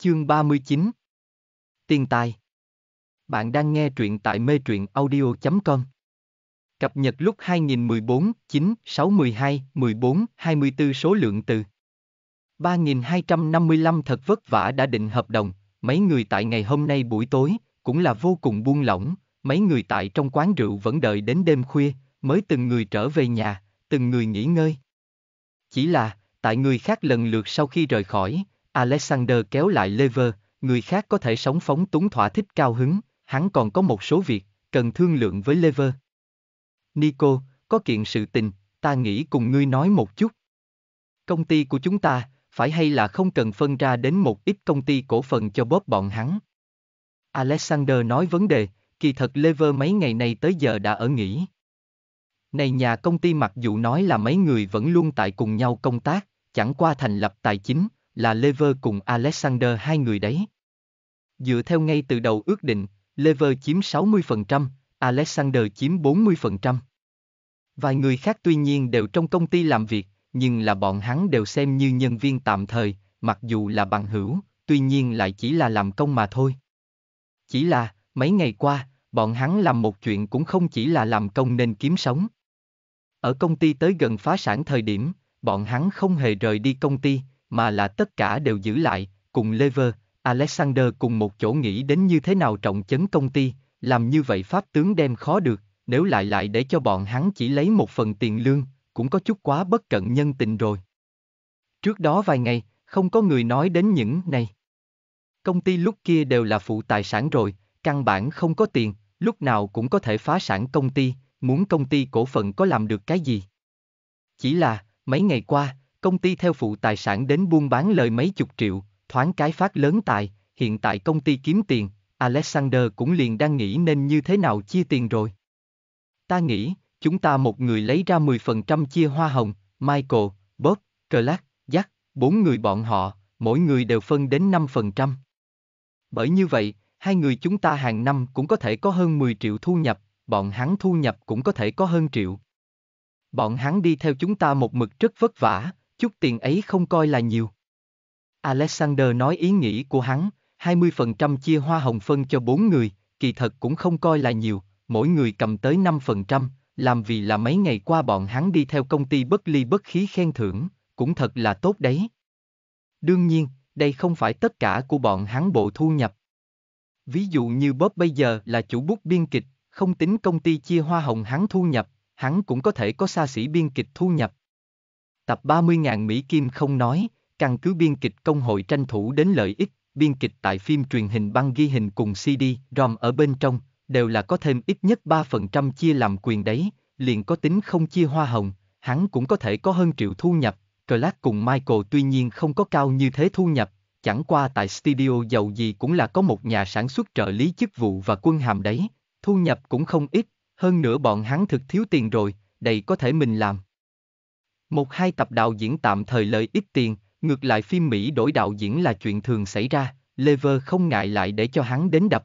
Chương 39 Tiền tài Bạn đang nghe truyện tại mê truyện audio.com Cập nhật lúc 2014, 9, 6, 12, 14, 24 số lượng từ 3.255 thật vất vả đã định hợp đồng, mấy người tại ngày hôm nay buổi tối, cũng là vô cùng buông lỏng, mấy người tại trong quán rượu vẫn đợi đến đêm khuya, mới từng người trở về nhà, từng người nghỉ ngơi. Chỉ là, tại người khác lần lượt sau khi rời khỏi, Alexander kéo lại Lever, người khác có thể sống phóng túng thỏa thích cao hứng, hắn còn có một số việc, cần thương lượng với Lever. Nico, có kiện sự tình, ta nghĩ cùng ngươi nói một chút. Công ty của chúng ta, phải hay là không cần phân ra đến một ít công ty cổ phần cho bóp bọn hắn. Alexander nói vấn đề, kỳ thật Lever mấy ngày này tới giờ đã ở nghỉ. Này nhà công ty mặc dù nói là mấy người vẫn luôn tại cùng nhau công tác, chẳng qua thành lập tài chính, là Lever cùng Alexander hai người đấy. Dựa theo ngay từ đầu ước định, Lever chiếm 60%, Alexander chiếm 40%. Vài người khác tuy nhiên đều trong công ty làm việc, nhưng là bọn hắn đều xem như nhân viên tạm thời, mặc dù là bằng hữu, tuy nhiên lại chỉ là làm công mà thôi. Chỉ là, mấy ngày qua, bọn hắn làm một chuyện cũng không chỉ là làm công nên kiếm sống. Ở công ty tới gần phá sản thời điểm, bọn hắn không hề rời đi công ty, mà là tất cả đều giữ lại, cùng Lever, Alexander cùng một chỗ nghĩ đến như thế nào trọng chấn công ty, làm như vậy pháp tướng đem khó được, nếu lại lại để cho bọn hắn chỉ lấy một phần tiền lương, cũng có chút quá bất cận nhân tình rồi. Trước đó vài ngày, không có người nói đến những này. Công ty lúc kia đều là phụ tài sản rồi, căn bản không có tiền, lúc nào cũng có thể phá sản công ty, muốn công ty cổ phần có làm được cái gì. Chỉ là, mấy ngày qua, công ty theo phụ tài sản đến buôn bán lời mấy chục triệu, thoáng cái phát lớn tài, hiện tại công ty kiếm tiền, Alexander cũng liền đang nghĩ nên như thế nào chia tiền rồi. Ta nghĩ, chúng ta một người lấy ra 10% chia hoa hồng, Michael, Bob, Clark, Jack, bốn người bọn họ, mỗi người đều phân đến 5%. Bởi như vậy, hai người chúng ta hàng năm cũng có thể có hơn 10 triệu thu nhập, bọn hắn thu nhập cũng có thể có hơn triệu. Bọn hắn đi theo chúng ta một mực rất vất vả, chút tiền ấy không coi là nhiều. Alexander nói ý nghĩ của hắn, 20% chia hoa hồng phân cho bốn người, kỳ thật cũng không coi là nhiều, mỗi người cầm tới 5%, làm vì là mấy ngày qua bọn hắn đi theo công ty bất ly bất khí khen thưởng, cũng thật là tốt đấy. Đương nhiên, đây không phải tất cả của bọn hắn bộ thu nhập. Ví dụ như Bob bây giờ là chủ bút biên kịch, không tính công ty chia hoa hồng hắn thu nhập, hắn cũng có thể có xa xỉ biên kịch thu nhập. Tập 30.000 Mỹ Kim không nói, căn cứ biên kịch công hội tranh thủ đến lợi ích, biên kịch tại phim truyền hình băng ghi hình cùng CD, ROM ở bên trong, đều là có thêm ít nhất 3% chia làm quyền đấy, liền có tính không chia hoa hồng, hắn cũng có thể có hơn triệu thu nhập, Clark cùng Michael tuy nhiên không có cao như thế thu nhập, chẳng qua tại studio giàu gì cũng là có một nhà sản xuất trợ lý chức vụ và quân hàm đấy, thu nhập cũng không ít, hơn nữa bọn hắn thực thiếu tiền rồi, đầy có thể mình làm. Một hai tập đạo diễn tạm thời lợi ít tiền, ngược lại phim Mỹ đổi đạo diễn là chuyện thường xảy ra, Lever không ngại lại để cho hắn đến đập.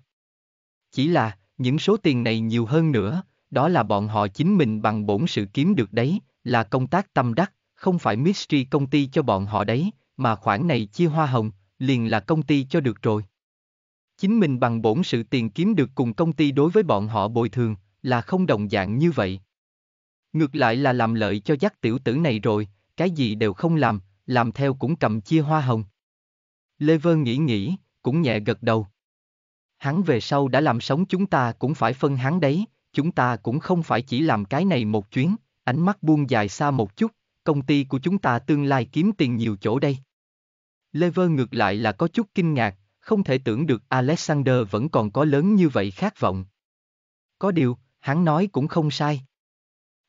Chỉ là, những số tiền này nhiều hơn nữa, đó là bọn họ chính mình bằng bổn sự kiếm được đấy, là công tác tâm đắc, không phải mystery công ty cho bọn họ đấy, mà khoản này chia hoa hồng, liền là công ty cho được rồi. Chính mình bằng bổn sự tiền kiếm được cùng công ty đối với bọn họ bồi thường, là không đồng dạng như vậy. Ngược lại là làm lợi cho giác tiểu tử này rồi, cái gì đều không làm, làm theo cũng cầm chia hoa hồng. Lê Vơ nghĩ nghĩ, cũng nhẹ gật đầu. Hắn về sau đã làm sống chúng ta cũng phải phân hắn đấy, chúng ta cũng không phải chỉ làm cái này một chuyến, ánh mắt buông dài xa một chút, công ty của chúng ta tương lai kiếm tiền nhiều chỗ đây. Lê Vơ ngược lại là có chút kinh ngạc, không thể tưởng được Alexander vẫn còn có lớn như vậy khát vọng. Có điều, hắn nói cũng không sai.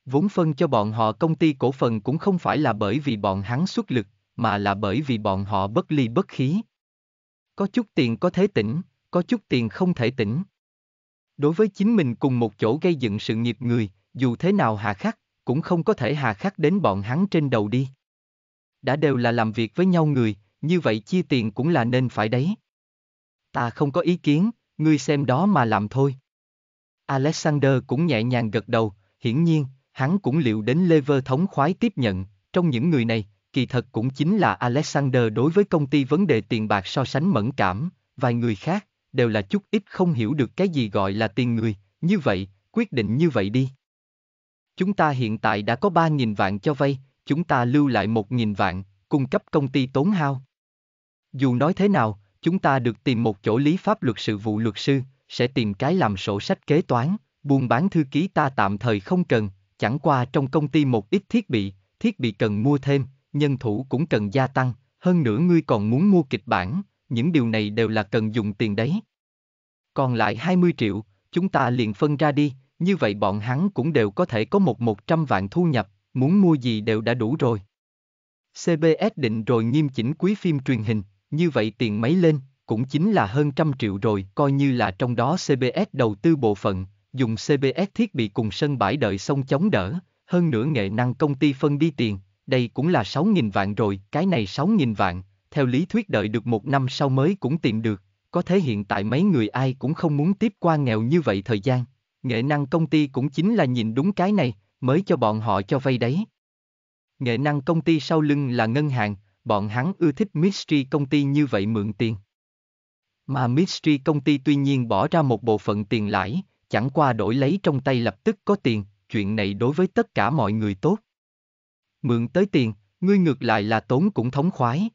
Vốn phân cho bọn họ công ty cổ phần cũng không phải là bởi vì bọn hắn xuất lực, mà là bởi vì bọn họ bất ly bất khí. Có chút tiền có thể tỉnh, có chút tiền không thể tỉnh. Đối với chính mình cùng một chỗ gây dựng sự nghiệp người, dù thế nào hà khắc, cũng không có thể hà khắc đến bọn hắn trên đầu đi. Đã đều là làm việc với nhau người, như vậy chia tiền cũng là nên phải đấy. Ta không có ý kiến, ngươi xem đó mà làm thôi. Alexander cũng nhẹ nhàng gật đầu, hiển nhiên, hắn cũng liệu đến Lê Lever thống khoái tiếp nhận, trong những người này, kỳ thật cũng chính là Alexander đối với công ty vấn đề tiền bạc so sánh mẫn cảm, vài người khác, đều là chút ít không hiểu được cái gì gọi là tiền người, như vậy, quyết định như vậy đi. Chúng ta hiện tại đã có ba nghìn vạn cho vay, chúng ta lưu lại một nghìn vạn, cung cấp công ty tốn hao. Dù nói thế nào, chúng ta được tìm một chỗ lý pháp luật sự vụ luật sư, sẽ tìm cái làm sổ sách kế toán, buôn bán thư ký ta tạm thời không cần, chẳng qua trong công ty một ít thiết bị, thiết bị cần mua thêm, nhân thủ cũng cần gia tăng, hơn nữa ngươi còn muốn mua kịch bản, những điều này đều là cần dùng tiền đấy. Còn lại 20 triệu, chúng ta liền phân ra đi, như vậy bọn hắn cũng đều có thể có một một trăm vạn thu nhập, muốn mua gì đều đã đủ rồi. CBS định rồi nghiêm chỉnh quý phim truyền hình, như vậy tiền mấy lên, cũng chính là hơn trăm triệu rồi, coi như là trong đó CBS đầu tư bộ phận, dùng CBS thiết bị cùng sân bãi đợi xong chống đỡ, hơn nữa nghệ năng công ty phân đi tiền, đây cũng là 6.000 vạn rồi, cái này 6.000 vạn, theo lý thuyết đợi được một năm sau mới cũng tìm được, có thế hiện tại mấy người ai cũng không muốn tiếp qua nghèo như vậy thời gian. Nghệ năng công ty cũng chính là nhìn đúng cái này, mới cho bọn họ cho vay đấy. Nghệ năng công ty sau lưng là ngân hàng, bọn hắn ưa thích mystery công ty như vậy mượn tiền. Mà mystery công ty tuy nhiên bỏ ra một bộ phận tiền lãi, chẳng qua đổi lấy trong tay lập tức có tiền, chuyện này đối với tất cả mọi người tốt. Mượn tới tiền, ngươi ngược lại là tốn cũng thống khoái.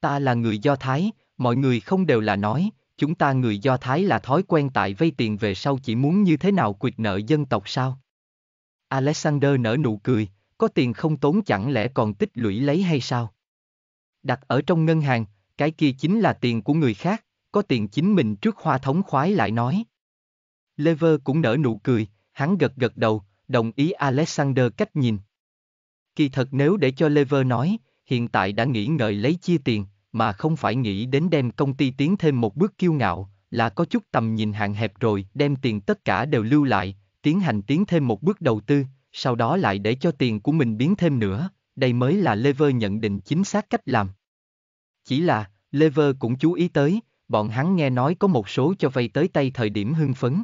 Ta là người Do Thái, mọi người không đều là nói, chúng ta người Do Thái là thói quen tại vay tiền về sau chỉ muốn như thế nào quyệt nợ dân tộc sao? Alexander nở nụ cười, có tiền không tốn chẳng lẽ còn tích lũy lấy hay sao? Đặt ở trong ngân hàng, cái kia chính là tiền của người khác, có tiền chính mình trước hoa thống khoái lại nói. Lever cũng nở nụ cười, hắn gật gật đầu, đồng ý Alexander cách nhìn. Kỳ thật nếu để cho Lever nói, hiện tại đã nghĩ ngợi lấy chia tiền, mà không phải nghĩ đến đem công ty tiến thêm một bước kiêu ngạo, là có chút tầm nhìn hạn hẹp rồi, đem tiền tất cả đều lưu lại, tiến hành tiến thêm một bước đầu tư, sau đó lại để cho tiền của mình biến thêm nữa, đây mới là Lever nhận định chính xác cách làm. Chỉ là, Lever cũng chú ý tới, bọn hắn nghe nói có một số cho vay tới tay thời điểm hưng phấn,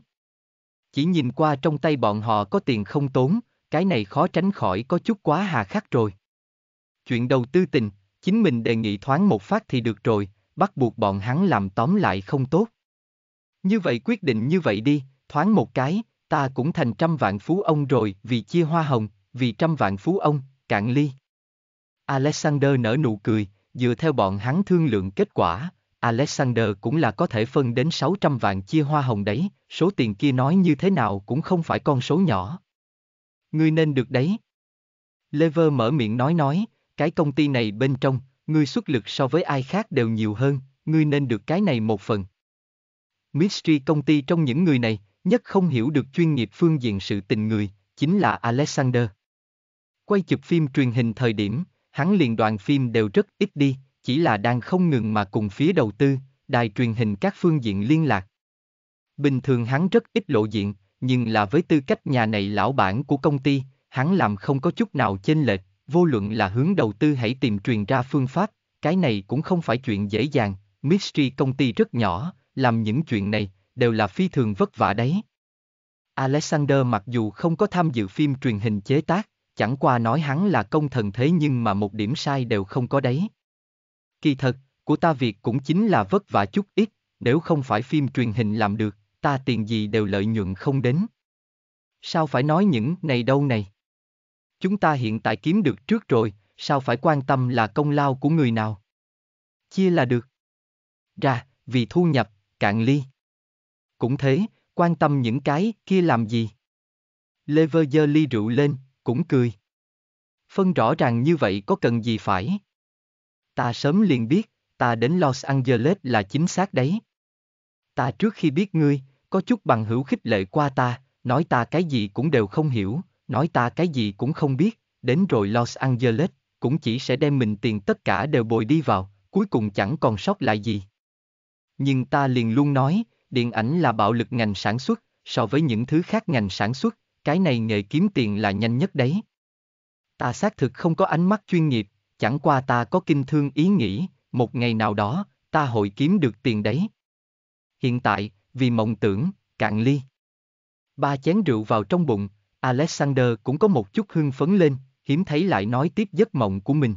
chỉ nhìn qua trong tay bọn họ có tiền không tốn, cái này khó tránh khỏi có chút quá hà khắc rồi. Chuyện đầu tư tình, chính mình đề nghị thoáng một phát thì được rồi, bắt buộc bọn hắn làm tóm lại không tốt. Như vậy quyết định như vậy đi, thoáng một cái, ta cũng thành trăm vạn phú ông rồi vì chia hoa hồng, vì trăm vạn phú ông, cạn ly. Alexander nở nụ cười, dựa theo bọn hắn thương lượng kết quả, Alexander cũng là có thể phân đến 600 vạn chia hoa hồng đấy, số tiền kia nói như thế nào cũng không phải con số nhỏ. Ngươi nên được đấy. Lever mở miệng nói nói, cái công ty này bên trong, ngươi xuất lực so với ai khác đều nhiều hơn, ngươi nên được cái này một phần. Mystery công ty trong những người này, nhất không hiểu được chuyên nghiệp phương diện sự tình người, chính là Alexander. Quay chụp phim truyền hình thời điểm, hắn liền đoàn phim đều rất ít đi, chỉ là đang không ngừng mà cùng phía đầu tư, đài truyền hình các phương diện liên lạc. Bình thường hắn rất ít lộ diện, nhưng là với tư cách nhà này lão bản của công ty, hắn làm không có chút nào chênh lệch, vô luận là hướng đầu tư hãy tìm truyền ra phương pháp, cái này cũng không phải chuyện dễ dàng, mystery công ty rất nhỏ, làm những chuyện này, đều là phi thường vất vả đấy. Alexander mặc dù không có tham dự phim truyền hình chế tác, chẳng qua nói hắn là công thần thế nhưng mà một điểm sai đều không có đấy. Kỳ thật, của ta việc cũng chính là vất vả chút ít, nếu không phải phim truyền hình làm được, ta tiền gì đều lợi nhuận không đến. Sao phải nói những này đâu này? Chúng ta hiện tại kiếm được trước rồi, sao phải quan tâm là công lao của người nào? Chia là được. Ra, vì thu nhập, cạn ly. Cũng thế, quan tâm những cái kia làm gì? Lê Lever giơ ly rượu lên, cũng cười. Phân rõ ràng như vậy có cần gì phải? Ta sớm liền biết, ta đến Los Angeles là chính xác đấy. Ta trước khi biết ngươi, có chút bằng hữu khích lệ qua ta, nói ta cái gì cũng đều không hiểu, nói ta cái gì cũng không biết, đến rồi Los Angeles, cũng chỉ sẽ đem mình tiền tất cả đều bồi đi vào, cuối cùng chẳng còn sót lại gì. Nhưng ta liền luôn nói, điện ảnh là bạo lực ngành sản xuất, so với những thứ khác ngành sản xuất, cái này nghề kiếm tiền là nhanh nhất đấy. Ta xác thực không có ánh mắt chuyên nghiệp, chẳng qua ta có kinh thương ý nghĩ, một ngày nào đó, ta hội kiếm được tiền đấy. Hiện tại, vì mộng tưởng, cạn ly. Ba chén rượu vào trong bụng, Alexander cũng có một chút hưng phấn lên, hiếm thấy lại nói tiếp giấc mộng của mình.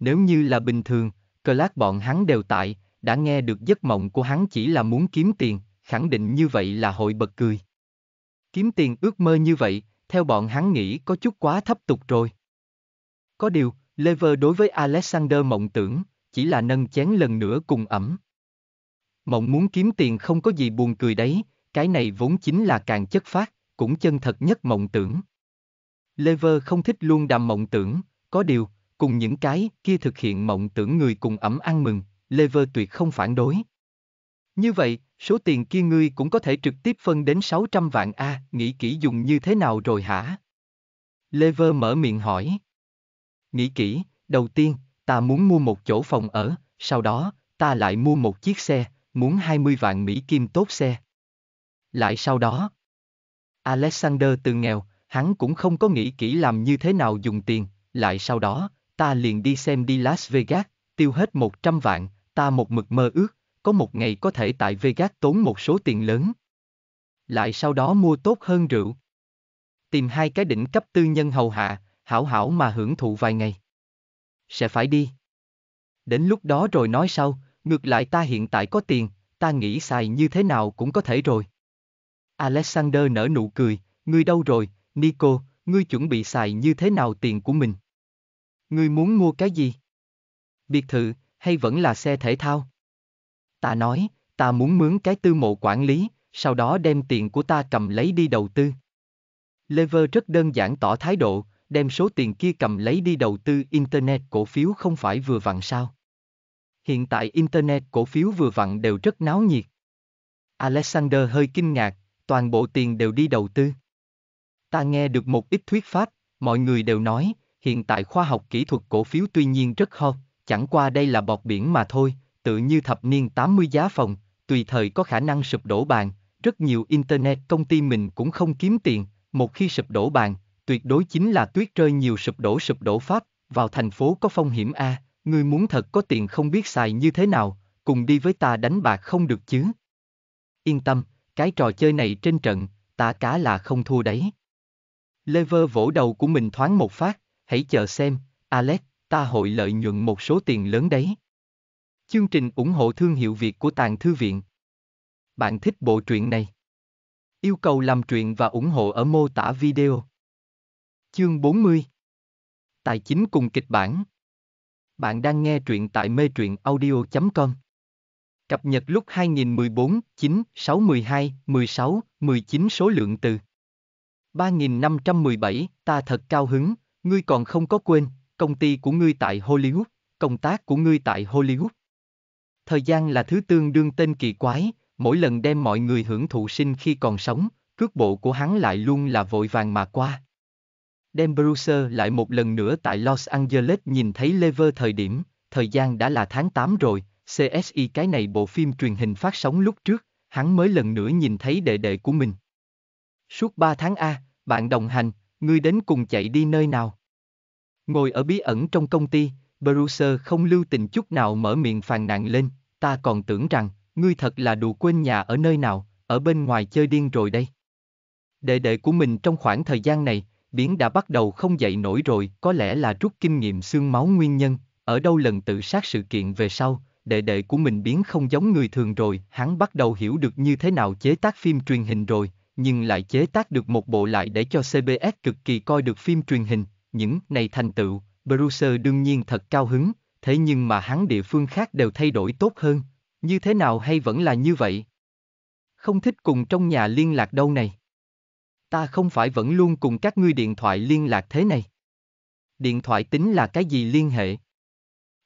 Nếu như là bình thường, cơ lát bọn hắn đều tại, đã nghe được giấc mộng của hắn chỉ là muốn kiếm tiền, khẳng định như vậy là hội bật cười. Kiếm tiền ước mơ như vậy, theo bọn hắn nghĩ có chút quá thấp tục rồi. Có điều, Lever đối với Alexander mộng tưởng, chỉ là nâng chén lần nữa cùng ẩm. Mộng muốn kiếm tiền không có gì buồn cười đấy, cái này vốn chính là càng chất phát, cũng chân thật nhất mộng tưởng. Lever không thích luôn đàm mộng tưởng, có điều, cùng những cái kia thực hiện mộng tưởng người cùng ẩm ăn mừng, Lever tuyệt không phản đối. Như vậy, số tiền kia ngươi cũng có thể trực tiếp phân đến 600 vạn A, nghĩ kỹ dùng như thế nào rồi hả? Lever mở miệng hỏi nghĩ kỹ, đầu tiên, ta muốn mua một chỗ phòng ở, sau đó, ta lại mua một chiếc xe, muốn 20 vạn Mỹ Kim tốt xe. Lại sau đó, Alexander từ nghèo, hắn cũng không có nghĩ kỹ làm như thế nào dùng tiền, lại sau đó, ta liền đi xem đi Las Vegas, tiêu hết 100 vạn, ta một mực mơ ước, có một ngày có thể tại Vegas tốn một số tiền lớn. Lại sau đó mua tốt hơn rượu. Tìm hai cái đỉnh cấp tư nhân hầu hạ, hảo hảo mà hưởng thụ vài ngày. Sẽ phải đi. Đến lúc đó rồi nói sau, ngược lại ta hiện tại có tiền, ta nghĩ xài như thế nào cũng có thể rồi. Alexander nở nụ cười, ngươi đâu rồi, Nico, ngươi chuẩn bị xài như thế nào tiền của mình? Ngươi muốn mua cái gì? Biệt thự, hay vẫn là xe thể thao? Ta nói, ta muốn mướn cái tư mộ quản lý, sau đó đem tiền của ta cầm lấy đi đầu tư. Lever rất đơn giản tỏ thái độ, đem số tiền kia cầm lấy đi đầu tư Internet cổ phiếu không phải vừa vặn sao. Hiện tại Internet cổ phiếu vừa vặn đều rất náo nhiệt. Alexander hơi kinh ngạc, toàn bộ tiền đều đi đầu tư. Ta nghe được một ít thuyết pháp, mọi người đều nói, hiện tại khoa học kỹ thuật cổ phiếu tuy nhiên rất hot, chẳng qua đây là bọt biển mà thôi, tự như thập niên 80 giá phòng, tùy thời có khả năng sụp đổ bàn, rất nhiều Internet công ty mình cũng không kiếm tiền, một khi sụp đổ bàn, tuyệt đối chính là tuyết rơi nhiều sụp đổ sụp đổ Pháp, vào thành phố có phong hiểm A, ngươi muốn thật có tiền không biết xài như thế nào, cùng đi với ta đánh bạc không được chứ. Yên tâm, cái trò chơi này trên trận, ta cá là không thua đấy. Lever vỗ đầu của mình thoáng một phát, hãy chờ xem, Alex, ta hội lợi nhuận một số tiền lớn đấy. Chương trình ủng hộ thương hiệu Việt của Tàng Thư Viện Bạn thích bộ truyện này? Yêu cầu làm truyện và ủng hộ ở mô tả video. Chương 40 Tài chính cùng kịch bản Bạn đang nghe truyện tại mê truyện audio.com Cập nhật lúc 2014, 9, 6, 12, 16, 19 số lượng từ 3517, ta thật cao hứng, ngươi còn không có quên, công ty của ngươi tại Hollywood, công tác của ngươi tại Hollywood. Thời gian là thứ tương đương tên kỳ quái, mỗi lần đem mọi người hưởng thụ sinh khi còn sống, cước bộ của hắn lại luôn là vội vàng mà qua. Đem Bruce lại một lần nữa tại Los Angeles nhìn thấy Lever thời điểm, thời gian đã là tháng 8 rồi, CSI cái này bộ phim truyền hình phát sóng lúc trước, hắn mới lần nữa nhìn thấy đệ đệ của mình. Suốt 3 tháng A, bạn đồng hành, ngươi đến cùng chạy đi nơi nào? Ngồi ở bí ẩn trong công ty, Bruce không lưu tình chút nào mở miệng phàn nàn lên, ta còn tưởng rằng, ngươi thật là đù quên nhà ở nơi nào, ở bên ngoài chơi điên rồi đây. Đệ đệ của mình trong khoảng thời gian này, biến đã bắt đầu không dậy nổi rồi, có lẽ là rút kinh nghiệm xương máu nguyên nhân, ở đâu lần tự sát sự kiện về sau, đệ đệ của mình biến không giống người thường rồi, hắn bắt đầu hiểu được như thế nào chế tác phim truyền hình rồi, nhưng lại chế tác được một bộ lại để cho CBS cực kỳ coi được phim truyền hình, những này thành tựu, Bruce đương nhiên thật cao hứng, thế nhưng mà hắn địa phương khác đều thay đổi tốt hơn, như thế nào hay vẫn là như vậy. Không thích cùng trong nhà liên lạc đâu này ta không phải vẫn luôn cùng các ngươi điện thoại liên lạc thế này. Điện thoại tính là cái gì liên hệ?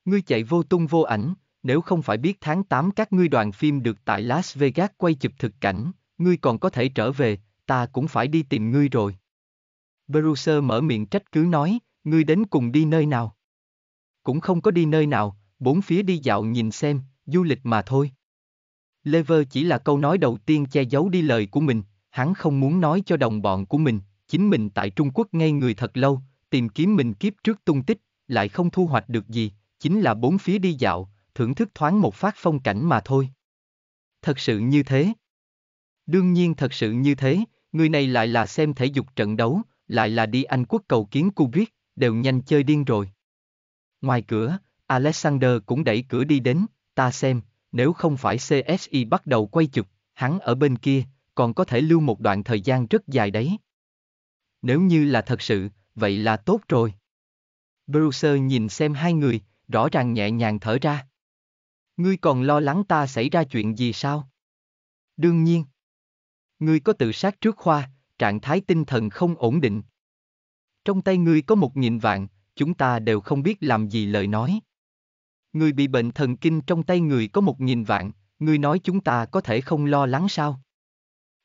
Ngươi chạy vô tung vô ảnh, nếu không phải biết tháng 8 các ngươi đoàn phim được tại Las Vegas quay chụp thực cảnh, ngươi còn có thể trở về, ta cũng phải đi tìm ngươi rồi. Bruce mở miệng trách cứ nói, ngươi đến cùng đi nơi nào? Cũng không có đi nơi nào, bốn phía đi dạo nhìn xem, du lịch mà thôi. Lever chỉ là câu nói đầu tiên che giấu đi lời của mình, hắn không muốn nói cho đồng bọn của mình, chính mình tại Trung Quốc ngay người thật lâu, tìm kiếm mình kiếp trước tung tích, lại không thu hoạch được gì, chính là bốn phía đi dạo, thưởng thức thoáng một phát phong cảnh mà thôi. Thật sự như thế. Đương nhiên thật sự như thế, người này lại là xem thể dục trận đấu, lại là đi Anh quốc cầu kiến cu Kubrick, đều nhanh chơi điên rồi. Ngoài cửa, Alexander cũng đẩy cửa đi đến, ta xem, nếu không phải CSI bắt đầu quay chụp, hắn ở bên kia, còn có thể lưu một đoạn thời gian rất dài đấy. Nếu như là thật sự, vậy là tốt rồi. Bruce nhìn xem hai người, rõ ràng nhẹ nhàng thở ra. Ngươi còn lo lắng ta xảy ra chuyện gì sao? Đương nhiên. Ngươi có tự sát trước khoa, trạng thái tinh thần không ổn định. Trong tay ngươi có một nghìn vạn, chúng ta đều không biết làm gì lời nói. Ngươi bị bệnh thần kinh trong tay người có một nghìn vạn, ngươi nói chúng ta có thể không lo lắng sao?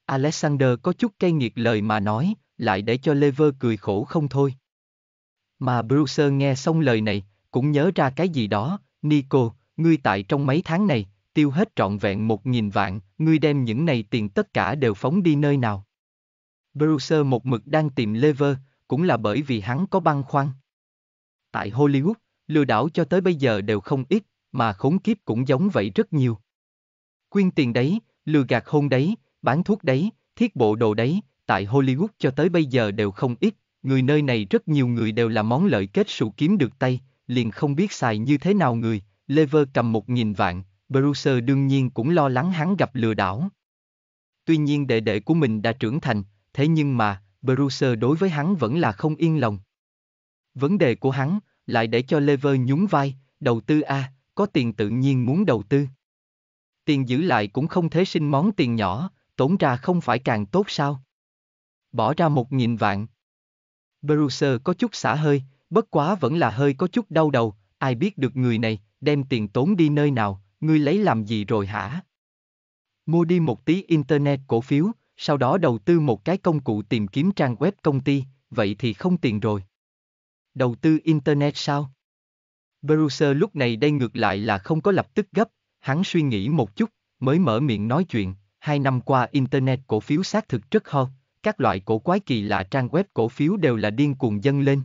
Alexander có chút cay nghiệt lời mà nói, lại để cho Lever cười khổ không thôi. Mà Bruce nghe xong lời này, cũng nhớ ra cái gì đó, Nico, ngươi tại trong mấy tháng này, tiêu hết trọn vẹn một nghìn vạn, ngươi đem những này tiền tất cả đều phóng đi nơi nào. Bruce một mực đang tìm Lever, cũng là bởi vì hắn có băng khoăn. Tại Hollywood, lừa đảo cho tới bây giờ đều không ít, mà khốn kiếp cũng giống vậy rất nhiều. Quyên tiền đấy, lừa gạt hôn đấy, bán thuốc đấy, thiết bộ đồ đấy, tại Hollywood cho tới bây giờ đều không ít, người nơi này rất nhiều người đều là món lợi kết sụ kiếm được tay, liền không biết xài như thế nào người, Lever cầm một nghìn vạn, Bruce đương nhiên cũng lo lắng hắn gặp lừa đảo. Tuy nhiên đệ đệ của mình đã trưởng thành, thế nhưng mà, Bruce đối với hắn vẫn là không yên lòng. Vấn đề của hắn, lại để cho Lever nhún vai, đầu tư A, à, có tiền tự nhiên muốn đầu tư. Tiền giữ lại cũng không thể sinh món tiền nhỏ, tốn ra không phải càng tốt sao? Bỏ ra một nghìn vạn. Bruce có chút xả hơi, bất quá vẫn là hơi có chút đau đầu, ai biết được người này, đem tiền tốn đi nơi nào, ngươi lấy làm gì rồi hả? Mua đi một tí internet cổ phiếu, sau đó đầu tư một cái công cụ tìm kiếm trang web công ty, vậy thì không tiền rồi. Đầu tư internet sao? Bruce lúc này đây ngược lại là không có lập tức gấp, hắn suy nghĩ một chút, mới mở miệng nói chuyện, Hai năm qua Internet cổ phiếu xác thực rất hot, các loại cổ quái kỳ lạ trang web cổ phiếu đều là điên cuồng dâng lên.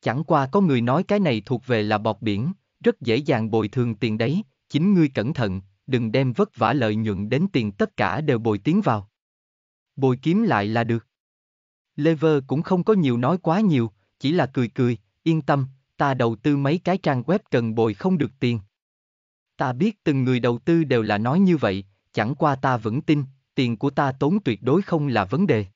Chẳng qua có người nói cái này thuộc về là bọt biển, rất dễ dàng bồi thường tiền đấy, chính ngươi cẩn thận, đừng đem vất vả lợi nhuận đến tiền tất cả đều bồi tiến vào. Bồi kiếm lại là được. Lever cũng không có nhiều nói quá nhiều, chỉ là cười cười, yên tâm, ta đầu tư mấy cái trang web cần bồi không được tiền. Ta biết từng người đầu tư đều là nói như vậy, chẳng qua ta vẫn tin, tiền của ta tốn tuyệt đối không là vấn đề.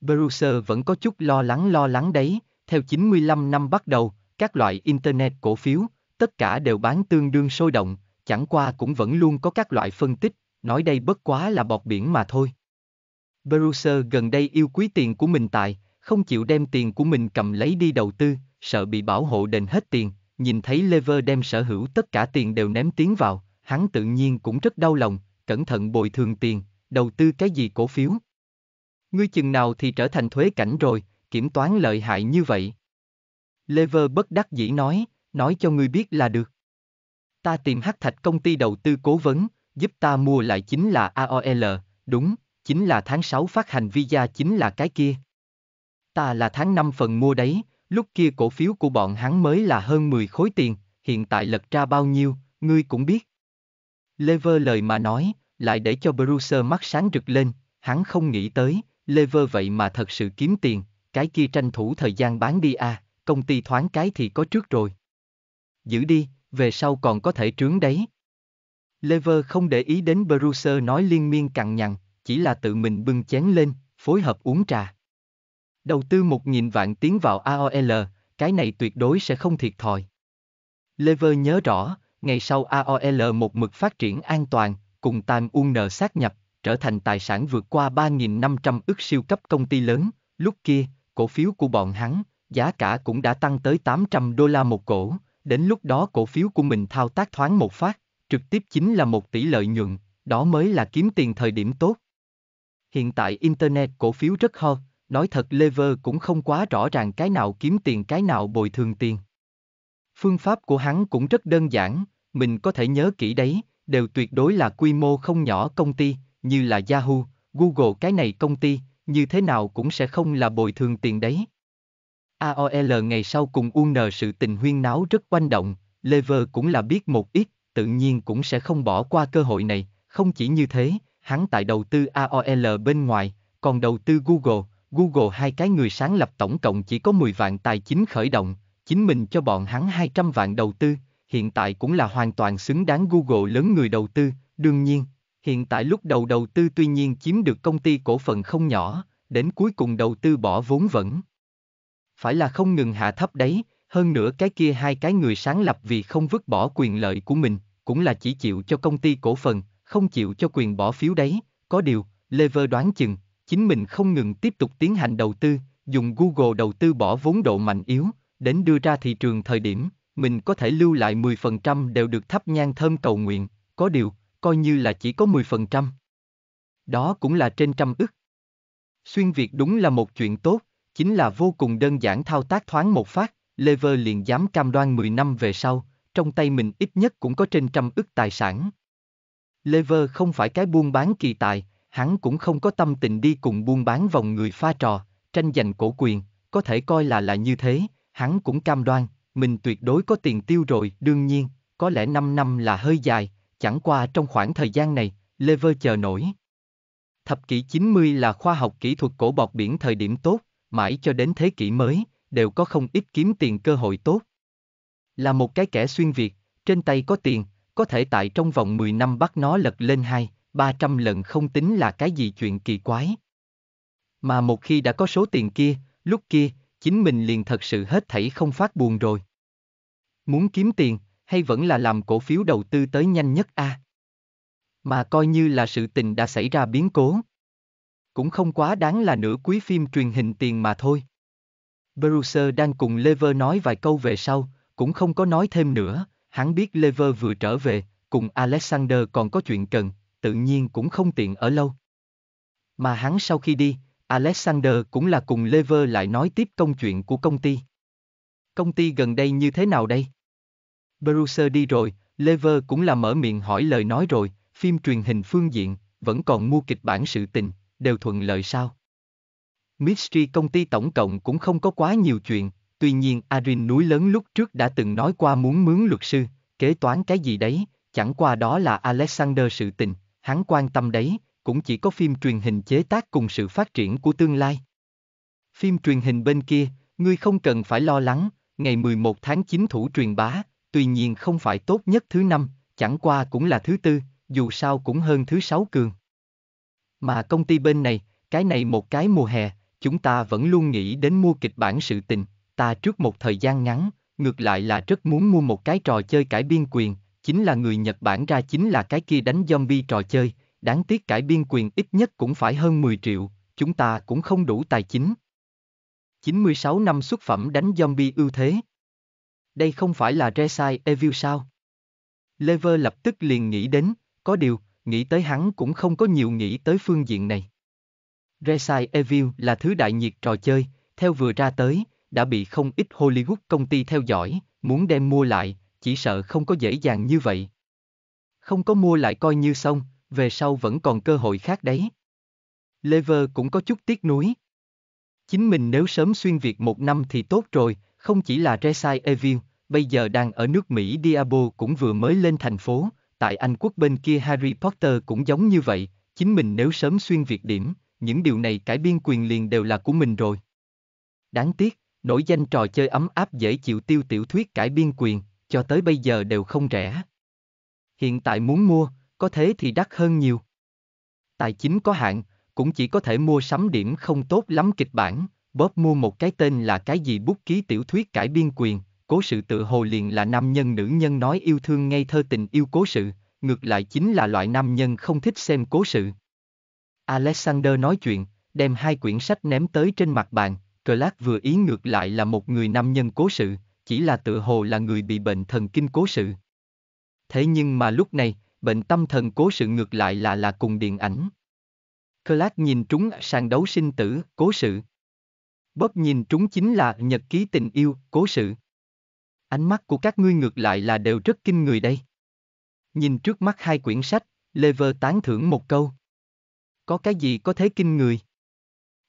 Bruce vẫn có chút lo lắng lo lắng đấy, theo 95 năm bắt đầu, các loại Internet cổ phiếu, tất cả đều bán tương đương sôi động, chẳng qua cũng vẫn luôn có các loại phân tích, nói đây bất quá là bọt biển mà thôi. Bruce gần đây yêu quý tiền của mình tại, không chịu đem tiền của mình cầm lấy đi đầu tư, sợ bị bảo hộ đền hết tiền, nhìn thấy Lever đem sở hữu tất cả tiền đều ném tiếng vào, hắn tự nhiên cũng rất đau lòng, cẩn thận bồi thường tiền, đầu tư cái gì cổ phiếu. Ngươi chừng nào thì trở thành thuế cảnh rồi, kiểm toán lợi hại như vậy. Lever bất đắc dĩ nói, nói cho ngươi biết là được. Ta tìm hắc thạch công ty đầu tư cố vấn, giúp ta mua lại chính là AOL, đúng, chính là tháng 6 phát hành visa chính là cái kia. Ta là tháng 5 phần mua đấy, lúc kia cổ phiếu của bọn hắn mới là hơn 10 khối tiền, hiện tại lật ra bao nhiêu, ngươi cũng biết. Lever lời mà nói, lại để cho Bruce mắt sáng rực lên, hắn không nghĩ tới, Lever vậy mà thật sự kiếm tiền, cái kia tranh thủ thời gian bán đi à, công ty thoáng cái thì có trước rồi. Giữ đi, về sau còn có thể trướng đấy. Lever không để ý đến Bruce nói liên miên cằn nhằn, chỉ là tự mình bưng chén lên, phối hợp uống trà. Đầu tư một nghìn vạn tiến vào AOL, cái này tuyệt đối sẽ không thiệt thòi. Lever nhớ rõ, Ngày sau AOL một mực phát triển an toàn, cùng Tam UN sát nhập, trở thành tài sản vượt qua 3.500 ức siêu cấp công ty lớn, lúc kia, cổ phiếu của bọn hắn, giá cả cũng đã tăng tới 800 đô la một cổ, đến lúc đó cổ phiếu của mình thao tác thoáng một phát, trực tiếp chính là một tỷ lợi nhuận, đó mới là kiếm tiền thời điểm tốt. Hiện tại Internet cổ phiếu rất hot, nói thật Lever cũng không quá rõ ràng cái nào kiếm tiền cái nào bồi thường tiền. Phương pháp của hắn cũng rất đơn giản, mình có thể nhớ kỹ đấy, đều tuyệt đối là quy mô không nhỏ công ty, như là Yahoo, Google cái này công ty, như thế nào cũng sẽ không là bồi thường tiền đấy. AOL ngày sau cùng UN sự tình huyên náo rất oanh động, Lever cũng là biết một ít, tự nhiên cũng sẽ không bỏ qua cơ hội này, không chỉ như thế, hắn tại đầu tư AOL bên ngoài, còn đầu tư Google, Google hai cái người sáng lập tổng cộng chỉ có 10 vạn tài chính khởi động, chính mình cho bọn hắn 200 vạn đầu tư, hiện tại cũng là hoàn toàn xứng đáng Google lớn người đầu tư, đương nhiên, hiện tại lúc đầu đầu tư tuy nhiên chiếm được công ty cổ phần không nhỏ, đến cuối cùng đầu tư bỏ vốn vẫn. Phải là không ngừng hạ thấp đấy, hơn nữa cái kia hai cái người sáng lập vì không vứt bỏ quyền lợi của mình, cũng là chỉ chịu cho công ty cổ phần, không chịu cho quyền bỏ phiếu đấy, có điều, Lever đoán chừng, chính mình không ngừng tiếp tục tiến hành đầu tư, dùng Google đầu tư bỏ vốn độ mạnh yếu, đến đưa ra thị trường thời điểm, mình có thể lưu lại 10% đều được thắp nhang thơm cầu nguyện, có điều, coi như là chỉ có 10%. Đó cũng là trên trăm ức. Xuyên Việt đúng là một chuyện tốt, chính là vô cùng đơn giản thao tác thoáng một phát, Lever liền dám cam đoan 10 năm về sau, trong tay mình ít nhất cũng có trên trăm ức tài sản. Lever không phải cái buôn bán kỳ tài, hắn cũng không có tâm tình đi cùng buôn bán vòng người pha trò, tranh giành cổ quyền, có thể coi là là như thế, hắn cũng cam đoan, mình tuyệt đối có tiền tiêu rồi, đương nhiên, có lẽ 5 năm là hơi dài, chẳng qua trong khoảng thời gian này, Lever chờ nổi. Thập kỷ 90 là khoa học kỹ thuật cổ bọt biển thời điểm tốt, mãi cho đến thế kỷ mới, đều có không ít kiếm tiền cơ hội tốt. Là một cái kẻ xuyên Việt, trên tay có tiền, có thể tại trong vòng 10 năm bắt nó lật lên 2, 300 lần không tính là cái gì chuyện kỳ quái. Mà một khi đã có số tiền kia, lúc kia, chính mình liền thật sự hết thảy không phát buồn rồi. Muốn kiếm tiền, hay vẫn là làm cổ phiếu đầu tư tới nhanh nhất a? À? Mà coi như là sự tình đã xảy ra biến cố. Cũng không quá đáng là nửa quý phim truyền hình tiền mà thôi. Bruce đang cùng Lever nói vài câu về sau, cũng không có nói thêm nữa, hắn biết Lever vừa trở về, cùng Alexander còn có chuyện cần, tự nhiên cũng không tiện ở lâu. Mà hắn sau khi đi, Alexander cũng là cùng Lever lại nói tiếp công chuyện của công ty. Công ty gần đây như thế nào đây? Bruce đi rồi, Lever cũng là mở miệng hỏi lời nói rồi, phim truyền hình phương diện, vẫn còn mua kịch bản sự tình, đều thuận lợi sao? Mystery công ty tổng cộng cũng không có quá nhiều chuyện, tuy nhiên Arin núi lớn lúc trước đã từng nói qua muốn mướn luật sư, kế toán cái gì đấy, chẳng qua đó là Alexander sự tình, hắn quan tâm đấy, cũng chỉ có phim truyền hình chế tác cùng sự phát triển của tương lai. Phim truyền hình bên kia, ngươi không cần phải lo lắng, ngày 11 tháng 9 thủ truyền bá, tuy nhiên không phải tốt nhất thứ năm, chẳng qua cũng là thứ tư, dù sao cũng hơn thứ sáu cường. Mà công ty bên này, cái này một cái mùa hè, chúng ta vẫn luôn nghĩ đến mua kịch bản sự tình, ta trước một thời gian ngắn, ngược lại là rất muốn mua một cái trò chơi cải biên quyền, chính là người Nhật Bản ra chính là cái kia đánh zombie trò chơi, đáng tiếc cải biên quyền ít nhất cũng phải hơn 10 triệu, chúng ta cũng không đủ tài chính. 96 năm xuất phẩm đánh zombie ưu thế. Đây không phải là Resi Evil sao? Lever lập tức liền nghĩ đến, có điều, nghĩ tới hắn cũng không có nhiều nghĩ tới phương diện này. Resi Evil là thứ đại nhiệt trò chơi, theo vừa ra tới, đã bị không ít Hollywood công ty theo dõi, muốn đem mua lại, chỉ sợ không có dễ dàng như vậy. Không có mua lại coi như xong, về sau vẫn còn cơ hội khác đấy. Lever cũng có chút tiếc nuối. Chính mình nếu sớm xuyên Việt một năm thì tốt rồi, không chỉ là Resai Evil, bây giờ đang ở nước Mỹ Diabo cũng vừa mới lên thành phố, tại Anh quốc bên kia Harry Potter cũng giống như vậy, chính mình nếu sớm xuyên Việt điểm, những điều này cải biên quyền liền đều là của mình rồi. Đáng tiếc, nổi danh trò chơi ấm áp dễ chịu tiêu tiểu thuyết cải biên quyền, cho tới bây giờ đều không rẻ. Hiện tại muốn mua, có thế thì đắt hơn nhiều. Tài chính có hạn, cũng chỉ có thể mua sắm điểm không tốt lắm kịch bản, bóp mua một cái tên là cái gì bút ký tiểu thuyết cải biên quyền, cố sự tự hồ liền là nam nhân nữ nhân nói yêu thương ngay thơ tình yêu cố sự, ngược lại chính là loại nam nhân không thích xem cố sự. Alexander nói chuyện, đem hai quyển sách ném tới trên mặt bàn, Clark vừa ý ngược lại là một người nam nhân cố sự, chỉ là tự hồ là người bị bệnh thần kinh cố sự. Thế nhưng mà lúc này, bệnh tâm thần cố sự ngược lại là là cùng điện ảnh. Clark nhìn trúng sàn đấu sinh tử, cố sự. Bất nhìn trúng chính là nhật ký tình yêu, cố sự. Ánh mắt của các ngươi ngược lại là đều rất kinh người đây. Nhìn trước mắt hai quyển sách, Lever tán thưởng một câu. Có cái gì có thế kinh người?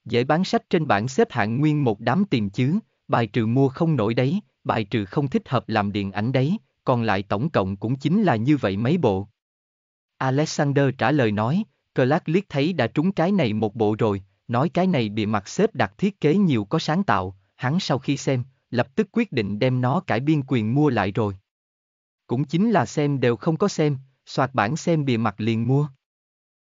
Dễ bán sách trên bảng xếp hạng nguyên một đám tiền chứ, bài trừ mua không nổi đấy, bài trừ không thích hợp làm điện ảnh đấy, còn lại tổng cộng cũng chính là như vậy mấy bộ. Alexander trả lời nói, Clark liếc thấy đã trúng cái này một bộ rồi, nói cái này bị mặt xếp đặt thiết kế nhiều có sáng tạo, hắn sau khi xem, lập tức quyết định đem nó cải biên quyền mua lại rồi. Cũng chính là xem đều không có xem, soạt bản xem bìa mặt liền mua.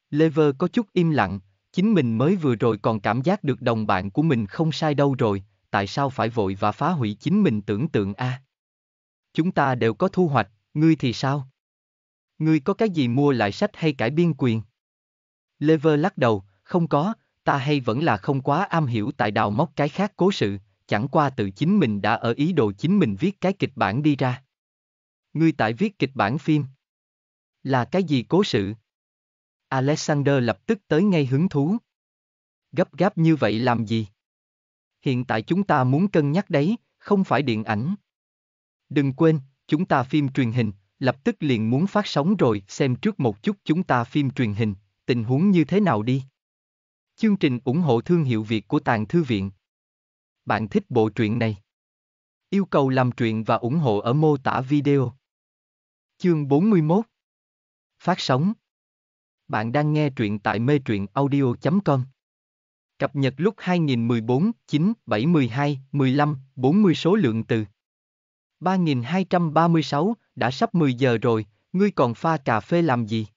Lever có chút im lặng, chính mình mới vừa rồi còn cảm giác được đồng bạn của mình không sai đâu rồi, tại sao phải vội và phá hủy chính mình tưởng tượng a? À? Chúng ta đều có thu hoạch, ngươi thì sao? Ngươi có cái gì mua lại sách hay cải biên quyền? Lever lắc đầu, không có, ta hay vẫn là không quá am hiểu tại đào móc cái khác cố sự, chẳng qua tự chính mình đã ở ý đồ chính mình viết cái kịch bản đi ra. Ngươi tại viết kịch bản phim. Là cái gì cố sự? Alexander lập tức tới ngay hứng thú. Gấp gáp như vậy làm gì? Hiện tại chúng ta muốn cân nhắc đấy, không phải điện ảnh. Đừng quên, chúng ta phim truyền hình, lập tức liền muốn phát sóng rồi, xem trước một chút chúng ta phim truyền hình, tình huống như thế nào đi. Chương trình ủng hộ thương hiệu Việt của Tàng Thư Viện. Bạn thích bộ truyện này? Yêu cầu làm truyện và ủng hộ ở mô tả video. Chương 41 Phát sóng Bạn đang nghe truyện tại mê truyện audio.com Cập nhật lúc 2014, 9, 72 15, 40 số lượng từ 3236, đã sắp 10 giờ rồi, ngươi còn pha cà phê làm gì?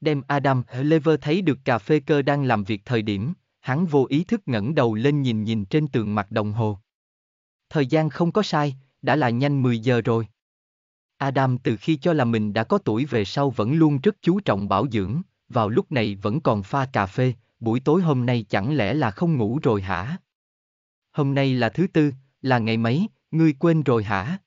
Đem Adam Lever thấy được cà phê cơ đang làm việc thời điểm, hắn vô ý thức ngẩng đầu lên nhìn nhìn trên tường mặt đồng hồ. Thời gian không có sai, đã là nhanh 10 giờ rồi. Adam từ khi cho là mình đã có tuổi về sau vẫn luôn rất chú trọng bảo dưỡng, vào lúc này vẫn còn pha cà phê, buổi tối hôm nay chẳng lẽ là không ngủ rồi hả? Hôm nay là thứ tư, là ngày mấy, ngươi quên rồi hả?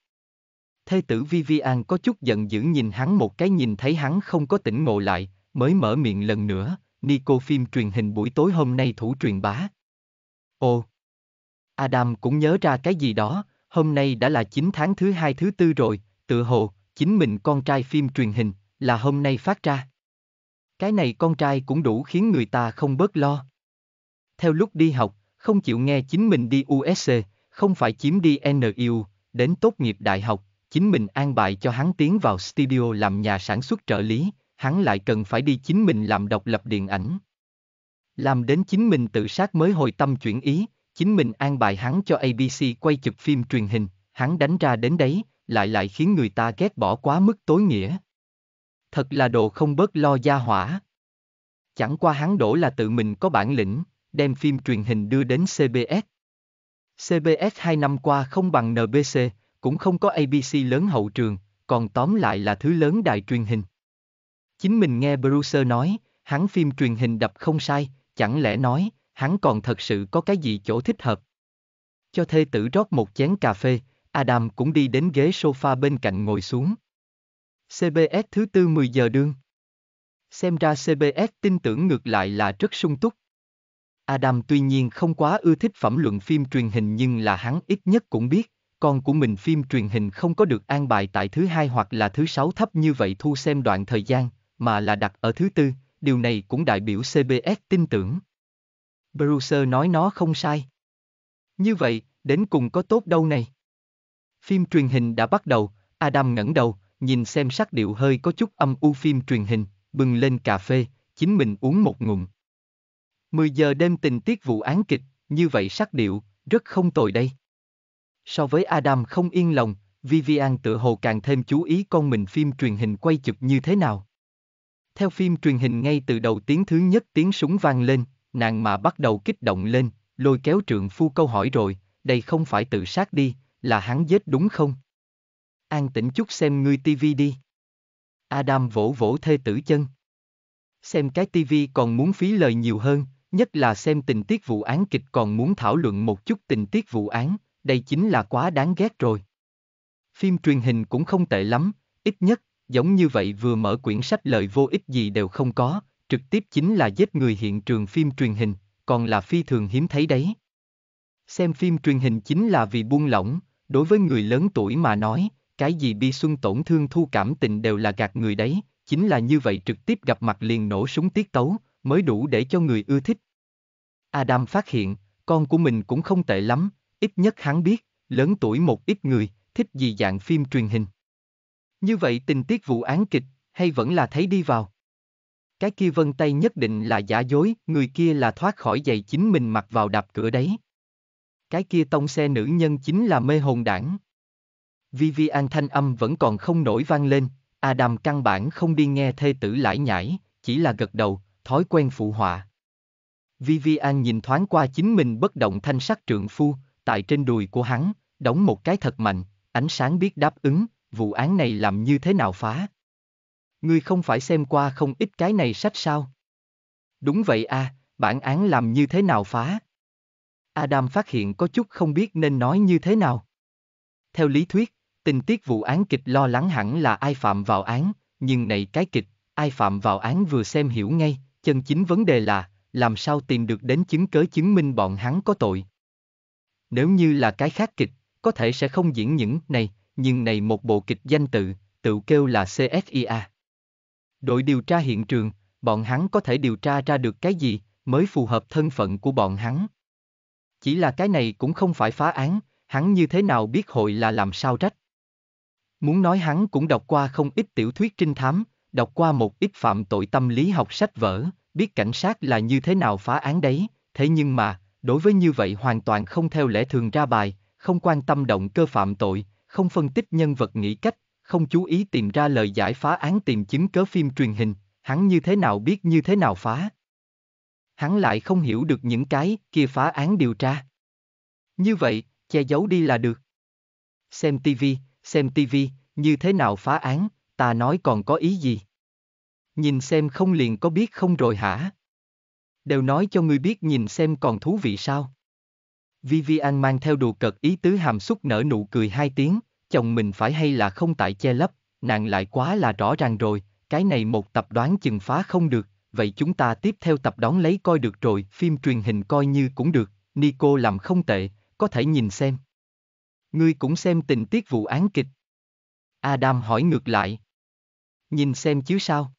thê tử Vivian có chút giận dữ nhìn hắn một cái nhìn thấy hắn không có tỉnh ngộ lại, mới mở miệng lần nữa, Nico phim truyền hình buổi tối hôm nay thủ truyền bá. Ồ! Adam cũng nhớ ra cái gì đó, hôm nay đã là 9 tháng thứ hai thứ tư rồi, tự hồ, chính mình con trai phim truyền hình, là hôm nay phát ra. Cái này con trai cũng đủ khiến người ta không bớt lo. Theo lúc đi học, không chịu nghe chính mình đi USC, không phải chiếm đi NIU, đến tốt nghiệp đại học, chính mình an bài cho hắn tiến vào studio làm nhà sản xuất trợ lý, hắn lại cần phải đi chính mình làm độc lập điện ảnh. Làm đến chính mình tự sát mới hồi tâm chuyển ý, chính mình an bài hắn cho ABC quay chụp phim truyền hình, hắn đánh ra đến đấy, lại lại khiến người ta ghét bỏ quá mức tối nghĩa. Thật là đồ không bớt lo gia hỏa. Chẳng qua hắn đổ là tự mình có bản lĩnh, đem phim truyền hình đưa đến CBS. CBS hai năm qua không bằng NBC, cũng không có ABC lớn hậu trường, còn tóm lại là thứ lớn đài truyền hình. Chính mình nghe Bruce nói, hắn phim truyền hình đập không sai, chẳng lẽ nói, hắn còn thật sự có cái gì chỗ thích hợp. Cho thê tử rót một chén cà phê, Adam cũng đi đến ghế sofa bên cạnh ngồi xuống. CBS thứ tư 10 giờ đương. Xem ra CBS tin tưởng ngược lại là rất sung túc. Adam tuy nhiên không quá ưa thích phẩm luận phim truyền hình nhưng là hắn ít nhất cũng biết, con của mình phim truyền hình không có được an bài tại thứ hai hoặc là thứ sáu thấp như vậy thu xem đoạn thời gian, mà là đặt ở thứ tư, điều này cũng đại biểu CBS tin tưởng. Bruce nói nó không sai. Như vậy, đến cùng có tốt đâu này? Phim truyền hình đã bắt đầu, Adam ngẩng đầu, nhìn xem sắc điệu hơi có chút âm u phim truyền hình, bừng lên cà phê, chính mình uống một ngụm. 10 giờ đêm tình tiết vụ án kịch, như vậy sắc điệu, rất không tồi đây. So với Adam không yên lòng, Vivian tự hồ càng thêm chú ý con mình phim truyền hình quay chụp như thế nào. Theo phim truyền hình ngay từ đầu tiếng thứ nhất tiếng súng vang lên, nàng mà bắt đầu kích động lên, lôi kéo trượng phu câu hỏi rồi, đây không phải tự sát đi, là hắn giết đúng không? An tĩnh chút xem ngươi tivi đi. Adam vỗ vỗ thê tử chân. Xem cái tivi còn muốn phí lời nhiều hơn, nhất là xem tình tiết vụ án kịch còn muốn thảo luận một chút tình tiết vụ án, đây chính là quá đáng ghét rồi. Phim truyền hình cũng không tệ lắm, ít nhất, giống như vậy vừa mở quyển sách lời vô ích gì đều không có, trực tiếp chính là giết người hiện trường phim truyền hình, còn là phi thường hiếm thấy đấy. Xem phim truyền hình chính là vì buông lỏng, đối với người lớn tuổi mà nói, cái gì bi xuân tổn thương thu cảm tình đều là gạt người đấy, chính là như vậy trực tiếp gặp mặt liền nổ súng tiết tấu, mới đủ để cho người ưa thích. Adam phát hiện, con của mình cũng không tệ lắm, ít nhất hắn biết, lớn tuổi một ít người, thích gì dạng phim truyền hình. Như vậy tình tiết vụ án kịch, hay vẫn là thấy đi vào? Cái kia vân tay nhất định là giả dối, người kia là thoát khỏi giày chính mình mặc vào đạp cửa đấy. Cái kia tông xe nữ nhân chính là mê hồn đảng. Vivian thanh âm vẫn còn không nổi vang lên, Adam căn bản không đi nghe thê tử lải nhải, chỉ là gật đầu, thói quen phụ họa. Vivian nhìn thoáng qua chính mình bất động thanh sắc trượng phu, tại trên đùi của hắn, đóng một cái thật mạnh, ánh sáng biết đáp ứng, vụ án này làm như thế nào phá. Ngươi không phải xem qua không ít cái này sách sao? Đúng vậy à, bản án làm như thế nào phá? Adam phát hiện có chút không biết nên nói như thế nào. Theo lý thuyết, tình tiết vụ án kịch lo lắng hẳn là ai phạm vào án, nhưng này cái kịch, ai phạm vào án vừa xem hiểu ngay, chân chính vấn đề là, làm sao tìm được đến chứng cớ chứng minh bọn hắn có tội. Nếu như là cái khác kịch, có thể sẽ không diễn những này, nhưng này một bộ kịch danh tự, tự kêu là CSIA. Đội điều tra hiện trường, bọn hắn có thể điều tra ra được cái gì mới phù hợp thân phận của bọn hắn. Chỉ là cái này cũng không phải phá án, hắn như thế nào biết hội là làm sao trách. Muốn nói hắn cũng đọc qua không ít tiểu thuyết trinh thám, đọc qua một ít phạm tội tâm lý học sách vở, biết cảnh sát là như thế nào phá án đấy, thế nhưng mà, đối với như vậy hoàn toàn không theo lẽ thường ra bài, không quan tâm động cơ phạm tội, không phân tích nhân vật nghĩ cách, không chú ý tìm ra lời giải phá án tìm chứng cớ phim truyền hình, hắn như thế nào biết như thế nào phá. Hắn lại không hiểu được những cái kia phá án điều tra. Như vậy, che giấu đi là được. Xem tivi, xem tivi, như thế nào phá án, ta nói còn có ý gì? Nhìn xem không liền có biết không rồi hả? đều nói cho ngươi biết nhìn xem còn thú vị sao. Vivian mang theo đồ cật ý tứ hàm xúc nở nụ cười hai tiếng, chồng mình phải hay là không tại che lấp, nàng lại quá là rõ ràng rồi, cái này một tập đoán chừng phá không được, vậy chúng ta tiếp theo tập đón lấy coi được rồi, phim truyền hình coi như cũng được, Nico làm không tệ, có thể nhìn xem. Ngươi cũng xem tình tiết vụ án kịch. Adam hỏi ngược lại. Nhìn xem chứ sao?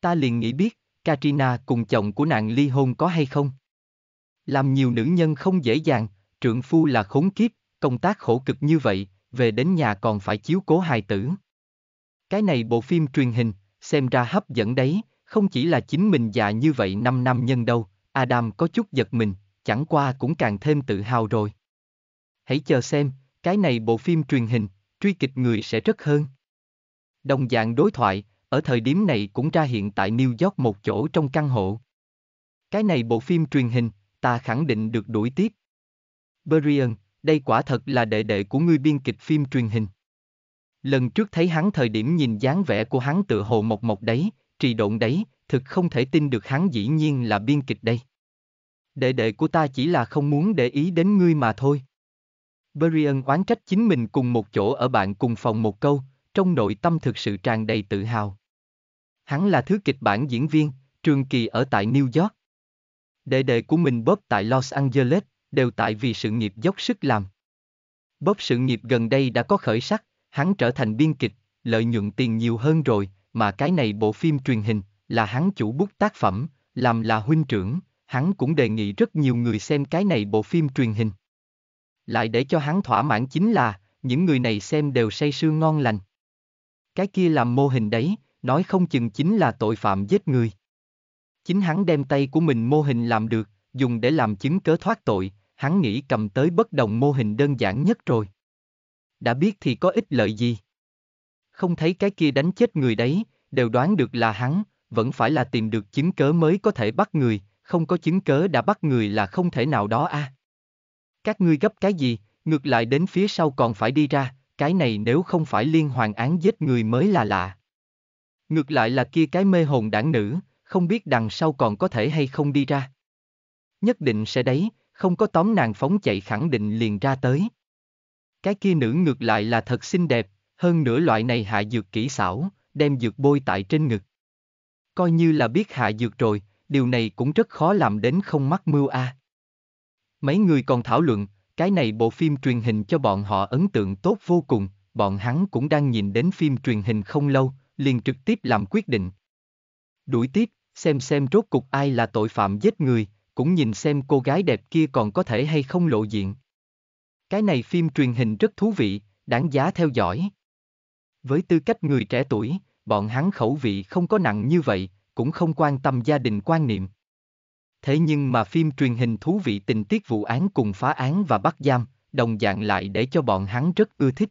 Ta liền nghĩ biết, Katrina cùng chồng của nàng ly hôn có hay không? Làm nhiều nữ nhân không dễ dàng, trượng phu là khốn kiếp, công tác khổ cực như vậy, về đến nhà còn phải chiếu cố hài tử. Cái này bộ phim truyền hình, xem ra hấp dẫn đấy, không chỉ là chính mình già như vậy 5 năm nhân đâu, Adam có chút giật mình, chẳng qua cũng càng thêm tự hào rồi. Hãy chờ xem, cái này bộ phim truyền hình, truy kịch người sẽ rất hơn. Đồng dạng đối thoại, ở thời điểm này cũng ra hiện tại New York một chỗ trong căn hộ. Cái này bộ phim truyền hình, ta khẳng định được đuổi tiếp. Berian, đây quả thật là đệ đệ của ngươi biên kịch phim truyền hình. Lần trước thấy hắn thời điểm nhìn dáng vẻ của hắn tự hồ mộc mộc đấy, trì độn đấy, thực không thể tin được hắn dĩ nhiên là biên kịch đây. Đệ đệ của ta chỉ là không muốn để ý đến ngươi mà thôi. Berian oán trách chính mình cùng một chỗ ở bạn cùng phòng một câu, trong nội tâm thực sự tràn đầy tự hào, Hắn là thứ kịch bản diễn viên, trường kỳ ở tại New York. Đệ đệ của mình Bob tại Los Angeles, đều tại vì sự nghiệp dốc sức làm. Bob sự nghiệp gần đây đã có khởi sắc, hắn trở thành biên kịch, lợi nhuận tiền nhiều hơn rồi, mà cái này bộ phim truyền hình, là hắn chủ bút tác phẩm, làm là huynh trưởng, hắn cũng đề nghị rất nhiều người xem cái này bộ phim truyền hình. Lại để cho hắn thỏa mãn chính là, những người này xem đều say sưa ngon lành. Cái kia làm mô hình đấy, nói không chừng chính là tội phạm giết người. Chính hắn đem tay của mình mô hình làm được, dùng để làm chứng cớ thoát tội, hắn nghĩ cầm tới bất đồng mô hình đơn giản nhất rồi. Đã biết thì có ích lợi gì? Không thấy cái kia đánh chết người đấy, đều đoán được là hắn, vẫn phải là tìm được chứng cớ mới có thể bắt người, không có chứng cớ đã bắt người là không thể nào đó a. À. Các ngươi gấp cái gì, ngược lại đến phía sau còn phải đi ra, cái này nếu không phải liên hoàn án giết người mới là lạ. Ngược lại là kia cái mê hồn đảng nữ, không biết đằng sau còn có thể hay không đi ra. Nhất định sẽ đấy, không có tóm nàng phóng chạy khẳng định liền ra tới. Cái kia nữ ngược lại là thật xinh đẹp, hơn nữa loại này hạ dược kỹ xảo, đem dược bôi tại trên ngực. Coi như là biết hạ dược rồi, điều này cũng rất khó làm đến không mắc mưu a. À. Mấy người còn thảo luận, cái này bộ phim truyền hình cho bọn họ ấn tượng tốt vô cùng, bọn hắn cũng đang nhìn đến phim truyền hình không lâu, liền trực tiếp làm quyết định. Đuổi tiếp, xem xem rốt cục ai là tội phạm giết người, cũng nhìn xem cô gái đẹp kia còn có thể hay không lộ diện. Cái này phim truyền hình rất thú vị, đáng giá theo dõi. Với tư cách người trẻ tuổi, bọn hắn khẩu vị không có nặng như vậy, cũng không quan tâm gia đình quan niệm. Thế nhưng mà phim truyền hình thú vị tình tiết vụ án cùng phá án và bắt giam, đồng dạng lại để cho bọn hắn rất ưa thích.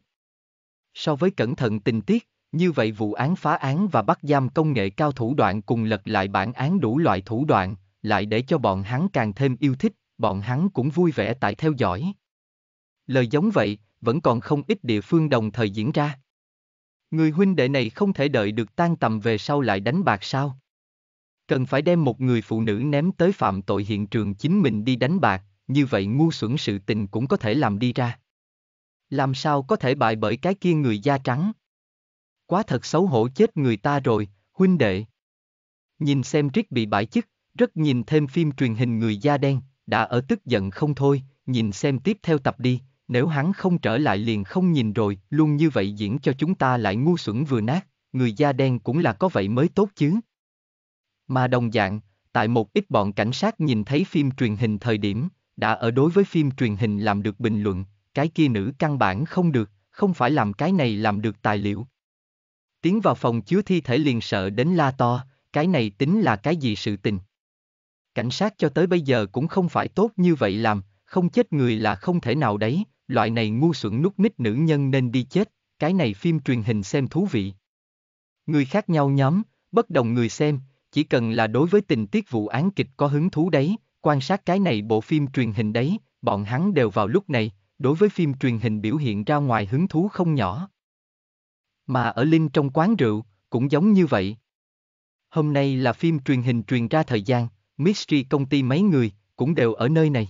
So với cẩn thận tình tiết, như vậy vụ án phá án và bắt giam công nghệ cao thủ đoạn cùng lật lại bản án đủ loại thủ đoạn, lại để cho bọn hắn càng thêm yêu thích, bọn hắn cũng vui vẻ tại theo dõi. Lời giống vậy, vẫn còn không ít địa phương đồng thời diễn ra. Người huynh đệ này không thể đợi được tan tầm về sau lại đánh bạc sao? Cần phải đem một người phụ nữ ném tới phạm tội hiện trường chính mình đi đánh bạc, như vậy ngu xuẩn sự tình cũng có thể làm đi ra. Làm sao có thể bại bởi cái kia người da trắng? quá thật xấu hổ chết người ta rồi, huynh đệ. Nhìn xem Rick bị bãi chức, rất nhìn thêm phim truyền hình người da đen, đã ở tức giận không thôi, nhìn xem tiếp theo tập đi, nếu hắn không trở lại liền không nhìn rồi, luôn như vậy diễn cho chúng ta lại ngu xuẩn vừa nát, người da đen cũng là có vậy mới tốt chứ. Mà đồng dạng, tại một ít bọn cảnh sát nhìn thấy phim truyền hình thời điểm, đã ở đối với phim truyền hình làm được bình luận, cái kia nữ căn bản không được, không phải làm cái này làm được tài liệu. Tiến vào phòng chứa thi thể liền sợ đến la to, cái này tính là cái gì sự tình. Cảnh sát cho tới bây giờ cũng không phải tốt như vậy làm, không chết người là không thể nào đấy, loại này ngu xuẩn nút nít nữ nhân nên đi chết, cái này phim truyền hình xem thú vị. Người khác nhau nhóm, bất đồng người xem, chỉ cần là đối với tình tiết vụ án kịch có hứng thú đấy, quan sát cái này bộ phim truyền hình đấy, bọn hắn đều vào lúc này, đối với phim truyền hình biểu hiện ra ngoài hứng thú không nhỏ. Mà ở Linh trong quán rượu, cũng giống như vậy. Hôm nay là phim truyền hình truyền ra thời gian, Mystery công ty mấy người, cũng đều ở nơi này.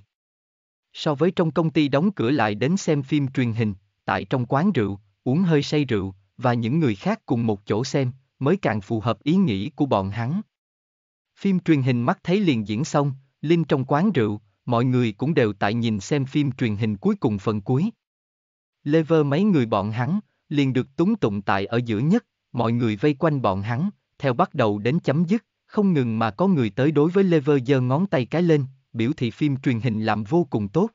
So với trong công ty đóng cửa lại đến xem phim truyền hình, tại trong quán rượu, uống hơi say rượu, và những người khác cùng một chỗ xem, mới càng phù hợp ý nghĩ của bọn hắn. Phim truyền hình mắt thấy liền diễn xong, Linh trong quán rượu, mọi người cũng đều tại nhìn xem phim truyền hình cuối cùng phần cuối. Lever mấy người bọn hắn, liền được túng tụng tại ở giữa nhất, mọi người vây quanh bọn hắn, theo bắt đầu đến chấm dứt, không ngừng mà có người tới đối với Lever giơ ngón tay cái lên, biểu thị phim truyền hình làm vô cùng tốt.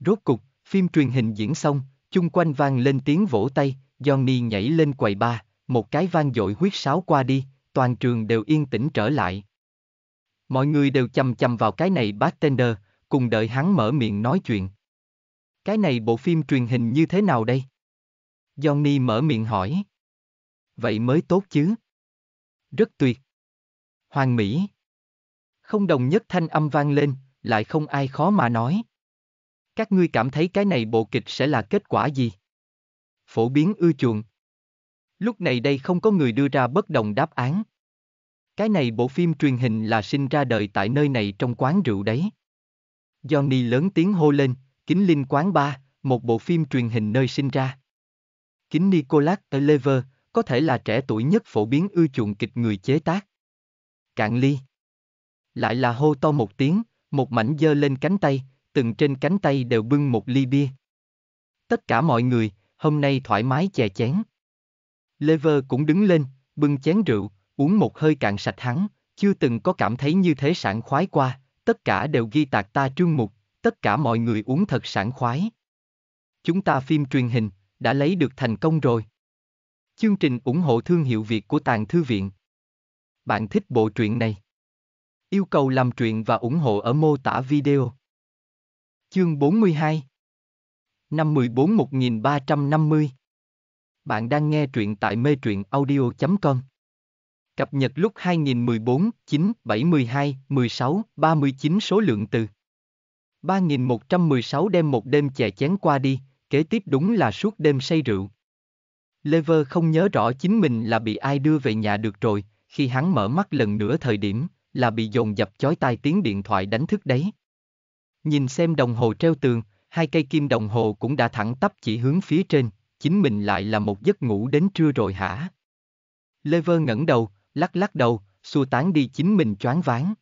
Rốt cục, phim truyền hình diễn xong, chung quanh vang lên tiếng vỗ tay, Johnny nhảy lên quầy ba, một cái vang dội huyết sáo qua đi, toàn trường đều yên tĩnh trở lại. Mọi người đều chầm chầm vào cái này bartender, cùng đợi hắn mở miệng nói chuyện. Cái này bộ phim truyền hình như thế nào đây? Johnny mở miệng hỏi. Vậy mới tốt chứ. Rất tuyệt. Hoàng Mỹ. Không đồng nhất thanh âm vang lên, lại không ai khó mà nói. Các ngươi cảm thấy cái này bộ kịch sẽ là kết quả gì? Phổ biến ưa chuộng. Lúc này đây không có người đưa ra bất đồng đáp án. Cái này bộ phim truyền hình là sinh ra đời tại nơi này trong quán rượu đấy. Johnny lớn tiếng hô lên, kính linh quán ba, một bộ phim truyền hình nơi sinh ra kính Nicolas Lever, có thể là trẻ tuổi nhất phổ biến ưa chuộng kịch người chế tác. Cạn ly. Lại là hô to một tiếng, một mảnh dơ lên cánh tay, từng trên cánh tay đều bưng một ly bia. Tất cả mọi người, hôm nay thoải mái chè chén. Lever cũng đứng lên, bưng chén rượu, uống một hơi cạn sạch hắn, chưa từng có cảm thấy như thế sảng khoái qua, tất cả đều ghi tạc ta trương mục, tất cả mọi người uống thật sảng khoái. Chúng ta phim truyền hình, đã lấy được thành công rồi. Chương trình ủng hộ thương hiệu Việt của Tàng Thư Viện. Bạn thích bộ truyện này? Yêu cầu làm truyện và ủng hộ ở mô tả video. Chương 42 Năm 14 1350 Bạn đang nghe truyện tại mê truyện audio.com Cập nhật lúc 2014, 9, 72, 16, 39 số lượng từ 3116 đem một đêm chè chén qua đi, kế tiếp đúng là suốt đêm say rượu. Lever không nhớ rõ chính mình là bị ai đưa về nhà được rồi, khi hắn mở mắt lần nữa thời điểm, là bị dồn dập chói tai tiếng điện thoại đánh thức đấy. Nhìn xem đồng hồ treo tường, hai cây kim đồng hồ cũng đã thẳng tắp chỉ hướng phía trên, chính mình lại là một giấc ngủ đến trưa rồi hả? Lever ngẩng đầu, lắc lắc đầu, xua tán đi chính mình choáng váng.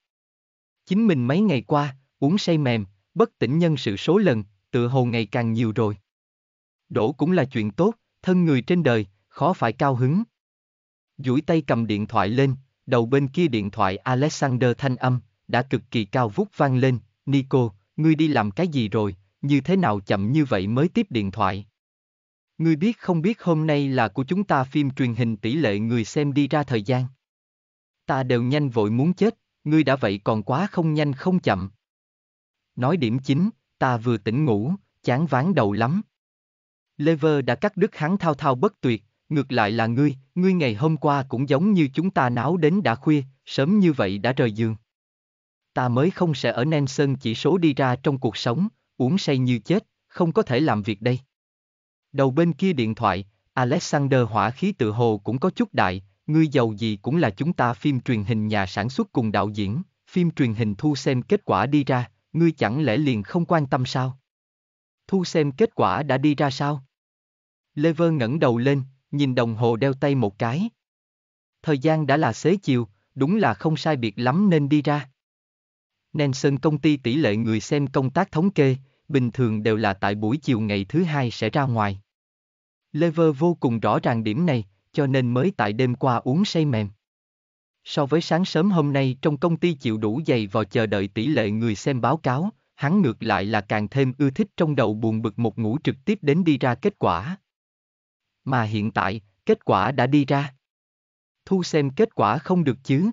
Chính mình mấy ngày qua, uống say mềm, bất tỉnh nhân sự số lần, tựa hồ ngày càng nhiều rồi đổ cũng là chuyện tốt, thân người trên đời, khó phải cao hứng. duỗi tay cầm điện thoại lên, đầu bên kia điện thoại Alexander thanh âm, đã cực kỳ cao vút vang lên, Nico, ngươi đi làm cái gì rồi, như thế nào chậm như vậy mới tiếp điện thoại. Ngươi biết không biết hôm nay là của chúng ta phim truyền hình tỷ lệ người xem đi ra thời gian. Ta đều nhanh vội muốn chết, ngươi đã vậy còn quá không nhanh không chậm. Nói điểm chính, ta vừa tỉnh ngủ, chán ván đầu lắm. Lever đã cắt đứt hắn thao thao bất tuyệt, ngược lại là ngươi, ngươi ngày hôm qua cũng giống như chúng ta náo đến đã khuya, sớm như vậy đã rời giường. Ta mới không sẽ ở Nelson chỉ số đi ra trong cuộc sống, uống say như chết, không có thể làm việc đây. Đầu bên kia điện thoại, Alexander hỏa khí tự hồ cũng có chút đại, ngươi giàu gì cũng là chúng ta phim truyền hình nhà sản xuất cùng đạo diễn, phim truyền hình thu xem kết quả đi ra, ngươi chẳng lẽ liền không quan tâm sao? thu xem kết quả đã đi ra sao. Lê Vơ ngẩng đầu lên, nhìn đồng hồ đeo tay một cái. Thời gian đã là xế chiều, đúng là không sai biệt lắm nên đi ra. Nên Nelson công ty tỷ lệ người xem công tác thống kê, bình thường đều là tại buổi chiều ngày thứ hai sẽ ra ngoài. Lê Lever vô cùng rõ ràng điểm này, cho nên mới tại đêm qua uống say mềm. So với sáng sớm hôm nay trong công ty chịu đủ dày vào chờ đợi tỷ lệ người xem báo cáo, hắn ngược lại là càng thêm ưa thích trong đầu buồn bực một ngủ trực tiếp đến đi ra kết quả. Mà hiện tại, kết quả đã đi ra. Thu xem kết quả không được chứ.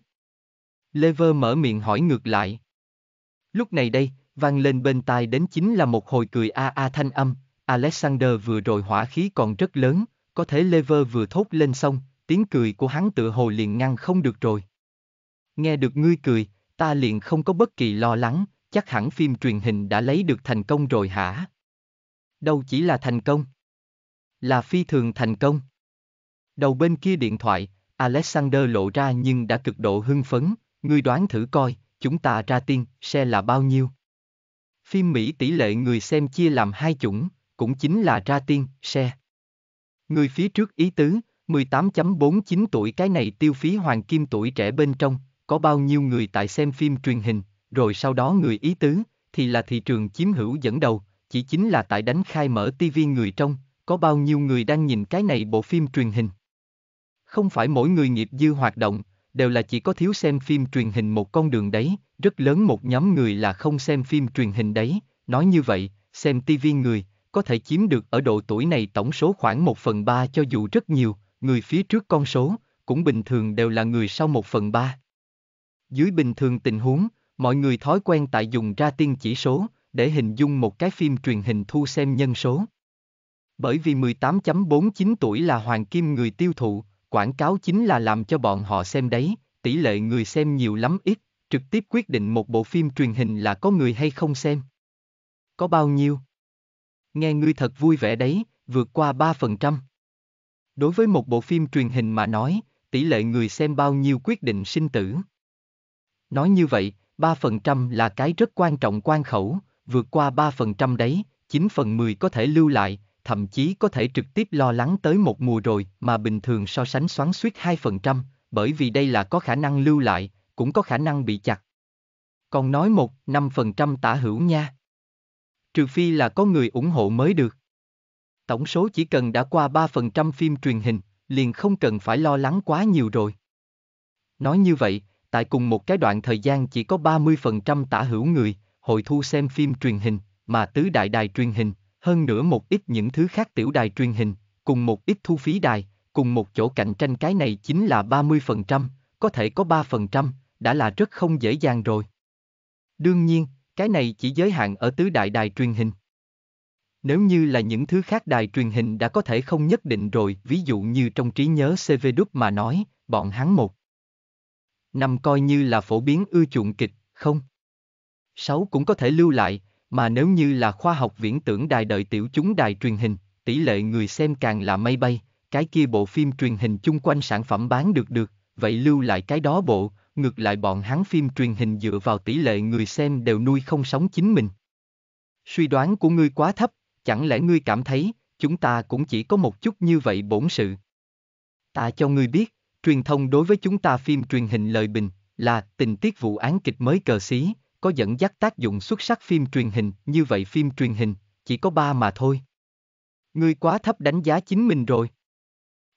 Lever mở miệng hỏi ngược lại. Lúc này đây, vang lên bên tai đến chính là một hồi cười a a thanh âm, Alexander vừa rồi hỏa khí còn rất lớn, có thể Lever vừa thốt lên xong, tiếng cười của hắn tự hồ liền ngăn không được rồi. Nghe được ngươi cười, ta liền không có bất kỳ lo lắng, chắc hẳn phim truyền hình đã lấy được thành công rồi hả? Đâu chỉ là thành công. Là phi thường thành công. Đầu bên kia điện thoại, Alexander lộ ra nhưng đã cực độ hưng phấn, ngươi đoán thử coi, chúng ta ra tiên, xe là bao nhiêu? Phim Mỹ tỷ lệ người xem chia làm hai chủng, cũng chính là ra tiên, xe. Người phía trước ý tứ, 18.49 tuổi cái này tiêu phí hoàng kim tuổi trẻ bên trong, có bao nhiêu người tại xem phim truyền hình? rồi sau đó người ý tứ, thì là thị trường chiếm hữu dẫn đầu, chỉ chính là tại đánh khai mở TV người trong, có bao nhiêu người đang nhìn cái này bộ phim truyền hình. Không phải mỗi người nghiệp dư hoạt động, đều là chỉ có thiếu xem phim truyền hình một con đường đấy, rất lớn một nhóm người là không xem phim truyền hình đấy, nói như vậy, xem TV người, có thể chiếm được ở độ tuổi này tổng số khoảng 1 phần 3 cho dù rất nhiều, người phía trước con số, cũng bình thường đều là người sau 1 phần 3. Dưới bình thường tình huống, Mọi người thói quen tại dùng ra tiên chỉ số, để hình dung một cái phim truyền hình thu xem nhân số. Bởi vì 18.49 tuổi là hoàng kim người tiêu thụ, quảng cáo chính là làm cho bọn họ xem đấy, tỷ lệ người xem nhiều lắm ít, trực tiếp quyết định một bộ phim truyền hình là có người hay không xem. Có bao nhiêu? Nghe ngươi thật vui vẻ đấy, vượt qua 3%. Đối với một bộ phim truyền hình mà nói, tỷ lệ người xem bao nhiêu quyết định sinh tử. Nói như vậy, 3% là cái rất quan trọng quan khẩu, vượt qua 3% đấy, 9 phần 10 có thể lưu lại, thậm chí có thể trực tiếp lo lắng tới một mùa rồi mà bình thường so sánh xoắn suýt 2%, bởi vì đây là có khả năng lưu lại, cũng có khả năng bị chặt. Còn nói 1, 5% tả hữu nha. Trừ phi là có người ủng hộ mới được. Tổng số chỉ cần đã qua 3% phim truyền hình, liền không cần phải lo lắng quá nhiều rồi. Nói như vậy, tại cùng một cái đoạn thời gian chỉ có 30% tả hữu người, hội thu xem phim truyền hình, mà tứ đại đài truyền hình, hơn nữa một ít những thứ khác tiểu đài truyền hình, cùng một ít thu phí đài, cùng một chỗ cạnh tranh cái này chính là 30%, có thể có 3%, đã là rất không dễ dàng rồi. Đương nhiên, cái này chỉ giới hạn ở tứ đại đài truyền hình. Nếu như là những thứ khác đài truyền hình đã có thể không nhất định rồi, ví dụ như trong trí nhớ CVDUP mà nói, bọn hắn một năm coi như là phổ biến ưa chuộng kịch, không? Sáu cũng có thể lưu lại, mà nếu như là khoa học viễn tưởng đài đợi tiểu chúng đài truyền hình, tỷ lệ người xem càng là mây bay, cái kia bộ phim truyền hình chung quanh sản phẩm bán được được, vậy lưu lại cái đó bộ, ngược lại bọn hắn phim truyền hình dựa vào tỷ lệ người xem đều nuôi không sống chính mình. Suy đoán của ngươi quá thấp, chẳng lẽ ngươi cảm thấy, chúng ta cũng chỉ có một chút như vậy bổn sự. Ta cho ngươi biết, Truyền thông đối với chúng ta phim truyền hình lời bình là tình tiết vụ án kịch mới cờ xí, có dẫn dắt tác dụng xuất sắc phim truyền hình, như vậy phim truyền hình, chỉ có ba mà thôi. Ngươi quá thấp đánh giá chính mình rồi.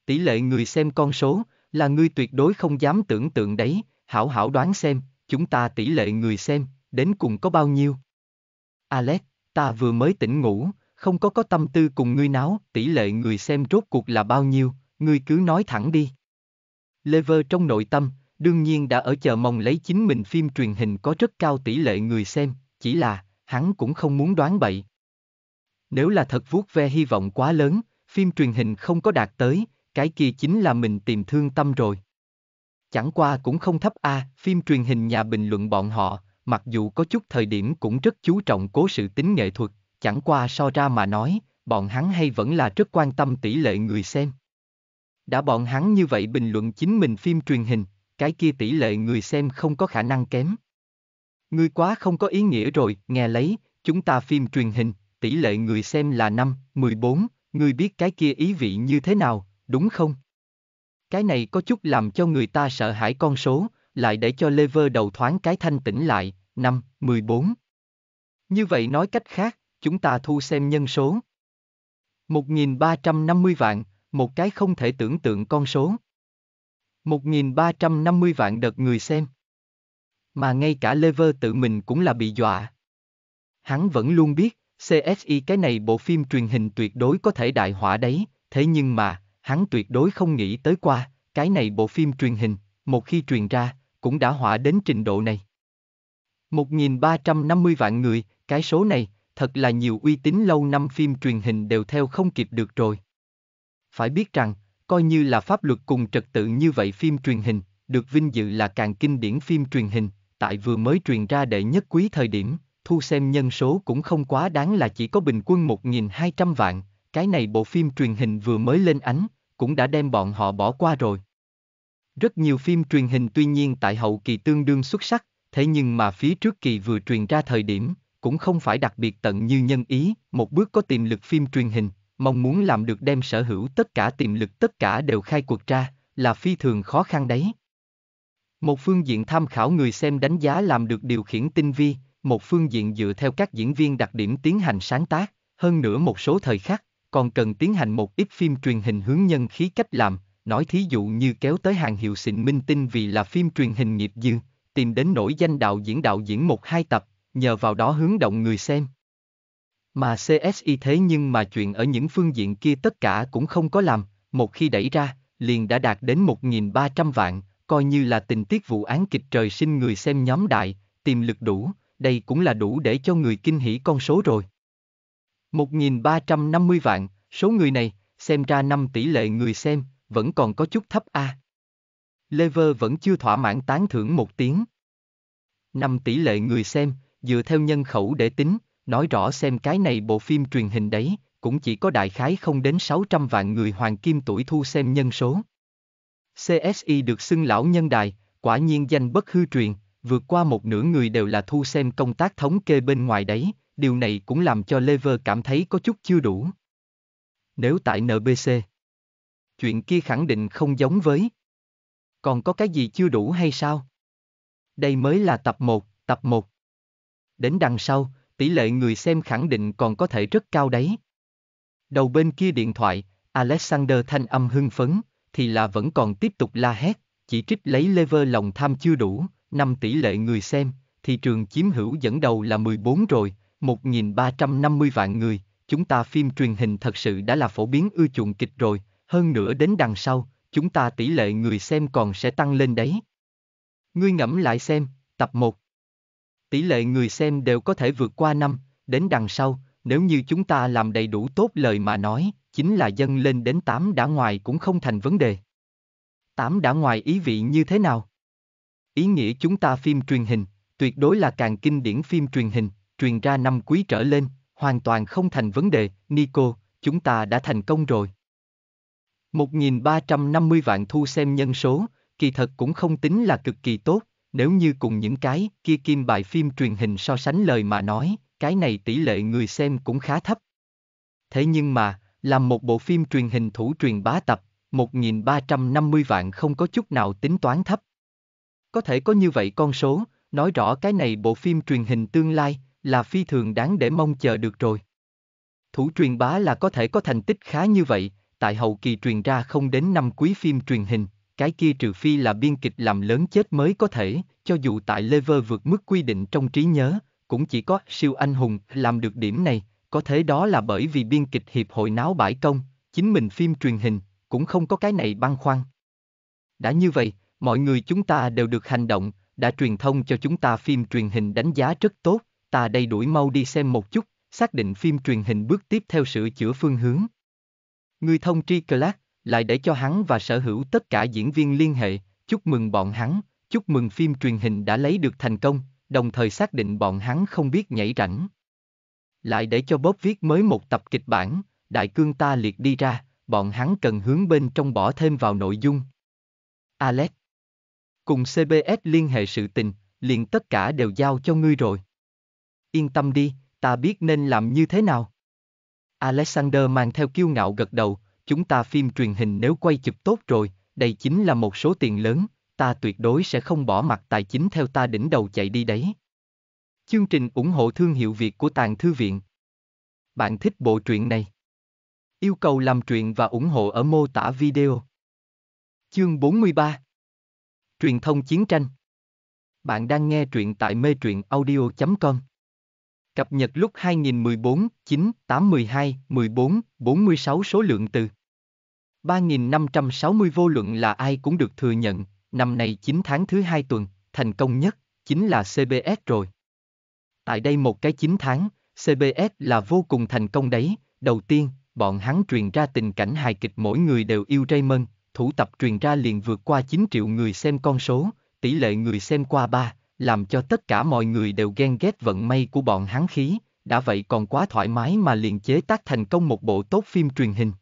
Tỷ lệ người xem con số, là ngươi tuyệt đối không dám tưởng tượng đấy, hảo hảo đoán xem, chúng ta tỷ lệ người xem, đến cùng có bao nhiêu. Alex, ta vừa mới tỉnh ngủ, không có có tâm tư cùng ngươi náo, tỷ lệ người xem rốt cuộc là bao nhiêu, ngươi cứ nói thẳng đi. Lever trong nội tâm, đương nhiên đã ở chờ mong lấy chính mình phim truyền hình có rất cao tỷ lệ người xem, chỉ là, hắn cũng không muốn đoán bậy. Nếu là thật vuốt ve hy vọng quá lớn, phim truyền hình không có đạt tới, cái kia chính là mình tìm thương tâm rồi. Chẳng qua cũng không thấp A, à, phim truyền hình nhà bình luận bọn họ, mặc dù có chút thời điểm cũng rất chú trọng cố sự tính nghệ thuật, chẳng qua so ra mà nói, bọn hắn hay vẫn là rất quan tâm tỷ lệ người xem. Đã bọn hắn như vậy bình luận chính mình phim truyền hình, cái kia tỷ lệ người xem không có khả năng kém. Ngươi quá không có ý nghĩa rồi, nghe lấy, chúng ta phim truyền hình, tỷ lệ người xem là 5, 14, ngươi biết cái kia ý vị như thế nào, đúng không? Cái này có chút làm cho người ta sợ hãi con số, lại để cho lever đầu thoáng cái thanh tĩnh lại, 5, 14. Như vậy nói cách khác, chúng ta thu xem nhân số. 1.350 vạn, một cái không thể tưởng tượng con số. 1.350 vạn đợt người xem. Mà ngay cả Lever tự mình cũng là bị dọa. Hắn vẫn luôn biết, CSI cái này bộ phim truyền hình tuyệt đối có thể đại hỏa đấy, thế nhưng mà, hắn tuyệt đối không nghĩ tới qua, cái này bộ phim truyền hình, một khi truyền ra, cũng đã hỏa đến trình độ này. 1.350 vạn người, cái số này, thật là nhiều uy tín lâu năm phim truyền hình đều theo không kịp được rồi. Phải biết rằng, coi như là pháp luật cùng trật tự như vậy phim truyền hình, được vinh dự là càng kinh điển phim truyền hình, tại vừa mới truyền ra đệ nhất quý thời điểm, thu xem nhân số cũng không quá đáng là chỉ có bình quân 1.200 vạn, cái này bộ phim truyền hình vừa mới lên ánh, cũng đã đem bọn họ bỏ qua rồi. Rất nhiều phim truyền hình tuy nhiên tại hậu kỳ tương đương xuất sắc, thế nhưng mà phía trước kỳ vừa truyền ra thời điểm, cũng không phải đặc biệt tận như nhân ý, một bước có tiềm lực phim truyền hình, mong muốn làm được đem sở hữu tất cả tiềm lực tất cả đều khai cuộc ra, là phi thường khó khăn đấy. Một phương diện tham khảo người xem đánh giá làm được điều khiển tinh vi, một phương diện dựa theo các diễn viên đặc điểm tiến hành sáng tác, hơn nữa một số thời khắc, còn cần tiến hành một ít phim truyền hình hướng nhân khí cách làm, nói thí dụ như kéo tới hàng hiệu xịn minh tinh vì là phim truyền hình nghiệp dư, tìm đến nổi danh đạo diễn đạo diễn một hai tập, nhờ vào đó hướng động người xem. Mà CSI thế nhưng mà chuyện ở những phương diện kia tất cả cũng không có làm, một khi đẩy ra, liền đã đạt đến 1.300 vạn, coi như là tình tiết vụ án kịch trời sinh người xem nhóm đại, tiềm lực đủ, đây cũng là đủ để cho người kinh hỉ con số rồi. 1.350 vạn, số người này, xem ra năm tỷ lệ người xem, vẫn còn có chút thấp a. À. Lever vẫn chưa thỏa mãn tán thưởng một tiếng. 5 tỷ lệ người xem, dựa theo nhân khẩu để tính, nói rõ xem cái này bộ phim truyền hình đấy, cũng chỉ có đại khái không đến 600 vạn người hoàng kim tuổi thu xem nhân số. CSI được xưng lão nhân đài, quả nhiên danh bất hư truyền, vượt qua một nửa người đều là thu xem công tác thống kê bên ngoài đấy, điều này cũng làm cho Lever cảm thấy có chút chưa đủ. Nếu tại NBC, chuyện kia khẳng định không giống với. Còn có cái gì chưa đủ hay sao? Đây mới là tập 1, tập 1. Đến đằng sau, tỷ lệ người xem khẳng định còn có thể rất cao đấy. Đầu bên kia điện thoại, Alexander thanh âm hưng phấn, thì là vẫn còn tiếp tục la hét, chỉ trích lấy lever lòng tham chưa đủ, 5 tỷ lệ người xem, thị trường chiếm hữu dẫn đầu là 14 rồi, 1.350 vạn người, chúng ta phim truyền hình thật sự đã là phổ biến ưa chuộng kịch rồi, hơn nữa đến đằng sau, chúng ta tỷ lệ người xem còn sẽ tăng lên đấy. Ngươi ngẫm lại xem, tập 1, tỷ lệ người xem đều có thể vượt qua năm, đến đằng sau, nếu như chúng ta làm đầy đủ tốt lời mà nói, chính là dâng lên đến 8 đã ngoài cũng không thành vấn đề. 8 đã ngoài ý vị như thế nào? Ý nghĩa chúng ta phim truyền hình, tuyệt đối là càng kinh điển phim truyền hình, truyền ra năm quý trở lên, hoàn toàn không thành vấn đề, Nico, chúng ta đã thành công rồi. 1.350 vạn thu xem nhân số, kỳ thật cũng không tính là cực kỳ tốt, nếu như cùng những cái kia kim bài phim truyền hình so sánh lời mà nói, cái này tỷ lệ người xem cũng khá thấp. Thế nhưng mà, làm một bộ phim truyền hình thủ truyền bá tập, 1.350 vạn không có chút nào tính toán thấp. Có thể có như vậy con số, nói rõ cái này bộ phim truyền hình tương lai là phi thường đáng để mong chờ được rồi. Thủ truyền bá là có thể có thành tích khá như vậy, tại hậu kỳ truyền ra không đến năm quý phim truyền hình, cái kia trừ phi là biên kịch làm lớn chết mới có thể, cho dù tại Lever vượt mức quy định trong trí nhớ, cũng chỉ có siêu anh hùng làm được điểm này, có thế đó là bởi vì biên kịch hiệp hội náo bãi công, chính mình phim truyền hình, cũng không có cái này băn khoăn. Đã như vậy, mọi người chúng ta đều được hành động, đã truyền thông cho chúng ta phim truyền hình đánh giá rất tốt, ta đây đuổi mau đi xem một chút, xác định phim truyền hình bước tiếp theo sửa chữa phương hướng. Người thông tri Clark, lại để cho hắn và sở hữu tất cả diễn viên liên hệ, chúc mừng bọn hắn, chúc mừng phim truyền hình đã lấy được thành công, đồng thời xác định bọn hắn không biết nhảy rảnh. Lại để cho Bob viết mới một tập kịch bản, đại cương ta liệt đi ra, bọn hắn cần hướng bên trong bỏ thêm vào nội dung. Alex Cùng CBS liên hệ sự tình, liền tất cả đều giao cho ngươi rồi. Yên tâm đi, ta biết nên làm như thế nào. Alexander mang theo kiêu ngạo gật đầu, chúng ta phim truyền hình nếu quay chụp tốt rồi, đây chính là một số tiền lớn, ta tuyệt đối sẽ không bỏ mặt tài chính theo ta đỉnh đầu chạy đi đấy. Chương trình ủng hộ thương hiệu Việt của Tàng Thư Viện Bạn thích bộ truyện này? Yêu cầu làm truyện và ủng hộ ở mô tả video. Chương 43 Truyền thông chiến tranh Bạn đang nghe truyện tại mê truyện audio.com Cập nhật lúc 2014, 9, 8 12 14, 46 số lượng từ. 3560 vô luận là ai cũng được thừa nhận, năm nay 9 tháng thứ hai tuần, thành công nhất, chính là CBS rồi. Tại đây một cái 9 tháng, CBS là vô cùng thành công đấy, đầu tiên, bọn hắn truyền ra tình cảnh hài kịch mỗi người đều yêu Raymond, thủ tập truyền ra liền vượt qua 9 triệu người xem con số, tỷ lệ người xem qua 3, làm cho tất cả mọi người đều ghen ghét vận may của bọn hắn khí, đã vậy còn quá thoải mái mà liền chế tác thành công một bộ tốt phim truyền hình.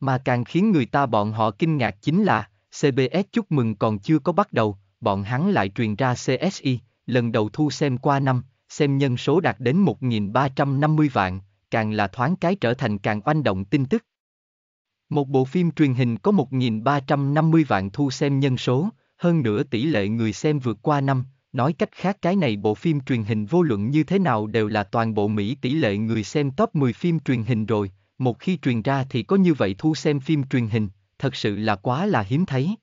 Mà càng khiến người ta bọn họ kinh ngạc chính là, CBS chúc mừng còn chưa có bắt đầu, bọn hắn lại truyền ra CSI, lần đầu thu xem qua năm, xem nhân số đạt đến 1.350 vạn, càng là thoáng cái trở thành càng oanh động tin tức. Một bộ phim truyền hình có 1.350 vạn thu xem nhân số, hơn nữa tỷ lệ người xem vượt qua năm, nói cách khác cái này bộ phim truyền hình vô luận như thế nào đều là toàn bộ Mỹ tỷ lệ người xem top 10 phim truyền hình rồi, một khi truyền ra thì có như vậy thu xem phim truyền hình, thật sự là quá là hiếm thấy.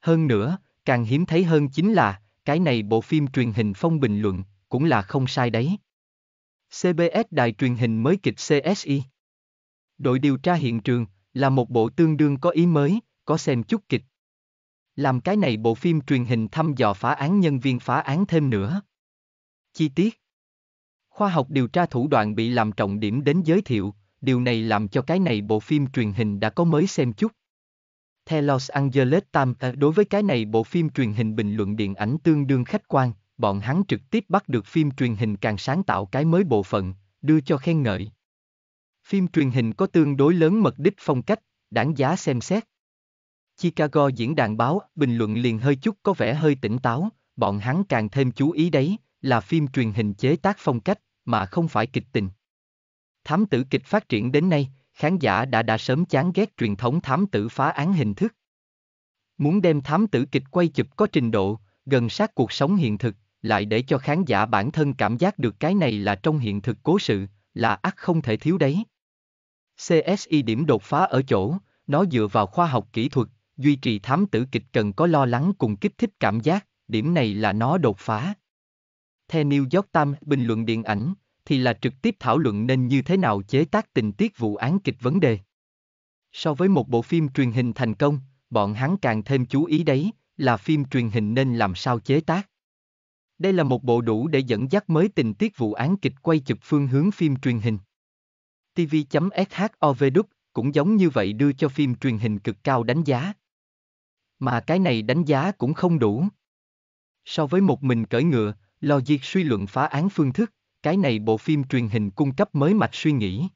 Hơn nữa, càng hiếm thấy hơn chính là, cái này bộ phim truyền hình phong bình luận, cũng là không sai đấy. CBS đài truyền hình mới kịch CSI Đội điều tra hiện trường, là một bộ tương đương có ý mới, có xem chút kịch, làm cái này bộ phim truyền hình thăm dò phá án nhân viên phá án thêm nữa. Chi tiết Khoa học điều tra thủ đoạn bị làm trọng điểm đến giới thiệu, điều này làm cho cái này bộ phim truyền hình đã có mới xem chút. Theo Los Angeles Times, ờ, đối với cái này bộ phim truyền hình bình luận điện ảnh tương đương khách quan, bọn hắn trực tiếp bắt được phim truyền hình càng sáng tạo cái mới bộ phận, đưa cho khen ngợi. Phim truyền hình có tương đối lớn mật đích phong cách, đáng giá xem xét. Chicago diễn đàn báo, bình luận liền hơi chút có vẻ hơi tỉnh táo, bọn hắn càng thêm chú ý đấy, là phim truyền hình chế tác phong cách, mà không phải kịch tình. Thám tử kịch phát triển đến nay, khán giả đã đã sớm chán ghét truyền thống thám tử phá án hình thức. Muốn đem thám tử kịch quay chụp có trình độ, gần sát cuộc sống hiện thực, lại để cho khán giả bản thân cảm giác được cái này là trong hiện thực cố sự, là ắt không thể thiếu đấy. CSI điểm đột phá ở chỗ, nó dựa vào khoa học kỹ thuật, duy trì thám tử kịch cần có lo lắng cùng kích thích cảm giác, điểm này là nó đột phá. Theo New York Times bình luận điện ảnh, thì là trực tiếp thảo luận nên như thế nào chế tác tình tiết vụ án kịch vấn đề. So với một bộ phim truyền hình thành công, bọn hắn càng thêm chú ý đấy, là phim truyền hình nên làm sao chế tác. Đây là một bộ đủ để dẫn dắt mới tình tiết vụ án kịch quay chụp phương hướng phim truyền hình. TV.shovdup cũng giống như vậy đưa cho phim truyền hình cực cao đánh giá mà cái này đánh giá cũng không đủ. So với một mình cởi ngựa, lo diệt suy luận phá án phương thức, cái này bộ phim truyền hình cung cấp mới mạch suy nghĩ.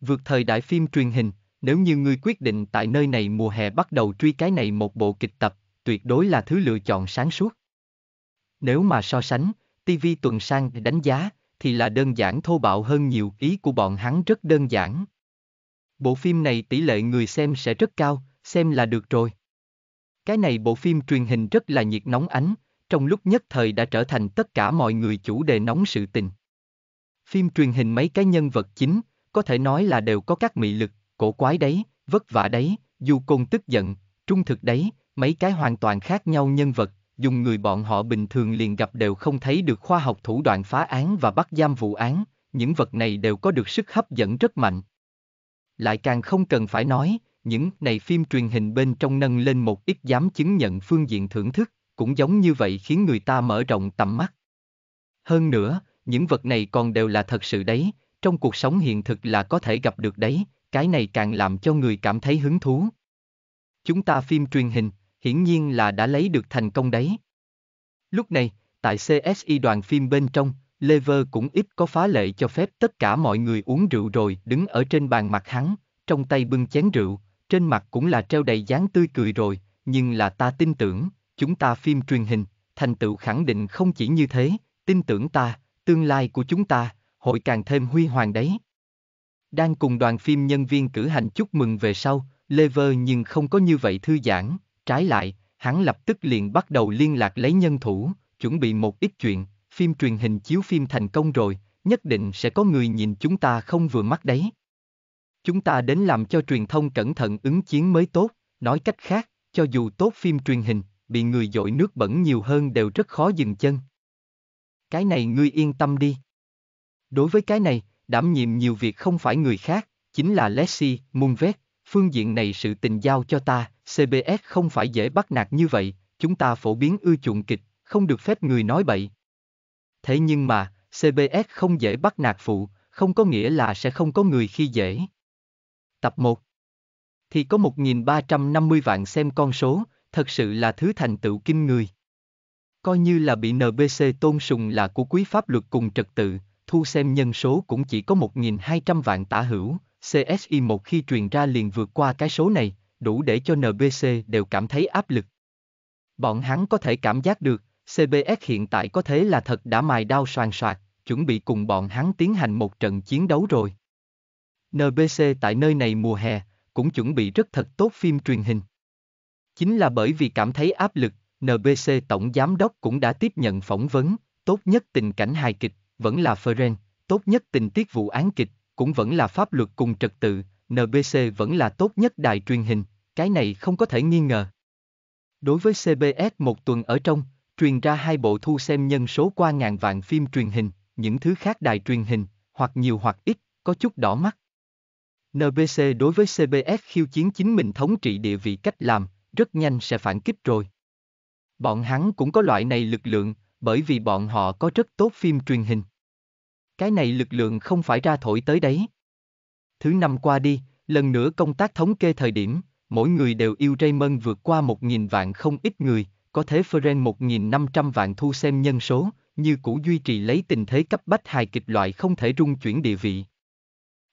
Vượt thời đại phim truyền hình, nếu như ngươi quyết định tại nơi này mùa hè bắt đầu truy cái này một bộ kịch tập, tuyệt đối là thứ lựa chọn sáng suốt. Nếu mà so sánh, TV tuần sang đánh giá, thì là đơn giản thô bạo hơn nhiều ý của bọn hắn rất đơn giản. Bộ phim này tỷ lệ người xem sẽ rất cao, xem là được rồi. Cái này bộ phim truyền hình rất là nhiệt nóng ánh, trong lúc nhất thời đã trở thành tất cả mọi người chủ đề nóng sự tình. Phim truyền hình mấy cái nhân vật chính, có thể nói là đều có các mị lực, cổ quái đấy, vất vả đấy, du côn tức giận, trung thực đấy, mấy cái hoàn toàn khác nhau nhân vật, dùng người bọn họ bình thường liền gặp đều không thấy được khoa học thủ đoạn phá án và bắt giam vụ án, những vật này đều có được sức hấp dẫn rất mạnh. Lại càng không cần phải nói, những này phim truyền hình bên trong nâng lên một ít dám chứng nhận phương diện thưởng thức, cũng giống như vậy khiến người ta mở rộng tầm mắt. Hơn nữa, những vật này còn đều là thật sự đấy, trong cuộc sống hiện thực là có thể gặp được đấy, cái này càng làm cho người cảm thấy hứng thú. Chúng ta phim truyền hình, hiển nhiên là đã lấy được thành công đấy. Lúc này, tại CSI đoàn phim bên trong, Lever cũng ít có phá lệ cho phép tất cả mọi người uống rượu rồi đứng ở trên bàn mặt hắn, trong tay bưng chén rượu, trên mặt cũng là treo đầy dáng tươi cười rồi, nhưng là ta tin tưởng, chúng ta phim truyền hình, thành tựu khẳng định không chỉ như thế, tin tưởng ta, tương lai của chúng ta, hội càng thêm huy hoàng đấy. Đang cùng đoàn phim nhân viên cử hành chúc mừng về sau, Lever nhưng không có như vậy thư giãn, trái lại, hắn lập tức liền bắt đầu liên lạc lấy nhân thủ, chuẩn bị một ít chuyện, phim truyền hình chiếu phim thành công rồi, nhất định sẽ có người nhìn chúng ta không vừa mắt đấy. Chúng ta đến làm cho truyền thông cẩn thận ứng chiến mới tốt, nói cách khác, cho dù tốt phim truyền hình, bị người dội nước bẩn nhiều hơn đều rất khó dừng chân. Cái này ngươi yên tâm đi. Đối với cái này, đảm nhiệm nhiều việc không phải người khác, chính là Leslie, Munvet, phương diện này sự tình giao cho ta, CBS không phải dễ bắt nạt như vậy, chúng ta phổ biến ưa chuộng kịch, không được phép người nói bậy. Thế nhưng mà, CBS không dễ bắt nạt phụ, không có nghĩa là sẽ không có người khi dễ. Tập 1 Thì có 1.350 vạn xem con số, thật sự là thứ thành tựu kinh người. Coi như là bị NBC tôn sùng là của quý pháp luật cùng trật tự, thu xem nhân số cũng chỉ có 1.200 vạn tả hữu, CSI một khi truyền ra liền vượt qua cái số này, đủ để cho NBC đều cảm thấy áp lực. Bọn hắn có thể cảm giác được, CBS hiện tại có thế là thật đã mài đao soàn soạt, chuẩn bị cùng bọn hắn tiến hành một trận chiến đấu rồi. NBC tại nơi này mùa hè, cũng chuẩn bị rất thật tốt phim truyền hình. Chính là bởi vì cảm thấy áp lực, NBC Tổng Giám đốc cũng đã tiếp nhận phỏng vấn, tốt nhất tình cảnh hài kịch, vẫn là Ferenc, tốt nhất tình tiết vụ án kịch, cũng vẫn là pháp luật cùng trật tự, NBC vẫn là tốt nhất đài truyền hình, cái này không có thể nghi ngờ. Đối với CBS một tuần ở trong, truyền ra hai bộ thu xem nhân số qua ngàn vạn phim truyền hình, những thứ khác đài truyền hình, hoặc nhiều hoặc ít, có chút đỏ mắt. NBC đối với CBS khiêu chiến chính mình thống trị địa vị cách làm, rất nhanh sẽ phản kích rồi. Bọn hắn cũng có loại này lực lượng, bởi vì bọn họ có rất tốt phim truyền hình. Cái này lực lượng không phải ra thổi tới đấy. Thứ năm qua đi, lần nữa công tác thống kê thời điểm, mỗi người đều yêu Raymond vượt qua 1.000 vạn không ít người, có thế Feren 1.500 vạn thu xem nhân số, như cũ duy trì lấy tình thế cấp bách hài kịch loại không thể rung chuyển địa vị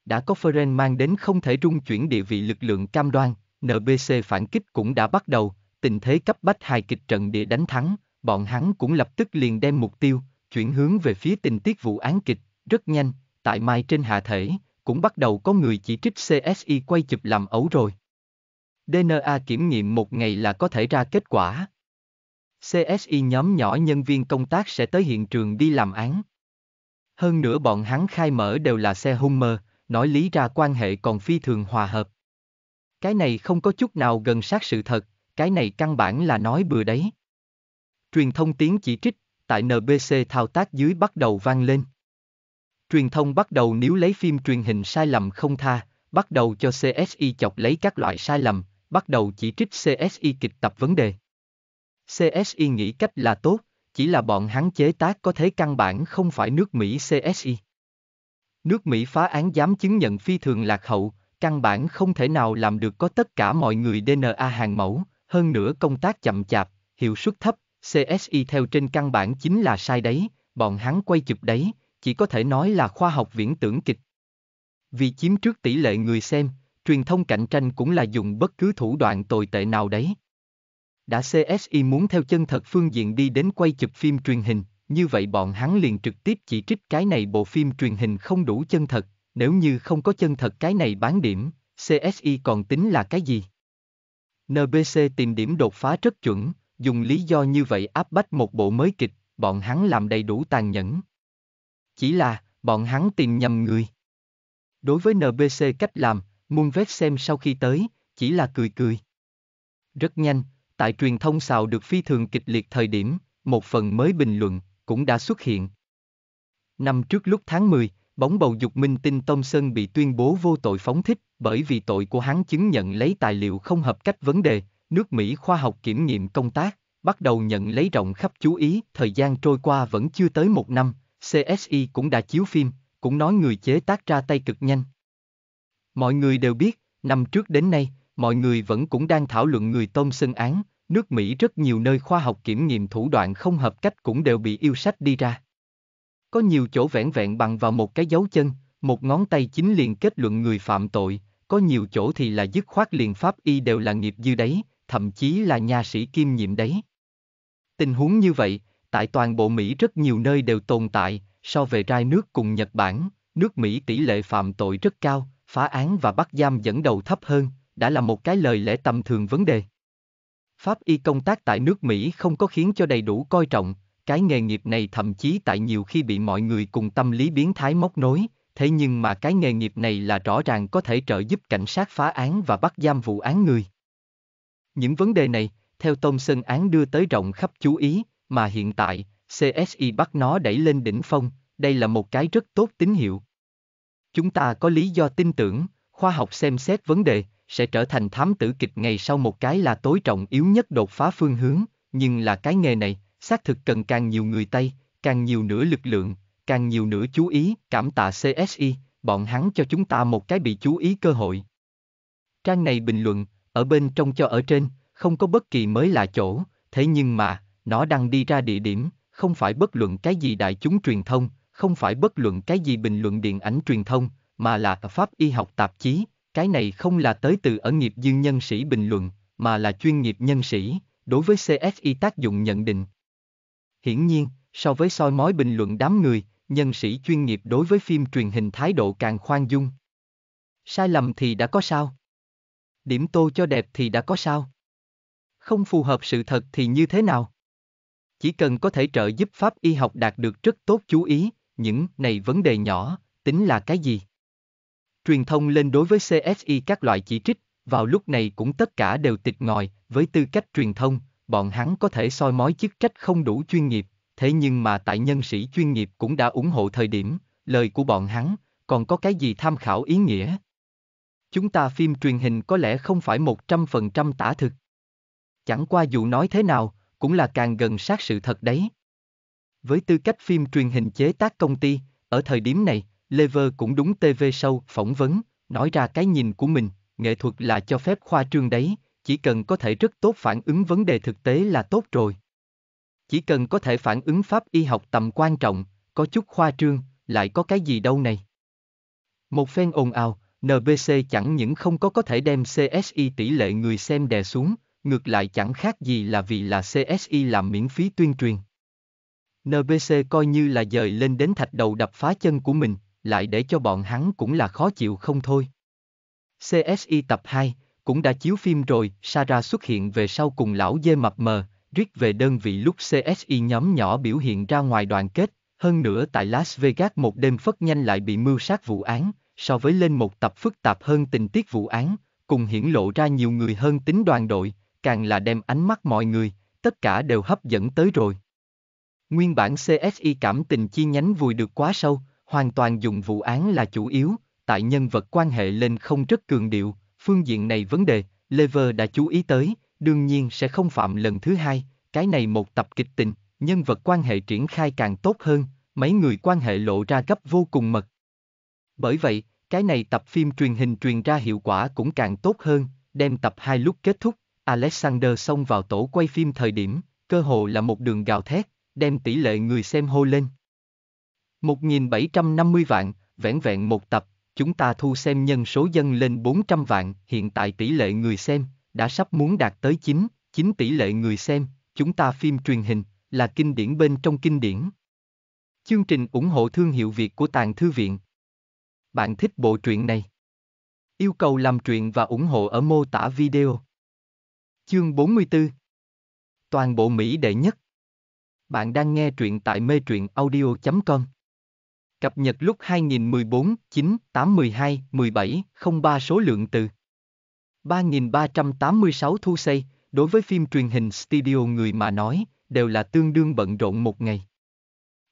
đã có Ferenc mang đến không thể trung chuyển địa vị lực lượng cam đoan, NBC phản kích cũng đã bắt đầu, tình thế cấp bách hài kịch trận địa đánh thắng, bọn hắn cũng lập tức liền đem mục tiêu, chuyển hướng về phía tình tiết vụ án kịch, rất nhanh, tại mai trên hạ thể, cũng bắt đầu có người chỉ trích CSI quay chụp làm ấu rồi. DNA kiểm nghiệm một ngày là có thể ra kết quả. CSI nhóm nhỏ nhân viên công tác sẽ tới hiện trường đi làm án. Hơn nữa bọn hắn khai mở đều là xe Hummer, nói lý ra quan hệ còn phi thường hòa hợp. Cái này không có chút nào gần sát sự thật, cái này căn bản là nói bừa đấy. Truyền thông tiếng chỉ trích, tại NBC thao tác dưới bắt đầu vang lên. Truyền thông bắt đầu níu lấy phim truyền hình sai lầm không tha, bắt đầu cho CSI chọc lấy các loại sai lầm, bắt đầu chỉ trích CSI kịch tập vấn đề. CSI nghĩ cách là tốt, chỉ là bọn hắn chế tác có thế căn bản không phải nước Mỹ CSI. Nước Mỹ phá án dám chứng nhận phi thường lạc hậu, căn bản không thể nào làm được có tất cả mọi người DNA hàng mẫu, hơn nữa công tác chậm chạp, hiệu suất thấp, CSI theo trên căn bản chính là sai đấy, bọn hắn quay chụp đấy, chỉ có thể nói là khoa học viễn tưởng kịch. Vì chiếm trước tỷ lệ người xem, truyền thông cạnh tranh cũng là dùng bất cứ thủ đoạn tồi tệ nào đấy. Đã CSI muốn theo chân thật phương diện đi đến quay chụp phim truyền hình, như vậy bọn hắn liền trực tiếp chỉ trích cái này bộ phim truyền hình không đủ chân thật, nếu như không có chân thật cái này bán điểm, CSI còn tính là cái gì? NBC tìm điểm đột phá rất chuẩn, dùng lý do như vậy áp bách một bộ mới kịch, bọn hắn làm đầy đủ tàn nhẫn. Chỉ là, bọn hắn tìm nhầm người. Đối với NBC cách làm, muôn Moonvet xem sau khi tới, chỉ là cười cười. Rất nhanh, tại truyền thông xào được phi thường kịch liệt thời điểm, một phần mới bình luận, cũng đã xuất hiện. Năm trước lúc tháng 10, bóng bầu dục minh tinh Tông Sơn bị tuyên bố vô tội phóng thích bởi vì tội của hắn chứng nhận lấy tài liệu không hợp cách vấn đề, nước Mỹ khoa học kiểm nghiệm công tác, bắt đầu nhận lấy rộng khắp chú ý, thời gian trôi qua vẫn chưa tới một năm, CSI cũng đã chiếu phim, cũng nói người chế tác ra tay cực nhanh. Mọi người đều biết, năm trước đến nay, mọi người vẫn cũng đang thảo luận người Tông Sơn án, Nước Mỹ rất nhiều nơi khoa học kiểm nghiệm thủ đoạn không hợp cách cũng đều bị yêu sách đi ra. Có nhiều chỗ vẹn vẹn bằng vào một cái dấu chân, một ngón tay chính liền kết luận người phạm tội, có nhiều chỗ thì là dứt khoát liền pháp y đều là nghiệp dư đấy, thậm chí là nhà sĩ kim nhiệm đấy. Tình huống như vậy, tại toàn bộ Mỹ rất nhiều nơi đều tồn tại, so về rai nước cùng Nhật Bản, nước Mỹ tỷ lệ phạm tội rất cao, phá án và bắt giam dẫn đầu thấp hơn, đã là một cái lời lẽ tầm thường vấn đề. Pháp y công tác tại nước Mỹ không có khiến cho đầy đủ coi trọng, cái nghề nghiệp này thậm chí tại nhiều khi bị mọi người cùng tâm lý biến thái móc nối, thế nhưng mà cái nghề nghiệp này là rõ ràng có thể trợ giúp cảnh sát phá án và bắt giam vụ án người. Những vấn đề này, theo Thompson án đưa tới rộng khắp chú ý, mà hiện tại, CSI bắt nó đẩy lên đỉnh phong, đây là một cái rất tốt tín hiệu. Chúng ta có lý do tin tưởng, khoa học xem xét vấn đề, sẽ trở thành thám tử kịch ngày sau một cái là tối trọng yếu nhất đột phá phương hướng, nhưng là cái nghề này, xác thực cần càng nhiều người Tây, càng nhiều nữa lực lượng, càng nhiều nữa chú ý, cảm tạ CSI, bọn hắn cho chúng ta một cái bị chú ý cơ hội. Trang này bình luận, ở bên trong cho ở trên, không có bất kỳ mới là chỗ, thế nhưng mà, nó đang đi ra địa điểm, không phải bất luận cái gì đại chúng truyền thông, không phải bất luận cái gì bình luận điện ảnh truyền thông, mà là Pháp Y học tạp chí, cái này không là tới từ ở nghiệp dương nhân sĩ bình luận, mà là chuyên nghiệp nhân sĩ, đối với CSI tác dụng nhận định. Hiển nhiên, so với soi mói bình luận đám người, nhân sĩ chuyên nghiệp đối với phim truyền hình thái độ càng khoan dung. Sai lầm thì đã có sao? Điểm tô cho đẹp thì đã có sao? Không phù hợp sự thật thì như thế nào? Chỉ cần có thể trợ giúp pháp y học đạt được rất tốt chú ý, những này vấn đề nhỏ, tính là cái gì? truyền thông lên đối với CSI các loại chỉ trích, vào lúc này cũng tất cả đều tịch ngòi, với tư cách truyền thông, bọn hắn có thể soi mói chức trách không đủ chuyên nghiệp, thế nhưng mà tại nhân sĩ chuyên nghiệp cũng đã ủng hộ thời điểm, lời của bọn hắn, còn có cái gì tham khảo ý nghĩa? Chúng ta phim truyền hình có lẽ không phải 100% tả thực. Chẳng qua dù nói thế nào, cũng là càng gần sát sự thật đấy. Với tư cách phim truyền hình chế tác công ty, ở thời điểm này, Lever cũng đúng TV sâu phỏng vấn, nói ra cái nhìn của mình, nghệ thuật là cho phép khoa trương đấy, chỉ cần có thể rất tốt phản ứng vấn đề thực tế là tốt rồi. Chỉ cần có thể phản ứng pháp y học tầm quan trọng, có chút khoa trương, lại có cái gì đâu này. Một phen ồn ào, NBC chẳng những không có có thể đem CSI tỷ lệ người xem đè xuống, ngược lại chẳng khác gì là vì là CSI làm miễn phí tuyên truyền. NBC coi như là dời lên đến thạch đầu đập phá chân của mình, lại để cho bọn hắn cũng là khó chịu không thôi. CSI tập 2, cũng đã chiếu phim rồi, Sarah xuất hiện về sau cùng lão dê mập mờ, riết về đơn vị lúc CSI nhóm nhỏ biểu hiện ra ngoài đoàn kết, hơn nữa tại Las Vegas một đêm phất nhanh lại bị mưu sát vụ án, so với lên một tập phức tạp hơn tình tiết vụ án, cùng hiển lộ ra nhiều người hơn tính đoàn đội, càng là đem ánh mắt mọi người, tất cả đều hấp dẫn tới rồi. Nguyên bản CSI cảm tình chi nhánh vùi được quá sâu, hoàn toàn dùng vụ án là chủ yếu, tại nhân vật quan hệ lên không rất cường điệu, phương diện này vấn đề, Lever đã chú ý tới, đương nhiên sẽ không phạm lần thứ hai, cái này một tập kịch tình, nhân vật quan hệ triển khai càng tốt hơn, mấy người quan hệ lộ ra gấp vô cùng mật. Bởi vậy, cái này tập phim truyền hình truyền ra hiệu quả cũng càng tốt hơn, đem tập hai lúc kết thúc, Alexander xông vào tổ quay phim thời điểm, cơ hồ là một đường gào thét, đem tỷ lệ người xem hô lên. 1.750 vạn, vẻn vẹn một tập, chúng ta thu xem nhân số dân lên 400 vạn, hiện tại tỷ lệ người xem, đã sắp muốn đạt tới 9, 9 tỷ lệ người xem, chúng ta phim truyền hình, là kinh điển bên trong kinh điển. Chương trình ủng hộ thương hiệu Việt của Tàng Thư Viện. Bạn thích bộ truyện này? Yêu cầu làm truyện và ủng hộ ở mô tả video. Chương 44 Toàn bộ Mỹ đệ nhất Bạn đang nghe truyện tại mê truyện audio.com Cập nhật lúc 2014, 9, 8, 12, 17, 03 số lượng từ 3.386 thu xây, đối với phim truyền hình studio người mà nói, đều là tương đương bận rộn một ngày.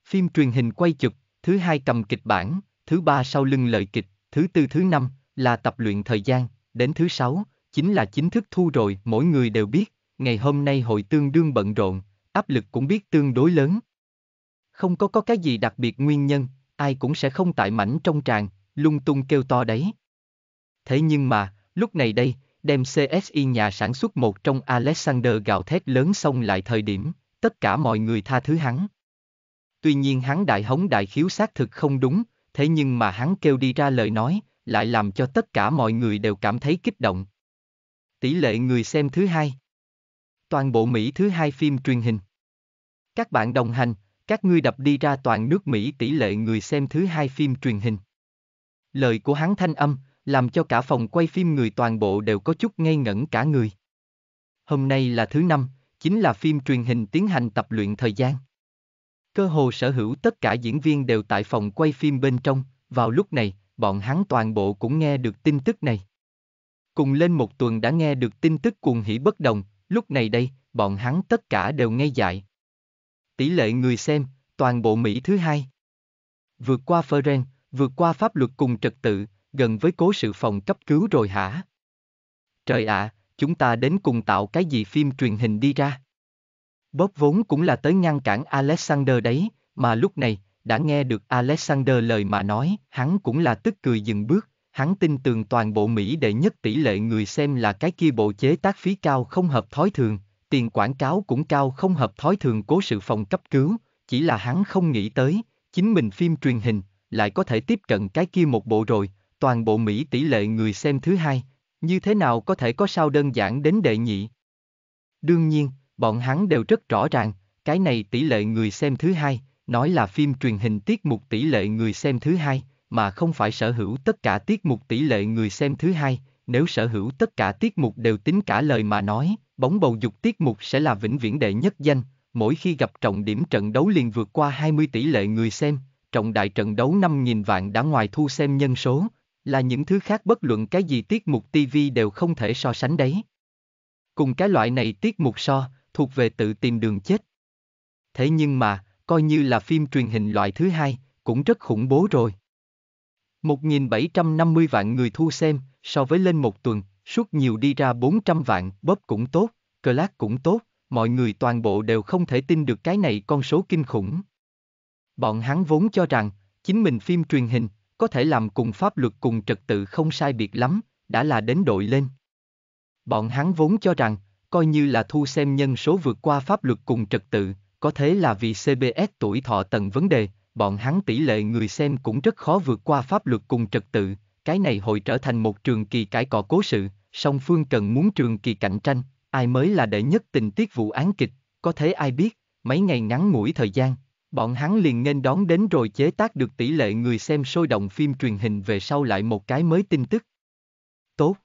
Phim truyền hình quay chụp, thứ hai cầm kịch bản, thứ ba sau lưng lời kịch, thứ tư thứ năm là tập luyện thời gian, đến thứ sáu chính là chính thức thu rồi, mỗi người đều biết, ngày hôm nay hội tương đương bận rộn, áp lực cũng biết tương đối lớn. Không có có cái gì đặc biệt nguyên nhân, ai cũng sẽ không tại mảnh trong tràng, lung tung kêu to đấy. Thế nhưng mà, lúc này đây, đem CSI nhà sản xuất một trong Alexander gào thét lớn xong lại thời điểm, tất cả mọi người tha thứ hắn. Tuy nhiên hắn đại hống đại khiếu xác thực không đúng, thế nhưng mà hắn kêu đi ra lời nói, lại làm cho tất cả mọi người đều cảm thấy kích động. Tỷ lệ người xem thứ hai. Toàn bộ Mỹ thứ hai phim truyền hình. Các bạn đồng hành, các ngươi đập đi ra toàn nước Mỹ tỷ lệ người xem thứ hai phim truyền hình. Lời của hắn thanh âm, làm cho cả phòng quay phim người toàn bộ đều có chút ngây ngẩn cả người. Hôm nay là thứ năm, chính là phim truyền hình tiến hành tập luyện thời gian. Cơ hồ sở hữu tất cả diễn viên đều tại phòng quay phim bên trong, vào lúc này, bọn hắn toàn bộ cũng nghe được tin tức này. Cùng lên một tuần đã nghe được tin tức cuồng hỉ bất đồng, lúc này đây, bọn hắn tất cả đều ngây dại tỷ lệ người xem, toàn bộ Mỹ thứ hai. Vượt qua Ferren, vượt qua pháp luật cùng trật tự, gần với cố sự phòng cấp cứu rồi hả? Trời ạ, à, chúng ta đến cùng tạo cái gì phim truyền hình đi ra? Bob vốn cũng là tới ngăn cản Alexander đấy, mà lúc này, đã nghe được Alexander lời mà nói, hắn cũng là tức cười dừng bước, hắn tin tưởng toàn bộ Mỹ đệ nhất tỷ lệ người xem là cái kia bộ chế tác phí cao không hợp thói thường, tiền quảng cáo cũng cao không hợp thói thường cố sự phòng cấp cứu, chỉ là hắn không nghĩ tới, chính mình phim truyền hình, lại có thể tiếp cận cái kia một bộ rồi, toàn bộ Mỹ tỷ lệ người xem thứ hai, như thế nào có thể có sao đơn giản đến đệ nhị. Đương nhiên, bọn hắn đều rất rõ ràng, cái này tỷ lệ người xem thứ hai, nói là phim truyền hình tiết mục tỷ lệ người xem thứ hai, mà không phải sở hữu tất cả tiết mục tỷ lệ người xem thứ hai, nếu sở hữu tất cả tiết mục đều tính cả lời mà nói, bóng bầu dục tiết mục sẽ là vĩnh viễn đệ nhất danh, mỗi khi gặp trọng điểm trận đấu liền vượt qua 20 tỷ lệ người xem, trọng đại trận đấu 5.000 vạn đã ngoài thu xem nhân số, là những thứ khác bất luận cái gì tiết mục TV đều không thể so sánh đấy. Cùng cái loại này tiết mục so, thuộc về tự tìm đường chết. Thế nhưng mà, coi như là phim truyền hình loại thứ hai, cũng rất khủng bố rồi. 1.750 vạn người thu xem, so với lên một tuần, suốt nhiều đi ra 400 vạn, bóp cũng tốt, cơ lát cũng tốt, mọi người toàn bộ đều không thể tin được cái này con số kinh khủng. Bọn hắn vốn cho rằng, chính mình phim truyền hình, có thể làm cùng pháp luật cùng trật tự không sai biệt lắm, đã là đến đội lên. Bọn hắn vốn cho rằng, coi như là thu xem nhân số vượt qua pháp luật cùng trật tự, có thế là vì CBS tuổi thọ tận vấn đề, bọn hắn tỷ lệ người xem cũng rất khó vượt qua pháp luật cùng trật tự, cái này hội trở thành một trường kỳ cãi cọ cố sự, song phương cần muốn trường kỳ cạnh tranh, ai mới là đệ nhất tình tiết vụ án kịch, có thế ai biết, mấy ngày ngắn ngủi thời gian, bọn hắn liền nên đón đến rồi chế tác được tỷ lệ người xem sôi động phim truyền hình về sau lại một cái mới tin tức. Tốt.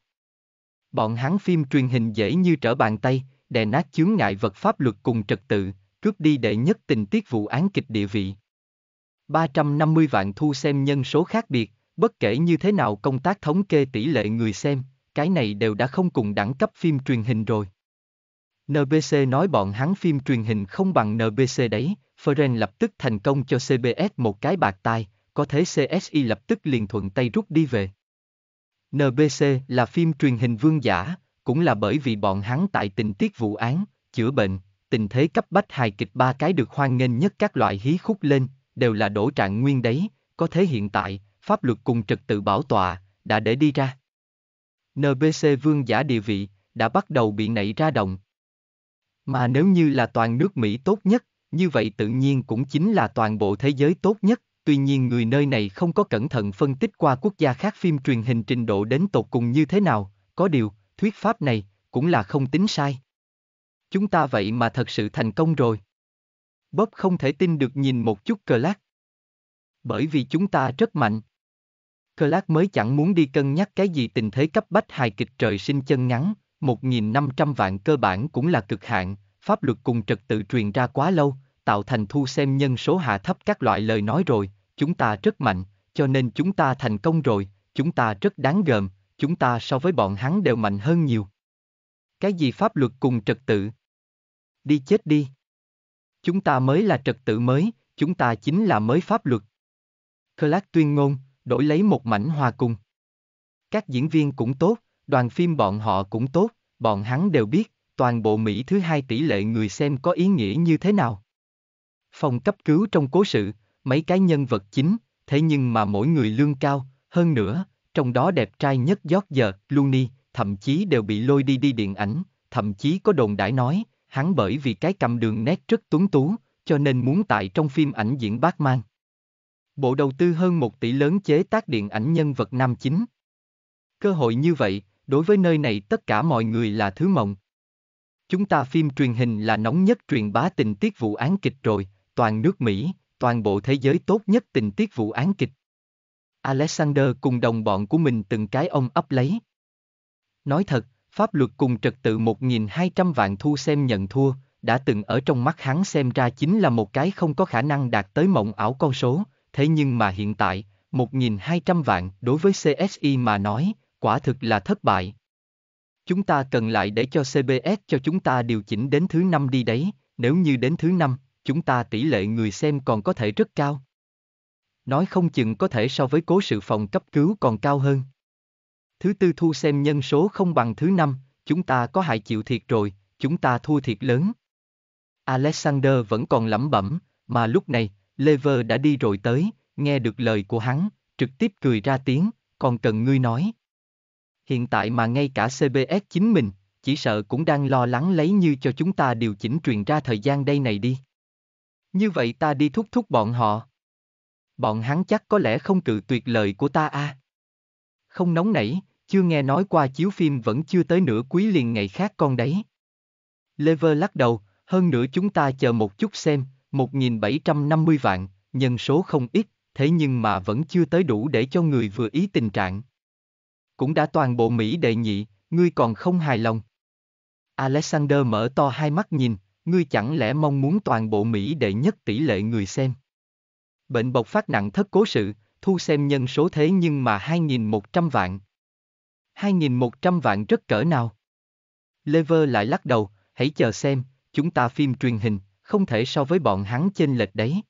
Bọn hắn phim truyền hình dễ như trở bàn tay, đè nát chướng ngại vật pháp luật cùng trật tự, cướp đi đệ nhất tình tiết vụ án kịch địa vị. 350 vạn thu xem nhân số khác biệt, Bất kể như thế nào công tác thống kê tỷ lệ người xem, cái này đều đã không cùng đẳng cấp phim truyền hình rồi. NBC nói bọn hắn phim truyền hình không bằng NBC đấy, Ferenc lập tức thành công cho CBS một cái bạc tai, có thế CSI lập tức liền thuận tay rút đi về. NBC là phim truyền hình vương giả, cũng là bởi vì bọn hắn tại tình tiết vụ án, chữa bệnh, tình thế cấp bách hài kịch ba cái được hoan nghênh nhất các loại hí khúc lên, đều là đổ trạng nguyên đấy, có thế hiện tại, pháp luật cùng trật tự bảo tọa, đã để đi ra. NBC vương giả địa vị, đã bắt đầu bị nảy ra động. Mà nếu như là toàn nước Mỹ tốt nhất, như vậy tự nhiên cũng chính là toàn bộ thế giới tốt nhất, tuy nhiên người nơi này không có cẩn thận phân tích qua quốc gia khác phim truyền hình trình độ đến tột cùng như thế nào, có điều, thuyết pháp này, cũng là không tính sai. Chúng ta vậy mà thật sự thành công rồi. Bob không thể tin được nhìn một chút cờ lát. Bởi vì chúng ta rất mạnh. Clark mới chẳng muốn đi cân nhắc cái gì tình thế cấp bách hài kịch trời sinh chân ngắn, 1.500 vạn cơ bản cũng là cực hạn, pháp luật cùng trật tự truyền ra quá lâu, tạo thành thu xem nhân số hạ thấp các loại lời nói rồi, chúng ta rất mạnh, cho nên chúng ta thành công rồi, chúng ta rất đáng gờm, chúng ta so với bọn hắn đều mạnh hơn nhiều. Cái gì pháp luật cùng trật tự? Đi chết đi. Chúng ta mới là trật tự mới, chúng ta chính là mới pháp luật. Clark tuyên ngôn, đổi lấy một mảnh hoa cung. Các diễn viên cũng tốt, đoàn phim bọn họ cũng tốt, bọn hắn đều biết, toàn bộ Mỹ thứ hai tỷ lệ người xem có ý nghĩa như thế nào. Phòng cấp cứu trong cố sự, mấy cái nhân vật chính, thế nhưng mà mỗi người lương cao, hơn nữa, trong đó đẹp trai nhất George Clooney, thậm chí đều bị lôi đi đi điện ảnh, thậm chí có đồn đãi nói, hắn bởi vì cái cầm đường nét rất tuấn tú, cho nên muốn tại trong phim ảnh diễn Batman. Bộ đầu tư hơn một tỷ lớn chế tác điện ảnh nhân vật nam chính. Cơ hội như vậy, đối với nơi này tất cả mọi người là thứ mộng. Chúng ta phim truyền hình là nóng nhất truyền bá tình tiết vụ án kịch rồi, toàn nước Mỹ, toàn bộ thế giới tốt nhất tình tiết vụ án kịch. Alexander cùng đồng bọn của mình từng cái ông ấp lấy. Nói thật, pháp luật cùng trật tự 1.200 vạn thu xem nhận thua, đã từng ở trong mắt hắn xem ra chính là một cái không có khả năng đạt tới mộng ảo con số, thế nhưng mà hiện tại, 1.200 vạn đối với CSI mà nói, quả thực là thất bại. Chúng ta cần lại để cho CBS cho chúng ta điều chỉnh đến thứ năm đi đấy, nếu như đến thứ năm, chúng ta tỷ lệ người xem còn có thể rất cao. Nói không chừng có thể so với cố sự phòng cấp cứu còn cao hơn. Thứ tư thu xem nhân số không bằng thứ năm, chúng ta có hại chịu thiệt rồi, chúng ta thua thiệt lớn. Alexander vẫn còn lẩm bẩm, mà lúc này, Lever đã đi rồi tới, nghe được lời của hắn, trực tiếp cười ra tiếng, còn cần ngươi nói. Hiện tại mà ngay cả CBS chính mình, chỉ sợ cũng đang lo lắng lấy như cho chúng ta điều chỉnh truyền ra thời gian đây này đi. Như vậy ta đi thúc thúc bọn họ. Bọn hắn chắc có lẽ không cự tuyệt lời của ta a. À. Không nóng nảy, chưa nghe nói qua chiếu phim vẫn chưa tới nửa quý liền ngày khác con đấy. Lever lắc đầu, hơn nữa chúng ta chờ một chút xem, 1.750 vạn, nhân số không ít, thế nhưng mà vẫn chưa tới đủ để cho người vừa ý tình trạng. Cũng đã toàn bộ Mỹ đệ nhị, ngươi còn không hài lòng. Alexander mở to hai mắt nhìn, ngươi chẳng lẽ mong muốn toàn bộ Mỹ đệ nhất tỷ lệ người xem. Bệnh bộc phát nặng thất cố sự, thu xem nhân số thế nhưng mà 2.100 vạn. 2.100 vạn rất cỡ nào? Lever lại lắc đầu, hãy chờ xem, chúng ta phim truyền hình, không thể so với bọn hắn chênh lệch đấy.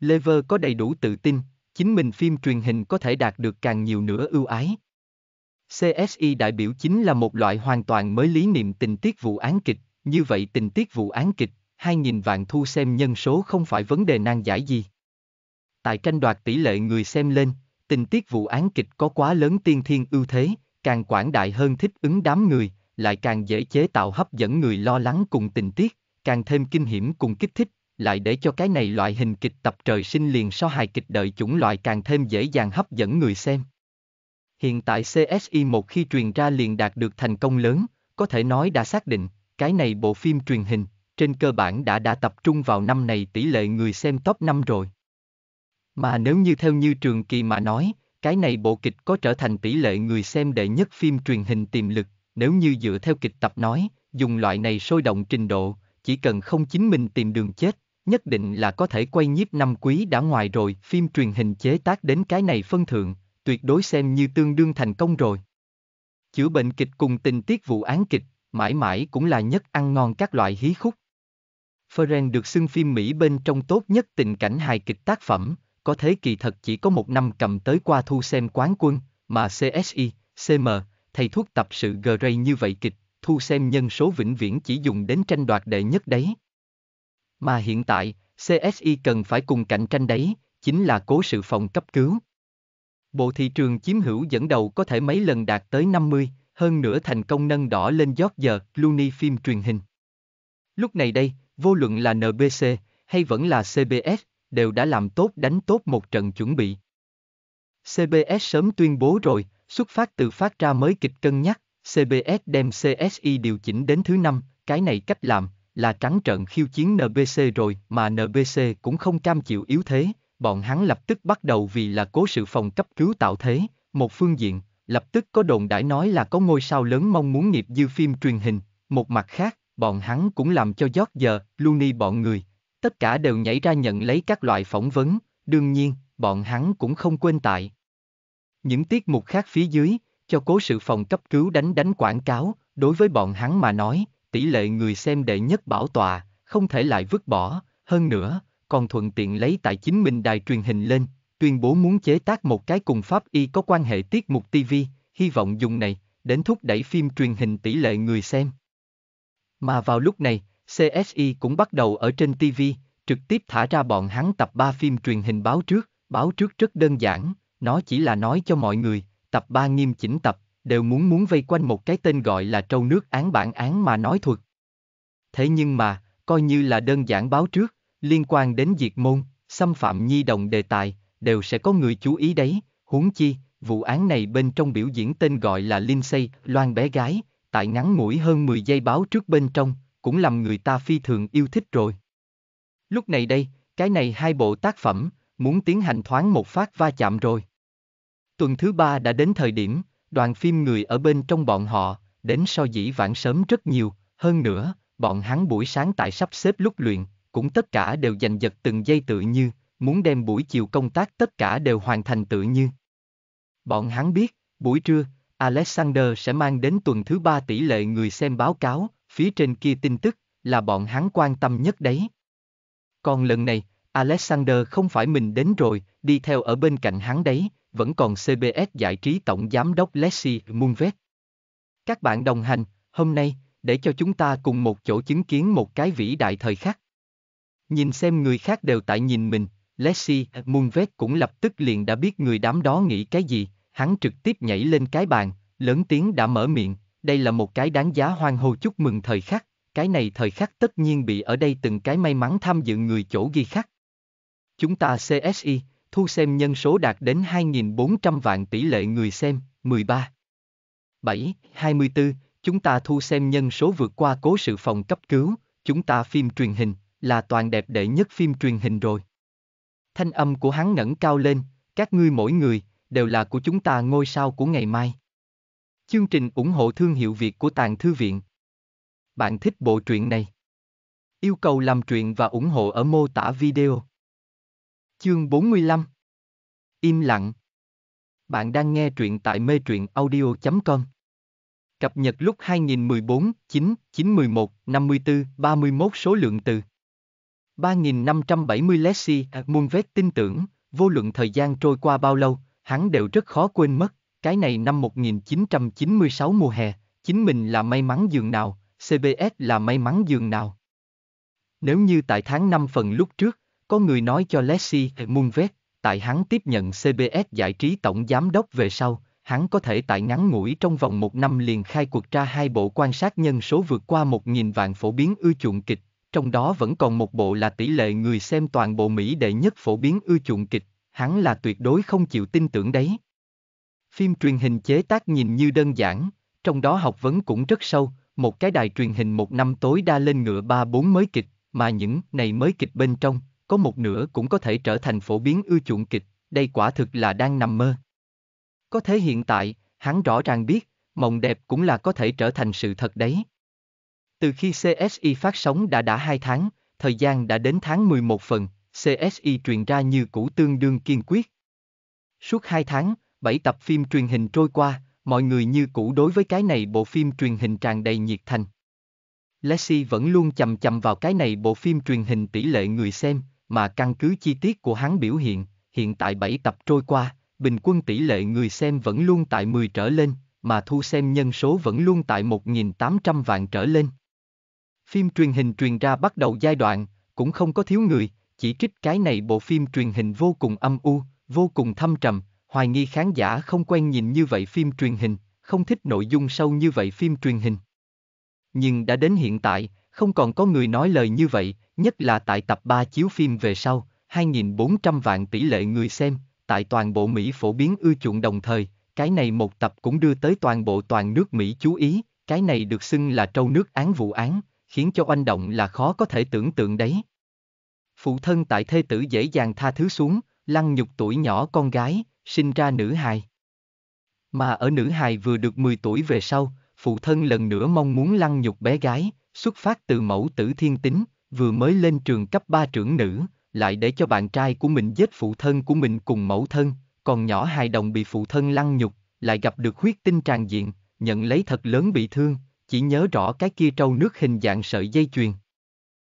Lever có đầy đủ tự tin, chính mình phim truyền hình có thể đạt được càng nhiều nữa ưu ái. CSI đại biểu chính là một loại hoàn toàn mới lý niệm tình tiết vụ án kịch, như vậy tình tiết vụ án kịch, 2.000 vạn thu xem nhân số không phải vấn đề nan giải gì. Tại tranh đoạt tỷ lệ người xem lên, tình tiết vụ án kịch có quá lớn tiên thiên ưu thế, càng quảng đại hơn thích ứng đám người, lại càng dễ chế tạo hấp dẫn người lo lắng cùng tình tiết, càng thêm kinh hiểm cùng kích thích, lại để cho cái này loại hình kịch tập trời sinh liền so hài kịch đợi chủng loại càng thêm dễ dàng hấp dẫn người xem. Hiện tại CSI một khi truyền ra liền đạt được thành công lớn, có thể nói đã xác định, cái này bộ phim truyền hình, trên cơ bản đã đã tập trung vào năm này tỷ lệ người xem top 5 rồi. Mà nếu như theo như trường kỳ mà nói, cái này bộ kịch có trở thành tỷ lệ người xem đệ nhất phim truyền hình tiềm lực, nếu như dựa theo kịch tập nói, dùng loại này sôi động trình độ, chỉ cần không chính mình tìm đường chết, nhất định là có thể quay nhiếp năm quý đã ngoài rồi, phim truyền hình chế tác đến cái này phân thượng, tuyệt đối xem như tương đương thành công rồi. Chữa bệnh kịch cùng tình tiết vụ án kịch, mãi mãi cũng là nhất ăn ngon các loại hí khúc. Ferren được xưng phim Mỹ bên trong tốt nhất tình cảnh hài kịch tác phẩm, có thế kỳ thật chỉ có một năm cầm tới qua thu xem quán quân, mà CSI, CM, thầy thuốc tập sự Grey như vậy kịch, thu xem nhân số vĩnh viễn chỉ dùng đến tranh đoạt đệ nhất đấy. Mà hiện tại, CSI cần phải cùng cạnh tranh đấy, chính là cố sự phòng cấp cứu. Bộ thị trường chiếm hữu dẫn đầu có thể mấy lần đạt tới 50, hơn nữa thành công nâng đỏ lên giót giờ, Looney phim truyền hình. Lúc này đây, vô luận là NBC, hay vẫn là CBS, đều đã làm tốt đánh tốt một trận chuẩn bị. CBS sớm tuyên bố rồi, xuất phát từ phát ra mới kịch cân nhắc, CBS đem CSI điều chỉnh đến thứ năm, cái này cách làm là trắng trợn khiêu chiến NBC rồi mà NBC cũng không cam chịu yếu thế, bọn hắn lập tức bắt đầu vì là cố sự phòng cấp cứu tạo thế, một phương diện, lập tức có đồn đãi nói là có ngôi sao lớn mong muốn nghiệp dư phim truyền hình, một mặt khác, bọn hắn cũng làm cho giót giờ, Looney bọn người, tất cả đều nhảy ra nhận lấy các loại phỏng vấn, đương nhiên, bọn hắn cũng không quên tại. Những tiết mục khác phía dưới, cho cố sự phòng cấp cứu đánh đánh quảng cáo, đối với bọn hắn mà nói, tỷ lệ người xem đệ nhất bảo tọa, không thể lại vứt bỏ, hơn nữa, còn thuận tiện lấy tại chính mình đài truyền hình lên, tuyên bố muốn chế tác một cái cùng pháp y có quan hệ tiết mục TV, hy vọng dùng này, đến thúc đẩy phim truyền hình tỷ lệ người xem. Mà vào lúc này, CSI cũng bắt đầu ở trên TV, trực tiếp thả ra bọn hắn tập 3 phim truyền hình báo trước, báo trước rất đơn giản, nó chỉ là nói cho mọi người, tập 3 nghiêm chỉnh tập, đều muốn muốn vây quanh một cái tên gọi là trâu nước án bản án mà nói thuật. Thế nhưng mà, coi như là đơn giản báo trước, liên quan đến diệt môn, xâm phạm nhi đồng đề tài, đều sẽ có người chú ý đấy, huống chi, vụ án này bên trong biểu diễn tên gọi là Lindsay, Loan bé gái, tại ngắn mũi hơn 10 giây báo trước bên trong, cũng làm người ta phi thường yêu thích rồi. Lúc này đây, cái này hai bộ tác phẩm, muốn tiến hành thoáng một phát va chạm rồi. Tuần thứ ba đã đến thời điểm, đoàn phim người ở bên trong bọn họ, đến so dĩ vãng sớm rất nhiều, hơn nữa, bọn hắn buổi sáng tại sắp xếp lúc luyện, cũng tất cả đều giành giật từng giây tự như, muốn đem buổi chiều công tác tất cả đều hoàn thành tự như. Bọn hắn biết, buổi trưa, Alexander sẽ mang đến tuần thứ ba tỷ lệ người xem báo cáo, phía trên kia tin tức, là bọn hắn quan tâm nhất đấy. Còn lần này, Alexander không phải mình đến rồi, đi theo ở bên cạnh hắn đấy, vẫn còn CBS giải trí tổng giám đốc Leslie Moonves. Các bạn đồng hành, hôm nay, để cho chúng ta cùng một chỗ chứng kiến một cái vĩ đại thời khắc. Nhìn xem người khác đều tại nhìn mình, Leslie Moonves cũng lập tức liền đã biết người đám đó nghĩ cái gì, hắn trực tiếp nhảy lên cái bàn, lớn tiếng đã mở miệng, đây là một cái đáng giá hoan hô chúc mừng thời khắc, cái này thời khắc tất nhiên bị ở đây từng cái may mắn tham dự người chỗ ghi khắc. Chúng ta CSI, thu xem nhân số đạt đến 2.400 vạn tỷ lệ người xem, 13. 7, 24, chúng ta thu xem nhân số vượt qua cố sự phòng cấp cứu, chúng ta phim truyền hình, là toàn đẹp đệ nhất phim truyền hình rồi. Thanh âm của hắn ngẩng cao lên, các ngươi mỗi người, đều là của chúng ta ngôi sao của ngày mai. Chương trình ủng hộ thương hiệu Việt của Tàng Thư Viện. Bạn thích bộ truyện này? Yêu cầu làm truyện và ủng hộ ở mô tả video. Chương 45 Im lặng Bạn đang nghe truyện tại mê truyện audio.com Cập nhật lúc 2014, 9, 911, 54, 31 số lượng từ 3 3570 Leslie Moonvet tin tưởng, vô luận thời gian trôi qua bao lâu, hắn đều rất khó quên mất, cái này năm 1996 mùa hè, chính mình là may mắn giường nào, CBS là may mắn giường nào. Nếu như tại tháng 5 phần lúc trước, có người nói cho Leslie Moonves, tại hắn tiếp nhận CBS giải trí tổng giám đốc về sau, hắn có thể tại ngắn ngủi trong vòng một năm liền khai cuộc ra hai bộ quan sát nhân số vượt qua 1.000 vạn phổ biến ưa chuộng kịch, trong đó vẫn còn một bộ là tỷ lệ người xem toàn bộ Mỹ đệ nhất phổ biến ưa chuộng kịch, hắn là tuyệt đối không chịu tin tưởng đấy. Phim truyền hình chế tác nhìn như đơn giản, trong đó học vấn cũng rất sâu, một cái đài truyền hình một năm tối đa lên ngựa ba bốn mới kịch, mà những này mới kịch bên trong, có một nửa cũng có thể trở thành phổ biến ưa chuộng kịch, đây quả thực là đang nằm mơ. Có thế hiện tại, hắn rõ ràng biết, mộng đẹp cũng là có thể trở thành sự thật đấy. Từ khi CSI phát sóng đã đã 2 tháng, thời gian đã đến tháng 11 phần, CSI truyền ra như cũ tương đương kiên quyết. Suốt 2 tháng, 7 tập phim truyền hình trôi qua, mọi người như cũ đối với cái này bộ phim truyền hình tràn đầy nhiệt thành. Leslie vẫn luôn chầm chầm vào cái này bộ phim truyền hình tỷ lệ người xem, mà căn cứ chi tiết của hắn biểu hiện, hiện tại 7 tập trôi qua, bình quân tỷ lệ người xem vẫn luôn tại 10 trở lên, mà thu xem nhân số vẫn luôn tại 1.800 vạn trở lên. Phim truyền hình truyền ra bắt đầu giai đoạn, cũng không có thiếu người, chỉ trích cái này bộ phim truyền hình vô cùng âm u, vô cùng thâm trầm, hoài nghi khán giả không quen nhìn như vậy phim truyền hình, không thích nội dung sâu như vậy phim truyền hình. Nhưng đã đến hiện tại, không còn có người nói lời như vậy, nhất là tại tập 3 chiếu phim về sau, 2.400 vạn tỷ lệ người xem, tại toàn bộ Mỹ phổ biến ưa chuộng đồng thời, cái này một tập cũng đưa tới toàn bộ toàn nước Mỹ chú ý, cái này được xưng là trâu nước án vụ án, khiến cho oanh động là khó có thể tưởng tượng đấy. Phụ thân tại thê tử dễ dàng tha thứ xuống, lăng nhục tuổi nhỏ con gái, sinh ra nữ hài. Mà ở nữ hài vừa được 10 tuổi về sau, phụ thân lần nữa mong muốn lăng nhục bé gái, xuất phát từ mẫu tử thiên tính, vừa mới lên trường cấp 3 trưởng nữ, lại để cho bạn trai của mình giết phụ thân của mình cùng mẫu thân, còn nhỏ hài đồng bị phụ thân lăng nhục, lại gặp được huyết tinh tràn diện, nhận lấy thật lớn bị thương, chỉ nhớ rõ cái kia trâu nước hình dạng sợi dây chuyền.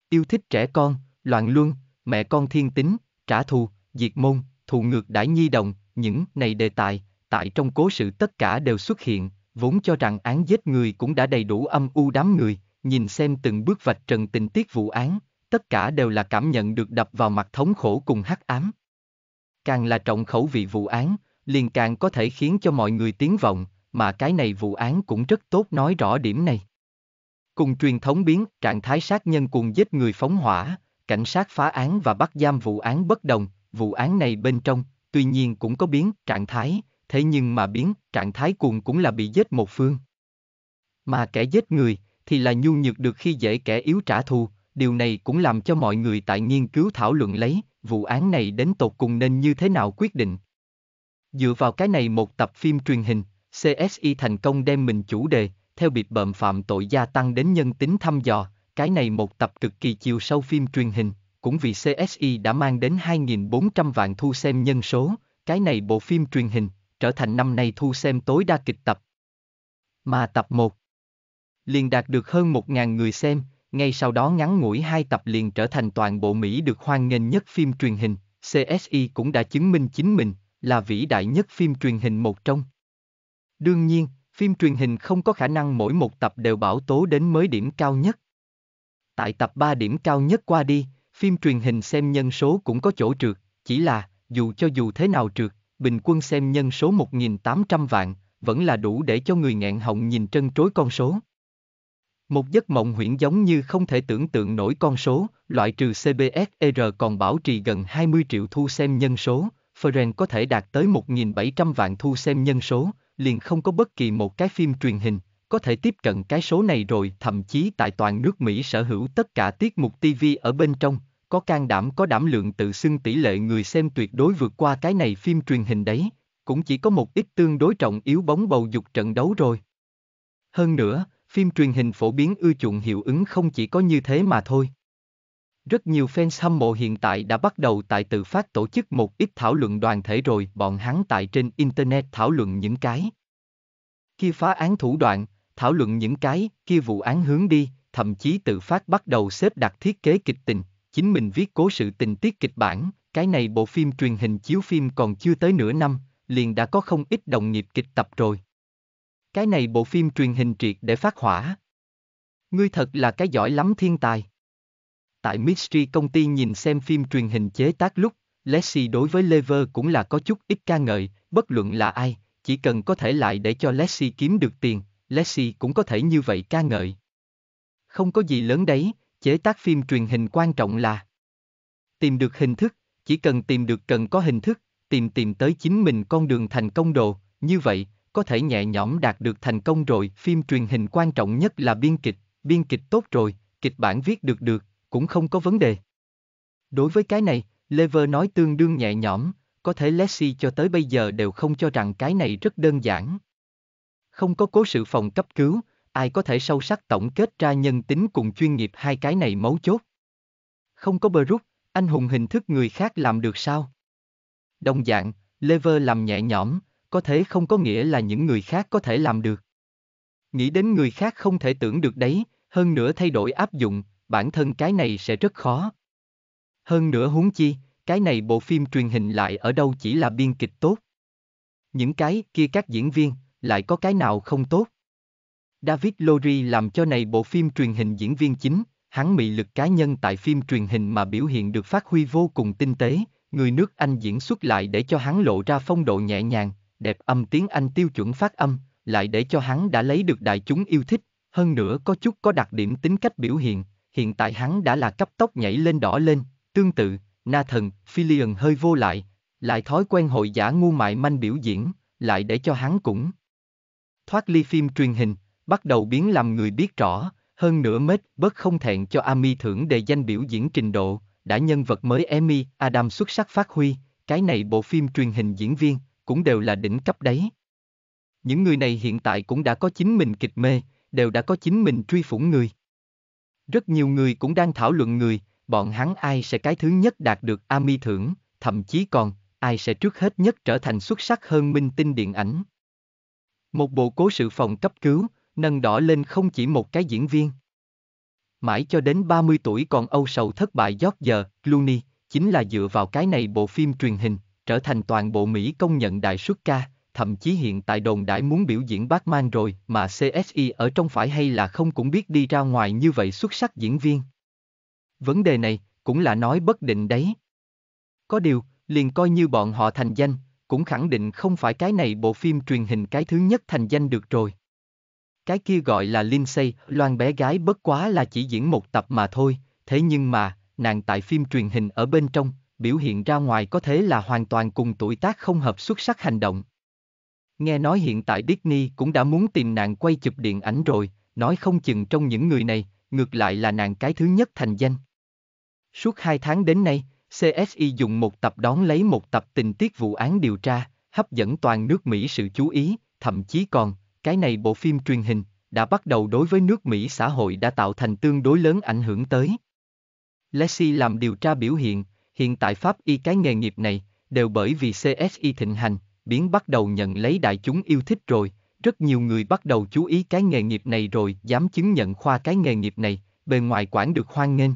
Yêu thích trẻ con, loạn luân, mẹ con thiên tính, trả thù, diệt môn, thù ngược đãi nhi đồng, những này đề tài, tại trong cố sự tất cả đều xuất hiện, vốn cho rằng án giết người cũng đã đầy đủ âm u đám người, nhìn xem từng bước vạch trần tình tiết vụ án, tất cả đều là cảm nhận được đập vào mặt thống khổ cùng hắc ám. Càng là trọng khẩu vị vụ án, liền càng có thể khiến cho mọi người tiếng vọng, mà cái này vụ án cũng rất tốt nói rõ điểm này. Cùng truyền thống biến, trạng thái sát nhân cùng giết người phóng hỏa, cảnh sát phá án và bắt giam vụ án bất đồng, vụ án này bên trong, tuy nhiên cũng có biến trạng thái, thế nhưng mà biến trạng thái cùng cũng là bị giết một phương. Mà kẻ giết người, thì là nhu nhược được khi dễ kẻ yếu trả thù, điều này cũng làm cho mọi người tại nghiên cứu thảo luận lấy, vụ án này đến tột cùng nên như thế nào quyết định. Dựa vào cái này một tập phim truyền hình, CSI thành công đem mình chủ đề, theo biệt bợm phạm tội gia tăng đến nhân tính thăm dò, cái này một tập cực kỳ chiều sâu phim truyền hình, cũng vì CSI đã mang đến 2.400 vạn thu xem nhân số, cái này bộ phim truyền hình, trở thành năm nay thu xem tối đa kịch tập. Mà tập 1, liền đạt được hơn 1.000 người xem, ngay sau đó ngắn ngủi hai tập liền trở thành toàn bộ Mỹ được hoan nghênh nhất phim truyền hình, CSI cũng đã chứng minh chính mình, là vĩ đại nhất phim truyền hình một trong. Đương nhiên, phim truyền hình không có khả năng mỗi một tập đều bảo tố đến mới điểm cao nhất. Tại tập 3 điểm cao nhất qua đi, phim truyền hình xem nhân số cũng có chỗ trượt, chỉ là, dù cho dù thế nào trượt, bình quân xem nhân số 1.800 vạn, vẫn là đủ để cho người nghẹn họng nhìn trân trối con số. Một giấc mộng huyễn giống như không thể tưởng tượng nổi con số, loại trừ CBSR còn bảo trì gần 20 triệu thu xem nhân số, Ferren có thể đạt tới 1.700 vạn thu xem nhân số, liền không có bất kỳ một cái phim truyền hình, có thể tiếp cận cái số này rồi, thậm chí tại toàn nước Mỹ sở hữu tất cả tiết mục TV ở bên trong, có can đảm có đảm lượng tự xưng tỷ lệ người xem tuyệt đối vượt qua cái này phim truyền hình đấy, cũng chỉ có một ít tương đối trọng yếu bóng bầu dục trận đấu rồi. Hơn nữa, phim truyền hình phổ biến ưa chuộng hiệu ứng không chỉ có như thế mà thôi. Rất nhiều fans hâm mộ hiện tại đã bắt đầu tại tự phát tổ chức một ít thảo luận đoàn thể rồi bọn hắn tại trên Internet thảo luận những cái. Kia phá án thủ đoạn, thảo luận những cái, kia vụ án hướng đi, thậm chí tự phát bắt đầu xếp đặt thiết kế kịch tình, chính mình viết cố sự tình tiết kịch bản, cái này bộ phim truyền hình chiếu phim còn chưa tới nửa năm, liền đã có không ít đồng nghiệp kịch tập rồi. Cái này bộ phim truyền hình triệt để phát hỏa. Ngươi thật là cái giỏi lắm thiên tài. Tại Mystery công ty nhìn xem phim truyền hình chế tác lúc, Lexi đối với Lever cũng là có chút ít ca ngợi, bất luận là ai, chỉ cần có thể lại để cho Lexi kiếm được tiền, Lexi cũng có thể như vậy ca ngợi. Không có gì lớn đấy, chế tác phim truyền hình quan trọng là tìm được hình thức, chỉ cần tìm được cần có hình thức, tìm tìm tới chính mình con đường thành công đồ, như vậy, có thể nhẹ nhõm đạt được thành công rồi. Phim truyền hình quan trọng nhất là biên kịch, biên kịch tốt rồi, kịch bản viết được được, cũng không có vấn đề. Đối với cái này, Lever nói tương đương nhẹ nhõm, có thể Leslie cho tới bây giờ đều không cho rằng cái này rất đơn giản. Không có cố sự phòng cấp cứu, ai có thể sâu sắc tổng kết ra nhân tính cùng chuyên nghiệp hai cái này mấu chốt. Không có bờ anh hùng hình thức người khác làm được sao? Đồng dạng, Lever làm nhẹ nhõm, có thế không có nghĩa là những người khác có thể làm được. Nghĩ đến người khác không thể tưởng được đấy, hơn nữa thay đổi áp dụng, bản thân cái này sẽ rất khó. Hơn nữa huống chi, cái này bộ phim truyền hình lại ở đâu chỉ là biên kịch tốt. Những cái kia các diễn viên, lại có cái nào không tốt. David Lowry làm cho này bộ phim truyền hình diễn viên chính, hắn mị lực cá nhân tại phim truyền hình mà biểu hiện được phát huy vô cùng tinh tế, người nước Anh diễn xuất lại để cho hắn lộ ra phong độ nhẹ nhàng, đẹp âm tiếng Anh tiêu chuẩn phát âm, lại để cho hắn đã lấy được đại chúng yêu thích, hơn nữa có chút có đặc điểm tính cách biểu hiện, hiện tại hắn đã là cấp tốc nhảy lên đỏ lên, tương tự, Na Thần, Philion hơi vô lại, lại thói quen hội giả ngu mại manh biểu diễn, lại để cho hắn cũng thoát ly phim truyền hình, bắt đầu biến làm người biết rõ, hơn nữa mết bớt không thẹn cho Ami thưởng đề danh biểu diễn trình độ, đã nhân vật mới Emmy Adam xuất sắc phát huy, cái này bộ phim truyền hình diễn viên, cũng đều là đỉnh cấp đấy. Những người này hiện tại cũng đã có chính mình kịch mê, đều đã có chính mình truy phủng người. Rất nhiều người cũng đang thảo luận người, bọn hắn ai sẽ cái thứ nhất đạt được AMI thưởng, thậm chí còn, ai sẽ trước hết nhất trở thành xuất sắc hơn minh tinh điện ảnh. Một bộ cố sự phòng cấp cứu, nâng đỏ lên không chỉ một cái diễn viên. Mãi cho đến 30 tuổi còn âu sầu thất bại giót giờ, Clooney, chính là dựa vào cái này bộ phim truyền hình, trở thành toàn bộ Mỹ công nhận đại xuất ca, thậm chí hiện tại đồn đãi muốn biểu diễn Batman rồi mà CSI ở trong phải hay là không cũng biết đi ra ngoài như vậy xuất sắc diễn viên. Vấn đề này cũng là nói bất định đấy. Có điều, liền coi như bọn họ thành danh, cũng khẳng định không phải cái này bộ phim truyền hình cái thứ nhất thành danh được rồi. Cái kia gọi là Lindsay, loan bé gái bất quá là chỉ diễn một tập mà thôi, thế nhưng mà, nàng tại phim truyền hình ở bên trong, biểu hiện ra ngoài có thể là hoàn toàn cùng tuổi tác không hợp xuất sắc hành động. Nghe nói hiện tại Disney cũng đã muốn tìm nàng quay chụp điện ảnh rồi, nói không chừng trong những người này, ngược lại là nàng cái thứ nhất thành danh. Suốt hai tháng đến nay, CSI dùng một tập đón lấy một tập tình tiết vụ án điều tra, hấp dẫn toàn nước Mỹ sự chú ý, thậm chí còn, cái này bộ phim truyền hình, đã bắt đầu đối với nước Mỹ xã hội đã tạo thành tương đối lớn ảnh hưởng tới. Leslie làm điều tra biểu hiện, Hiện tại Pháp y cái nghề nghiệp này, đều bởi vì CSI thịnh hành, biến bắt đầu nhận lấy đại chúng yêu thích rồi, rất nhiều người bắt đầu chú ý cái nghề nghiệp này rồi dám chứng nhận khoa cái nghề nghiệp này, bề ngoài quản được hoan nghênh.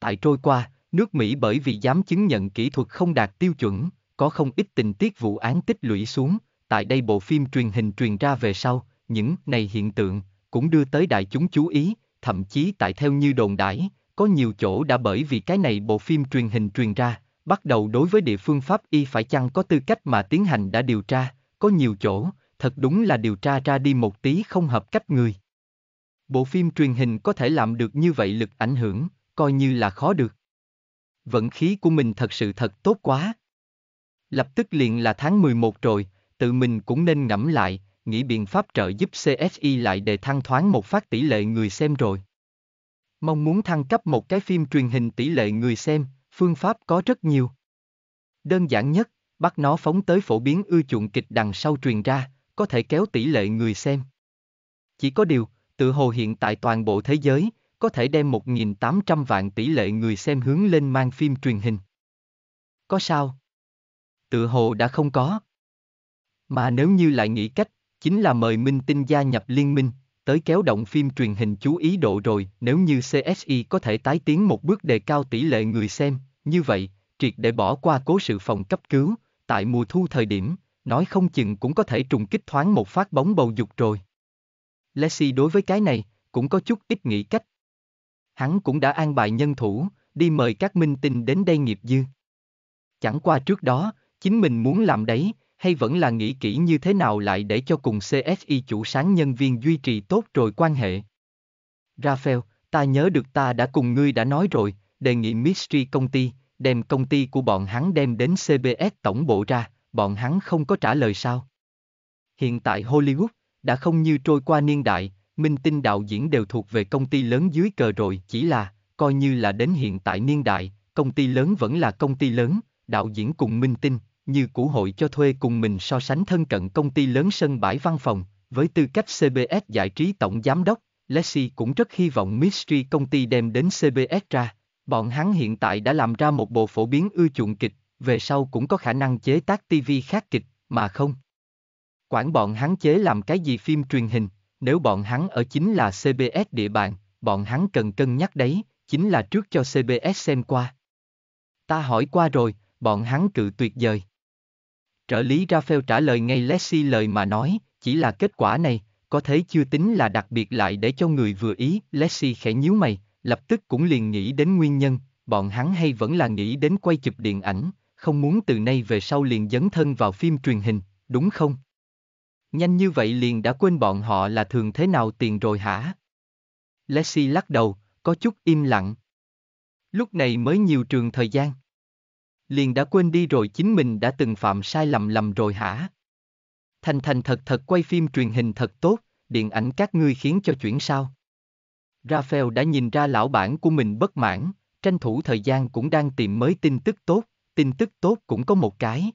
Tại trôi qua, nước Mỹ bởi vì dám chứng nhận kỹ thuật không đạt tiêu chuẩn, có không ít tình tiết vụ án tích lũy xuống, tại đây bộ phim truyền hình truyền ra về sau, những này hiện tượng cũng đưa tới đại chúng chú ý, thậm chí tại theo như đồn đãi, có nhiều chỗ đã bởi vì cái này bộ phim truyền hình truyền ra, bắt đầu đối với địa phương Pháp y phải chăng có tư cách mà tiến hành đã điều tra, có nhiều chỗ, thật đúng là điều tra ra đi một tí không hợp cách người. Bộ phim truyền hình có thể làm được như vậy lực ảnh hưởng, coi như là khó được. Vận khí của mình thật sự thật tốt quá. Lập tức liền là tháng 11 rồi, tự mình cũng nên ngẫm lại, nghĩ biện pháp trợ giúp CSI lại để thăng thoáng một phát tỷ lệ người xem rồi. Mong muốn thăng cấp một cái phim truyền hình tỷ lệ người xem, phương pháp có rất nhiều. Đơn giản nhất, bắt nó phóng tới phổ biến ưa chuộng kịch đằng sau truyền ra, có thể kéo tỷ lệ người xem. Chỉ có điều, tự hồ hiện tại toàn bộ thế giới, có thể đem 1.800 vạn tỷ lệ người xem hướng lên mang phim truyền hình. Có sao? Tự hồ đã không có. Mà nếu như lại nghĩ cách, chính là mời minh tinh gia nhập liên minh, tới kéo động phim truyền hình chú ý độ rồi, nếu như CSI có thể tái tiến một bước đề cao tỷ lệ người xem, như vậy, triệt để bỏ qua cố sự phòng cấp cứu, tại mùa thu thời điểm, nói không chừng cũng có thể trùng kích thoáng một phát bóng bầu dục rồi. Lexi đối với cái này, cũng có chút ít nghĩ cách. Hắn cũng đã an bài nhân thủ, đi mời các minh tinh đến đây nghiệp dư. Chẳng qua trước đó, chính mình muốn làm đấy, hay vẫn là nghĩ kỹ như thế nào lại để cho cùng CSI chủ sáng nhân viên duy trì tốt rồi quan hệ. Raphael, ta nhớ được ta đã cùng ngươi đã nói rồi, đề nghị Mystery công ty, đem công ty của bọn hắn đem đến CBS tổng bộ ra, bọn hắn không có trả lời sao. Hiện tại Hollywood, đã không như trôi qua niên đại, minh tinh đạo diễn đều thuộc về công ty lớn dưới cờ rồi, chỉ là, coi như là đến hiện tại niên đại, công ty lớn vẫn là công ty lớn, đạo diễn cùng minh tinh, như cũ hội cho thuê cùng mình so sánh thân cận công ty lớn sân bãi văn phòng, với tư cách CBS giải trí tổng giám đốc, Leslie cũng rất hy vọng Mystery công ty đem đến CBS ra. Bọn hắn hiện tại đã làm ra một bộ phổ biến ưa chuộng kịch, về sau cũng có khả năng chế tác TV khác kịch, mà không. Quản bọn hắn chế làm cái gì phim truyền hình, nếu bọn hắn ở chính là CBS địa bàn, bọn hắn cần cân nhắc đấy, chính là trước cho CBS xem qua. Ta hỏi qua rồi, bọn hắn cự tuyệt vời. Trợ lý Raphael trả lời ngay Leslie lời mà nói, chỉ là kết quả này, có thể chưa tính là đặc biệt lại để cho người vừa ý. Leslie khẽ nhíu mày, lập tức cũng liền nghĩ đến nguyên nhân, bọn hắn hay vẫn là nghĩ đến quay chụp điện ảnh, không muốn từ nay về sau liền dấn thân vào phim truyền hình, đúng không? Nhanh như vậy liền đã quên bọn họ là thường thế nào tiền rồi hả? Leslie lắc đầu, có chút im lặng. Lúc này mới nhiều trường thời gian liền đã quên đi rồi chính mình đã từng phạm sai lầm lầm rồi hả? Thành thành thật thật quay phim truyền hình thật tốt, điện ảnh các ngươi khiến cho chuyển sao. Raphael đã nhìn ra lão bản của mình bất mãn, tranh thủ thời gian cũng đang tìm mới tin tức tốt, tin tức tốt cũng có một cái.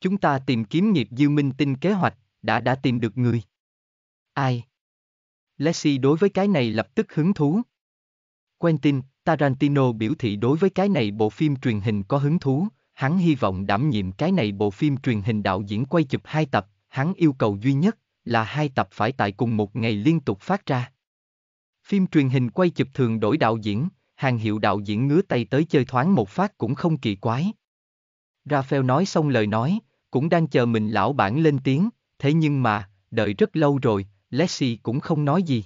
Chúng ta tìm kiếm nghiệp dư minh tinh kế hoạch, đã đã tìm được người. Ai? Lexi đối với cái này lập tức hứng thú. Quentin, Tarantino biểu thị đối với cái này bộ phim truyền hình có hứng thú, hắn hy vọng đảm nhiệm cái này bộ phim truyền hình đạo diễn quay chụp hai tập, hắn yêu cầu duy nhất là hai tập phải tại cùng một ngày liên tục phát ra. Phim truyền hình quay chụp thường đổi đạo diễn, hàng hiệu đạo diễn ngứa tay tới chơi thoáng một phát cũng không kỳ quái. Raphael nói xong lời nói, cũng đang chờ mình lão bản lên tiếng, thế nhưng mà, đợi rất lâu rồi, Leslie cũng không nói gì.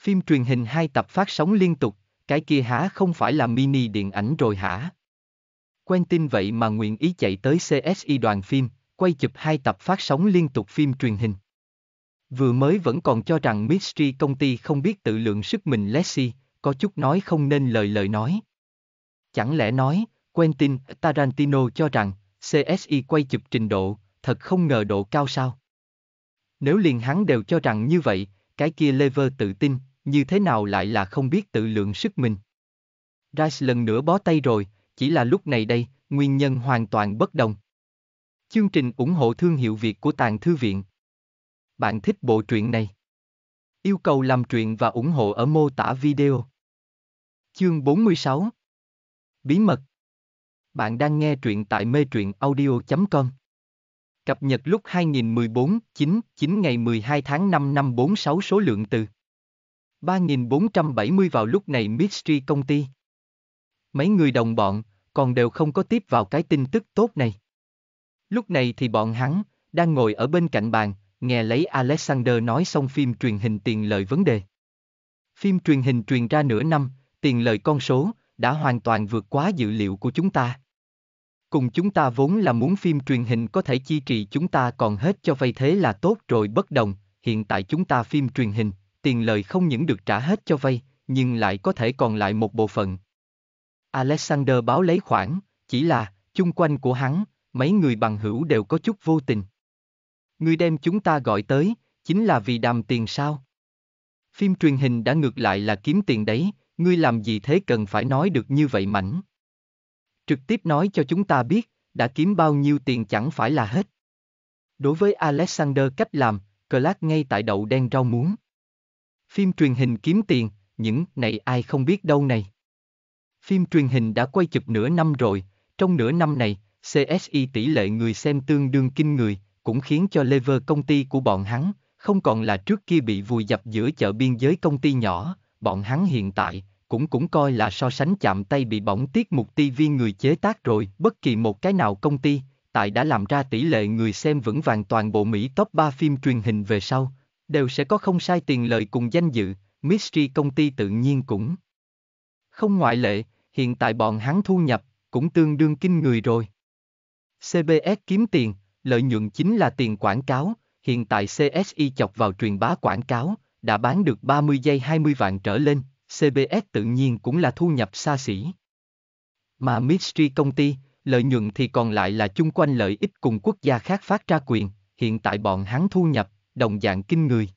Phim truyền hình hai tập phát sóng liên tục, cái kia há không phải là mini điện ảnh rồi hả? Quen tin vậy mà nguyện ý chạy tới CSI đoàn phim, quay chụp hai tập phát sóng liên tục phim truyền hình. Vừa mới vẫn còn cho rằng Mystery công ty không biết tự lượng sức mình Leslie, có chút nói không nên lời lời nói. Chẳng lẽ nói, Quentin Tarantino cho rằng CSI quay chụp trình độ, thật không ngờ độ cao sao? Nếu liền hắn đều cho rằng như vậy, cái kia Lever tự tin, như thế nào lại là không biết tự lượng sức mình. Rice lần nữa bó tay rồi, chỉ là lúc này đây, nguyên nhân hoàn toàn bất đồng. Chương trình ủng hộ thương hiệu Việt của Tàng Thư Viện Bạn thích bộ truyện này? Yêu cầu làm truyện và ủng hộ ở mô tả video. Chương 46 Bí mật Bạn đang nghe truyện tại mê truyện audio.com Cập nhật lúc 2014, 9, 9 ngày 12 tháng 5 năm 46 số lượng từ 3470 vào lúc này Mystery công ty. Mấy người đồng bọn, còn đều không có tiếp vào cái tin tức tốt này. Lúc này thì bọn hắn, đang ngồi ở bên cạnh bàn, nghe lấy Alexander nói xong phim truyền hình tiền lợi vấn đề. Phim truyền hình truyền ra nửa năm, tiền lợi con số, đã hoàn toàn vượt quá dự liệu của chúng ta. Cùng chúng ta vốn là muốn phim truyền hình có thể chi trì chúng ta còn hết cho vay thế là tốt rồi bất đồng, hiện tại chúng ta phim truyền hình, tiền lời không những được trả hết cho vay, nhưng lại có thể còn lại một bộ phận. Alexander báo lấy khoản, chỉ là, chung quanh của hắn, mấy người bằng hữu đều có chút vô tình. Người đem chúng ta gọi tới, chính là vì đàm tiền sao? Phim truyền hình đã ngược lại là kiếm tiền đấy, ngươi làm gì thế cần phải nói được như vậy mảnh. Trực tiếp nói cho chúng ta biết, đã kiếm bao nhiêu tiền chẳng phải là hết. Đối với Alexander cách làm, Clark ngay tại đậu đen rau muống. Phim truyền hình kiếm tiền, những này ai không biết đâu này. Phim truyền hình đã quay chụp nửa năm rồi, trong nửa năm này, CSI tỷ lệ người xem tương đương kinh người, cũng khiến cho lever công ty của bọn hắn, không còn là trước kia bị vùi dập giữa chợ biên giới công ty nhỏ, bọn hắn hiện tại, cũng cũng coi là so sánh chạm tay bị bỏng tiết mục TV người chế tác rồi, bất kỳ một cái nào công ty, tại đã làm ra tỷ lệ người xem vững vàng toàn bộ Mỹ top 3 phim truyền hình về sau, đều sẽ có không sai tiền lời cùng danh dự, Mystery công ty tự nhiên cũng. Không ngoại lệ, hiện tại bọn hắn thu nhập, cũng tương đương kinh người rồi. CBS kiếm tiền, lợi nhuận chính là tiền quảng cáo, hiện tại CSI chọc vào truyền bá quảng cáo, đã bán được 30 giây 20 vạn trở lên, CBS tự nhiên cũng là thu nhập xa xỉ. Mà Mystery công ty, lợi nhuận thì còn lại là chung quanh lợi ích cùng quốc gia khác phát ra quyền, hiện tại bọn hắn thu nhập, đồng dạng kinh người.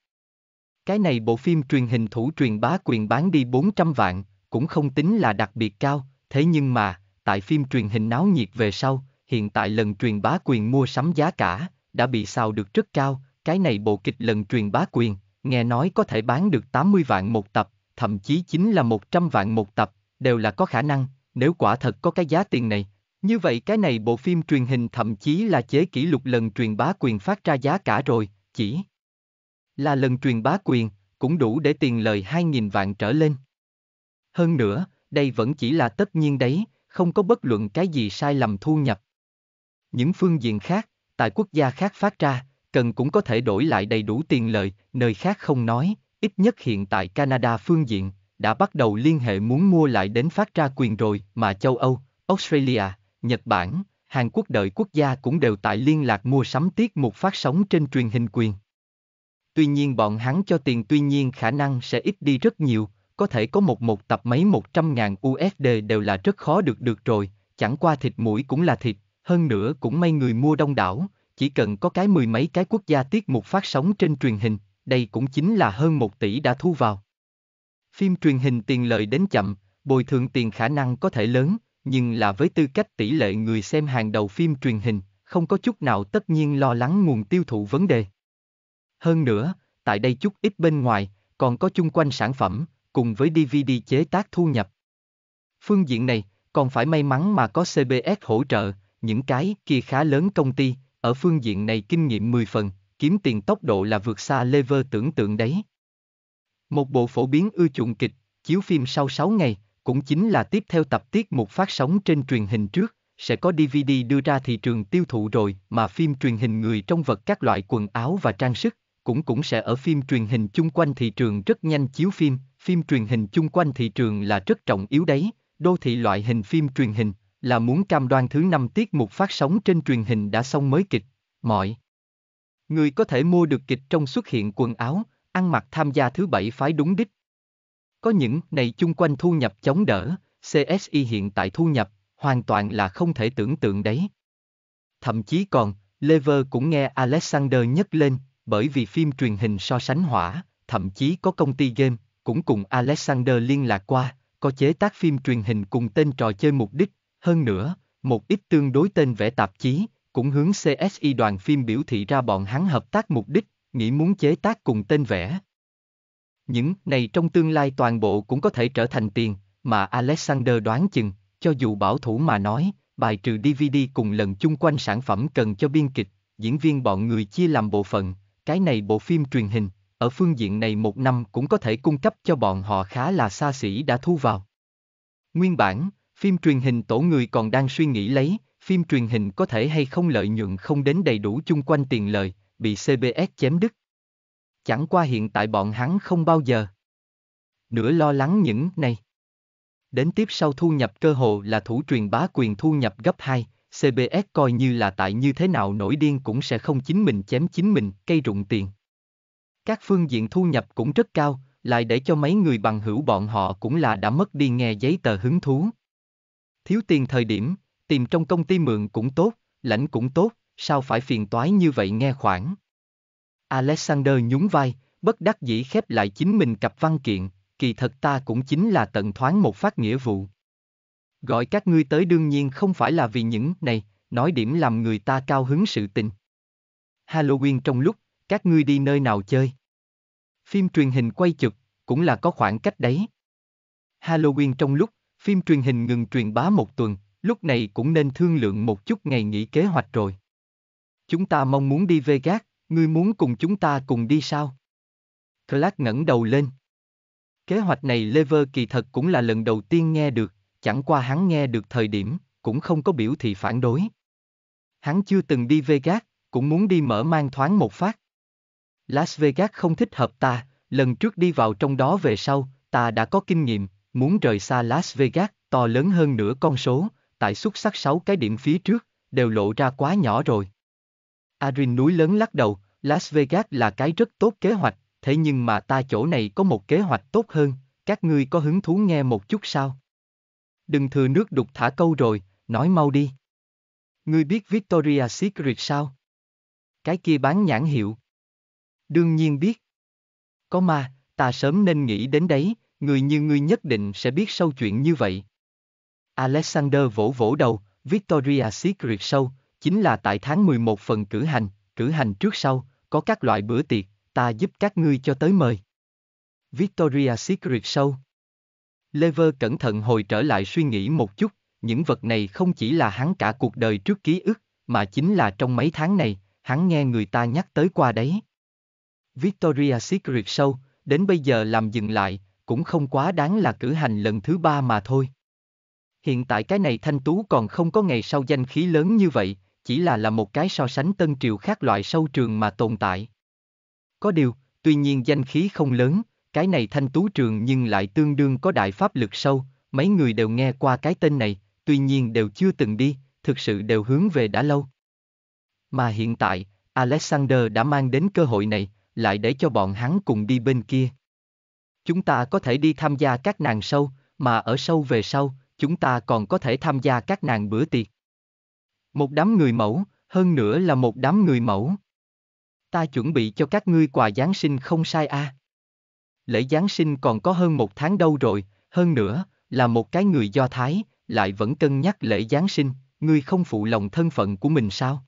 Cái này bộ phim truyền hình thủ truyền bá quyền bán đi 400 vạn, cũng không tính là đặc biệt cao, thế nhưng mà, tại phim truyền hình náo nhiệt về sau, hiện tại lần truyền bá quyền mua sắm giá cả, đã bị xào được rất cao, cái này bộ kịch lần truyền bá quyền, nghe nói có thể bán được 80 vạn một tập, thậm chí chính là 100 vạn một tập, đều là có khả năng, nếu quả thật có cái giá tiền này. Như vậy cái này bộ phim truyền hình thậm chí là chế kỷ lục lần truyền bá quyền phát ra giá cả rồi, chỉ là lần truyền bá quyền, cũng đủ để tiền lời 2.000 vạn trở lên. Hơn nữa, đây vẫn chỉ là tất nhiên đấy, không có bất luận cái gì sai lầm thu nhập. Những phương diện khác, tại quốc gia khác phát ra, cần cũng có thể đổi lại đầy đủ tiền lời, nơi khác không nói, ít nhất hiện tại Canada phương diện, đã bắt đầu liên hệ muốn mua lại đến phát ra quyền rồi mà châu Âu, Australia, Nhật Bản, Hàn Quốc đợi quốc gia cũng đều tại liên lạc mua sắm tiết mục phát sóng trên truyền hình quyền. Tuy nhiên bọn hắn cho tiền tuy nhiên khả năng sẽ ít đi rất nhiều, có thể có một một tập mấy 100 ngàn USD đều là rất khó được được rồi, chẳng qua thịt mũi cũng là thịt, hơn nữa cũng may người mua đông đảo, chỉ cần có cái mười mấy cái quốc gia tiết mục phát sóng trên truyền hình, đây cũng chính là hơn một tỷ đã thu vào. Phim truyền hình tiền lợi đến chậm, bồi thường tiền khả năng có thể lớn, nhưng là với tư cách tỷ lệ người xem hàng đầu phim truyền hình, không có chút nào tất nhiên lo lắng nguồn tiêu thụ vấn đề. Hơn nữa, tại đây chút ít bên ngoài, còn có chung quanh sản phẩm, cùng với DVD chế tác thu nhập. Phương diện này, còn phải may mắn mà có CBS hỗ trợ, những cái kia khá lớn công ty, ở phương diện này kinh nghiệm 10 phần, kiếm tiền tốc độ là vượt xa lever tưởng tượng đấy. Một bộ phổ biến ưa chuộng kịch, chiếu phim sau 6 ngày, cũng chính là tiếp theo tập tiết mục phát sóng trên truyền hình trước, sẽ có DVD đưa ra thị trường tiêu thụ rồi mà phim truyền hình người trong vật các loại quần áo và trang sức, cũng cũng sẽ ở phim truyền hình chung quanh thị trường rất nhanh chiếu phim, phim truyền hình chung quanh thị trường là rất trọng yếu đấy, đô thị loại hình phim truyền hình là muốn cam đoan thứ năm tiết mục phát sóng trên truyền hình đã xong mới kịch, mọi người có thể mua được kịch trong xuất hiện quần áo, ăn mặc tham gia thứ bảy phái đúng đích, có những này chung quanh thu nhập chống đỡ, CSI hiện tại thu nhập, hoàn toàn là không thể tưởng tượng đấy. Thậm chí còn, Lever cũng nghe Alexander nhắc lên, bởi vì phim truyền hình so sánh hỏa, thậm chí có công ty game, cũng cùng Alexander liên lạc qua, có chế tác phim truyền hình cùng tên trò chơi mục đích, hơn nữa, một ít tương đối tên vẽ tạp chí, cũng hướng CSI đoàn phim biểu thị ra bọn hắn hợp tác mục đích, nghĩ muốn chế tác cùng tên vẽ, những này trong tương lai toàn bộ cũng có thể trở thành tiền, mà Alexander đoán chừng, cho dù bảo thủ mà nói, bài trừ DVD cùng lần chung quanh sản phẩm cần cho biên kịch, diễn viên bọn người chia làm bộ phận, cái này bộ phim truyền hình, ở phương diện này một năm cũng có thể cung cấp cho bọn họ khá là xa xỉ đã thu vào. Nguyên bản, phim truyền hình tổ người còn đang suy nghĩ lấy, phim truyền hình có thể hay không lợi nhuận không đến đầy đủ chung quanh tiền lời, bị CBS chém đứt chẳng qua hiện tại bọn hắn không bao giờ. Nửa lo lắng những này. Đến tiếp sau thu nhập cơ hồ là thủ truyền bá quyền thu nhập gấp 2, CBS coi như là tại như thế nào nổi điên cũng sẽ không chính mình chém chính mình, cây rụng tiền. Các phương diện thu nhập cũng rất cao, lại để cho mấy người bằng hữu bọn họ cũng là đã mất đi nghe giấy tờ hứng thú. Thiếu tiền thời điểm, tìm trong công ty mượn cũng tốt, lãnh cũng tốt, sao phải phiền toái như vậy nghe khoảng. Alexander nhún vai, bất đắc dĩ khép lại chính mình cặp văn kiện, kỳ thật ta cũng chính là tận thoáng một phát nghĩa vụ. Gọi các ngươi tới đương nhiên không phải là vì những này, nói điểm làm người ta cao hứng sự tình. Halloween trong lúc, các ngươi đi nơi nào chơi? Phim truyền hình quay chụp, cũng là có khoảng cách đấy. Halloween trong lúc, phim truyền hình ngừng truyền bá một tuần, lúc này cũng nên thương lượng một chút ngày nghỉ kế hoạch rồi. Chúng ta mong muốn đi Vegas, Ngươi muốn cùng chúng ta cùng đi sao? Clark ngẩng đầu lên. Kế hoạch này Lever kỳ thật cũng là lần đầu tiên nghe được, chẳng qua hắn nghe được thời điểm, cũng không có biểu thị phản đối. Hắn chưa từng đi Vegas, cũng muốn đi mở mang thoáng một phát. Las Vegas không thích hợp ta, lần trước đi vào trong đó về sau, ta đã có kinh nghiệm, muốn rời xa Las Vegas, to lớn hơn nửa con số, tại xuất sắc 6 cái điểm phía trước, đều lộ ra quá nhỏ rồi. Arin núi lớn lắc đầu, Las Vegas là cái rất tốt kế hoạch, thế nhưng mà ta chỗ này có một kế hoạch tốt hơn, các ngươi có hứng thú nghe một chút sao? Đừng thừa nước đục thả câu rồi, nói mau đi. Ngươi biết Victoria Secret sao? Cái kia bán nhãn hiệu. Đương nhiên biết. Có mà, ta sớm nên nghĩ đến đấy, người như ngươi nhất định sẽ biết sâu chuyện như vậy. Alexander vỗ vỗ đầu, Victoria Secret sâu chính là tại tháng 11 phần cử hành, cử hành trước sau, có các loại bữa tiệc, ta giúp các ngươi cho tới mời. Victoria Secret Show Lever cẩn thận hồi trở lại suy nghĩ một chút, những vật này không chỉ là hắn cả cuộc đời trước ký ức, mà chính là trong mấy tháng này, hắn nghe người ta nhắc tới qua đấy. Victoria Secret Show, đến bây giờ làm dừng lại, cũng không quá đáng là cử hành lần thứ ba mà thôi. Hiện tại cái này thanh tú còn không có ngày sau danh khí lớn như vậy, chỉ là là một cái so sánh tân triều khác loại sâu trường mà tồn tại. Có điều, tuy nhiên danh khí không lớn, cái này thanh tú trường nhưng lại tương đương có đại pháp lực sâu, mấy người đều nghe qua cái tên này, tuy nhiên đều chưa từng đi, thực sự đều hướng về đã lâu. Mà hiện tại, Alexander đã mang đến cơ hội này, lại để cho bọn hắn cùng đi bên kia. Chúng ta có thể đi tham gia các nàng sâu, mà ở sâu về sau, chúng ta còn có thể tham gia các nàng bữa tiệc. Một đám người mẫu, hơn nữa là một đám người mẫu. Ta chuẩn bị cho các ngươi quà Giáng sinh không sai a. À. Lễ Giáng sinh còn có hơn một tháng đâu rồi, hơn nữa, là một cái người Do Thái, lại vẫn cân nhắc lễ Giáng sinh, ngươi không phụ lòng thân phận của mình sao?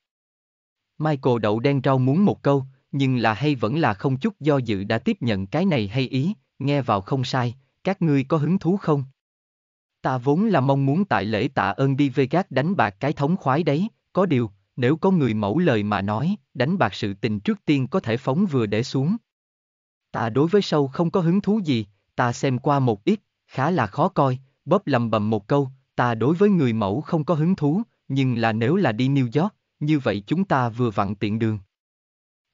Michael đậu đen rau muốn một câu, nhưng là hay vẫn là không chút do dự đã tiếp nhận cái này hay ý, nghe vào không sai, các ngươi có hứng thú không? Ta vốn là mong muốn tại lễ tạ ơn đi Vegas đánh bạc cái thống khoái đấy, có điều, nếu có người mẫu lời mà nói, đánh bạc sự tình trước tiên có thể phóng vừa để xuống. Ta đối với sâu không có hứng thú gì, ta xem qua một ít, khá là khó coi, bóp lầm bầm một câu, ta đối với người mẫu không có hứng thú, nhưng là nếu là đi New York, như vậy chúng ta vừa vặn tiện đường.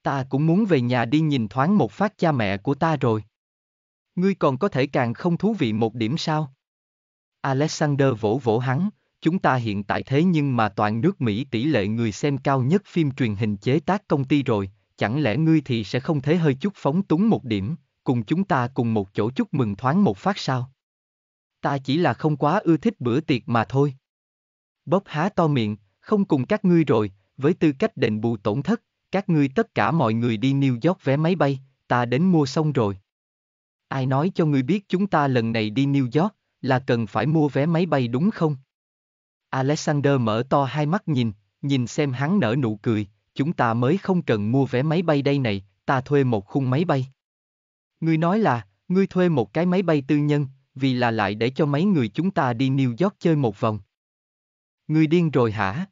Ta cũng muốn về nhà đi nhìn thoáng một phát cha mẹ của ta rồi. Ngươi còn có thể càng không thú vị một điểm sao? Alexander vỗ vỗ hắn, chúng ta hiện tại thế nhưng mà toàn nước Mỹ tỷ lệ người xem cao nhất phim truyền hình chế tác công ty rồi, chẳng lẽ ngươi thì sẽ không thế hơi chút phóng túng một điểm, cùng chúng ta cùng một chỗ chúc mừng thoáng một phát sao? Ta chỉ là không quá ưa thích bữa tiệc mà thôi. Bóp há to miệng, không cùng các ngươi rồi, với tư cách đền bù tổn thất, các ngươi tất cả mọi người đi New York vé máy bay, ta đến mua xong rồi. Ai nói cho ngươi biết chúng ta lần này đi New York, là cần phải mua vé máy bay đúng không? Alexander mở to hai mắt nhìn, nhìn xem hắn nở nụ cười, chúng ta mới không cần mua vé máy bay đây này, ta thuê một khung máy bay. Ngươi nói là, ngươi thuê một cái máy bay tư nhân, vì là lại để cho mấy người chúng ta đi New York chơi một vòng. Ngươi điên rồi hả?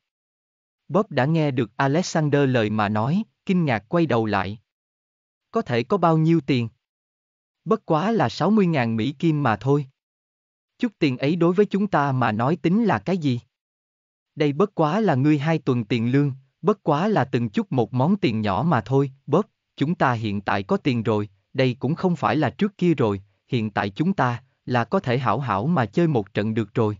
Bob đã nghe được Alexander lời mà nói, kinh ngạc quay đầu lại. Có thể có bao nhiêu tiền? Bất quá là 60.000 Mỹ Kim mà thôi. Chút tiền ấy đối với chúng ta mà nói tính là cái gì? Đây bất quá là ngươi hai tuần tiền lương, bất quá là từng chút một món tiền nhỏ mà thôi, bớt, chúng ta hiện tại có tiền rồi, đây cũng không phải là trước kia rồi, hiện tại chúng ta là có thể hảo hảo mà chơi một trận được rồi.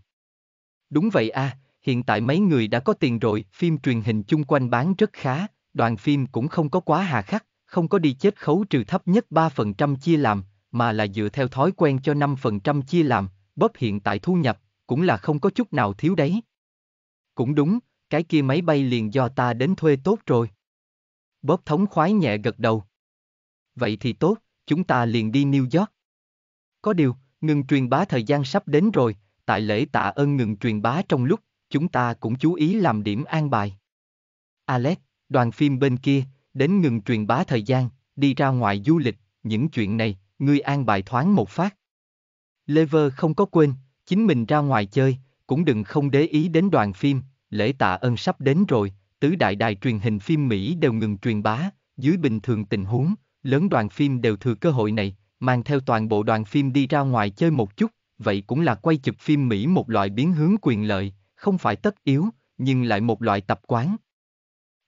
Đúng vậy a, à, hiện tại mấy người đã có tiền rồi, phim truyền hình chung quanh bán rất khá, đoàn phim cũng không có quá hà khắc, không có đi chết khấu trừ thấp nhất 3% chia làm, mà là dựa theo thói quen cho 5% chia làm, bóp hiện tại thu nhập, cũng là không có chút nào thiếu đấy. Cũng đúng, cái kia máy bay liền do ta đến thuê tốt rồi. Bóp thống khoái nhẹ gật đầu. Vậy thì tốt, chúng ta liền đi New York. Có điều, ngừng truyền bá thời gian sắp đến rồi, tại lễ tạ ơn ngừng truyền bá trong lúc, chúng ta cũng chú ý làm điểm an bài. Alex, đoàn phim bên kia, đến ngừng truyền bá thời gian, đi ra ngoài du lịch, những chuyện này, ngươi an bài thoáng một phát. Lever không có quên, chính mình ra ngoài chơi, cũng đừng không để ý đến đoàn phim, lễ tạ ơn sắp đến rồi, tứ đại đài truyền hình phim Mỹ đều ngừng truyền bá, dưới bình thường tình huống, lớn đoàn phim đều thừa cơ hội này, mang theo toàn bộ đoàn phim đi ra ngoài chơi một chút, vậy cũng là quay chụp phim Mỹ một loại biến hướng quyền lợi, không phải tất yếu, nhưng lại một loại tập quán.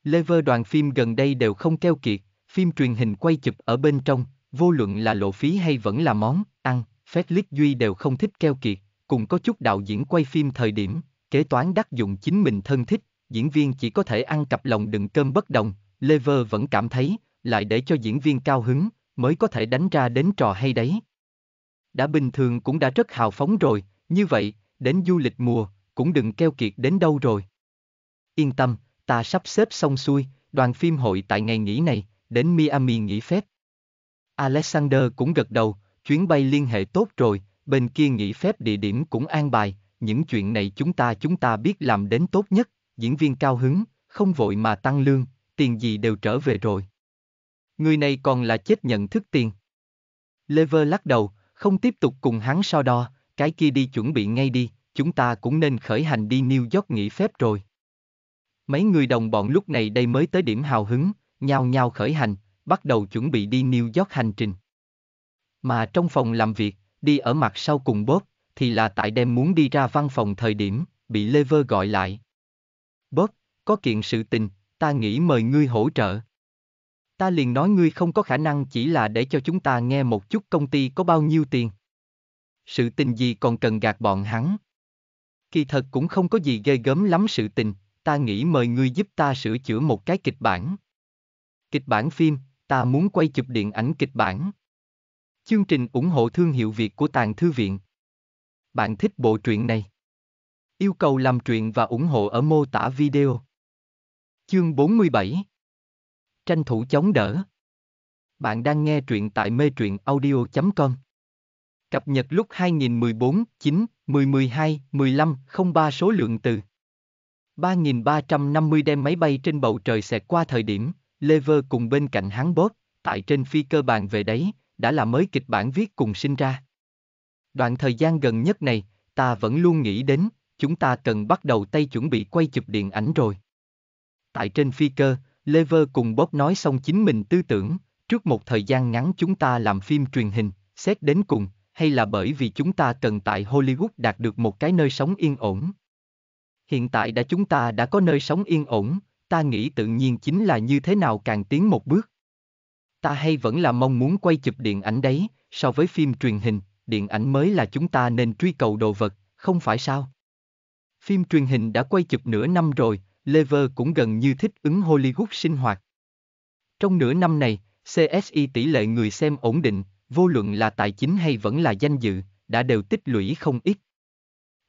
Lever đoàn phim gần đây đều không keo kiệt, phim truyền hình quay chụp ở bên trong, vô luận là lộ phí hay vẫn là món, ăn, Felix Duy đều không thích keo kiệt, cùng có chút đạo diễn quay phim thời điểm, kế toán đắc dụng chính mình thân thích, diễn viên chỉ có thể ăn cặp lòng đựng cơm bất đồng, Lever vẫn cảm thấy, lại để cho diễn viên cao hứng, mới có thể đánh ra đến trò hay đấy. Đã bình thường cũng đã rất hào phóng rồi, như vậy, đến du lịch mùa, cũng đừng keo kiệt đến đâu rồi. Yên tâm, ta sắp xếp xong xuôi, đoàn phim hội tại ngày nghỉ này, đến Miami nghỉ phép. Alexander cũng gật đầu, chuyến bay liên hệ tốt rồi, bên kia nghỉ phép địa điểm cũng an bài, những chuyện này chúng ta chúng ta biết làm đến tốt nhất, diễn viên cao hứng, không vội mà tăng lương, tiền gì đều trở về rồi. Người này còn là chết nhận thức tiền. Lever lắc đầu, không tiếp tục cùng hắn so đo, cái kia đi chuẩn bị ngay đi, chúng ta cũng nên khởi hành đi New York nghỉ phép rồi. Mấy người đồng bọn lúc này đây mới tới điểm hào hứng, nhao nhao khởi hành, bắt đầu chuẩn bị đi New York hành trình mà trong phòng làm việc, đi ở mặt sau cùng Bob, thì là tại đem muốn đi ra văn phòng thời điểm, bị Lê Vơ gọi lại. Bob, có kiện sự tình, ta nghĩ mời ngươi hỗ trợ. Ta liền nói ngươi không có khả năng chỉ là để cho chúng ta nghe một chút công ty có bao nhiêu tiền. Sự tình gì còn cần gạt bọn hắn. Kỳ thật cũng không có gì ghê gớm lắm sự tình, ta nghĩ mời ngươi giúp ta sửa chữa một cái kịch bản. Kịch bản phim, ta muốn quay chụp điện ảnh kịch bản. Chương trình ủng hộ thương hiệu Việt của Tàng Thư Viện. Bạn thích bộ truyện này? Yêu cầu làm truyện và ủng hộ ở mô tả video. Chương 47 Tranh thủ chống đỡ Bạn đang nghe truyện tại mê truyện audio.com Cập nhật lúc 2014, 9, 10, 12, 15, 03 số lượng từ 3.350 đem máy bay trên bầu trời xẹt qua thời điểm, Lever cùng bên cạnh hắn bót, tại trên phi cơ bàn về đấy, đã là mới kịch bản viết cùng sinh ra. Đoạn thời gian gần nhất này, ta vẫn luôn nghĩ đến, chúng ta cần bắt đầu tay chuẩn bị quay chụp điện ảnh rồi. Tại trên phi cơ, Lever cùng Bob nói xong chính mình tư tưởng, trước một thời gian ngắn chúng ta làm phim truyền hình, xét đến cùng, hay là bởi vì chúng ta cần tại Hollywood đạt được một cái nơi sống yên ổn. Hiện tại đã chúng ta đã có nơi sống yên ổn, ta nghĩ tự nhiên chính là như thế nào càng tiến một bước ta hay vẫn là mong muốn quay chụp điện ảnh đấy, so với phim truyền hình, điện ảnh mới là chúng ta nên truy cầu đồ vật, không phải sao? Phim truyền hình đã quay chụp nửa năm rồi, Lever cũng gần như thích ứng Hollywood sinh hoạt. Trong nửa năm này, CSI tỷ lệ người xem ổn định, vô luận là tài chính hay vẫn là danh dự, đã đều tích lũy không ít.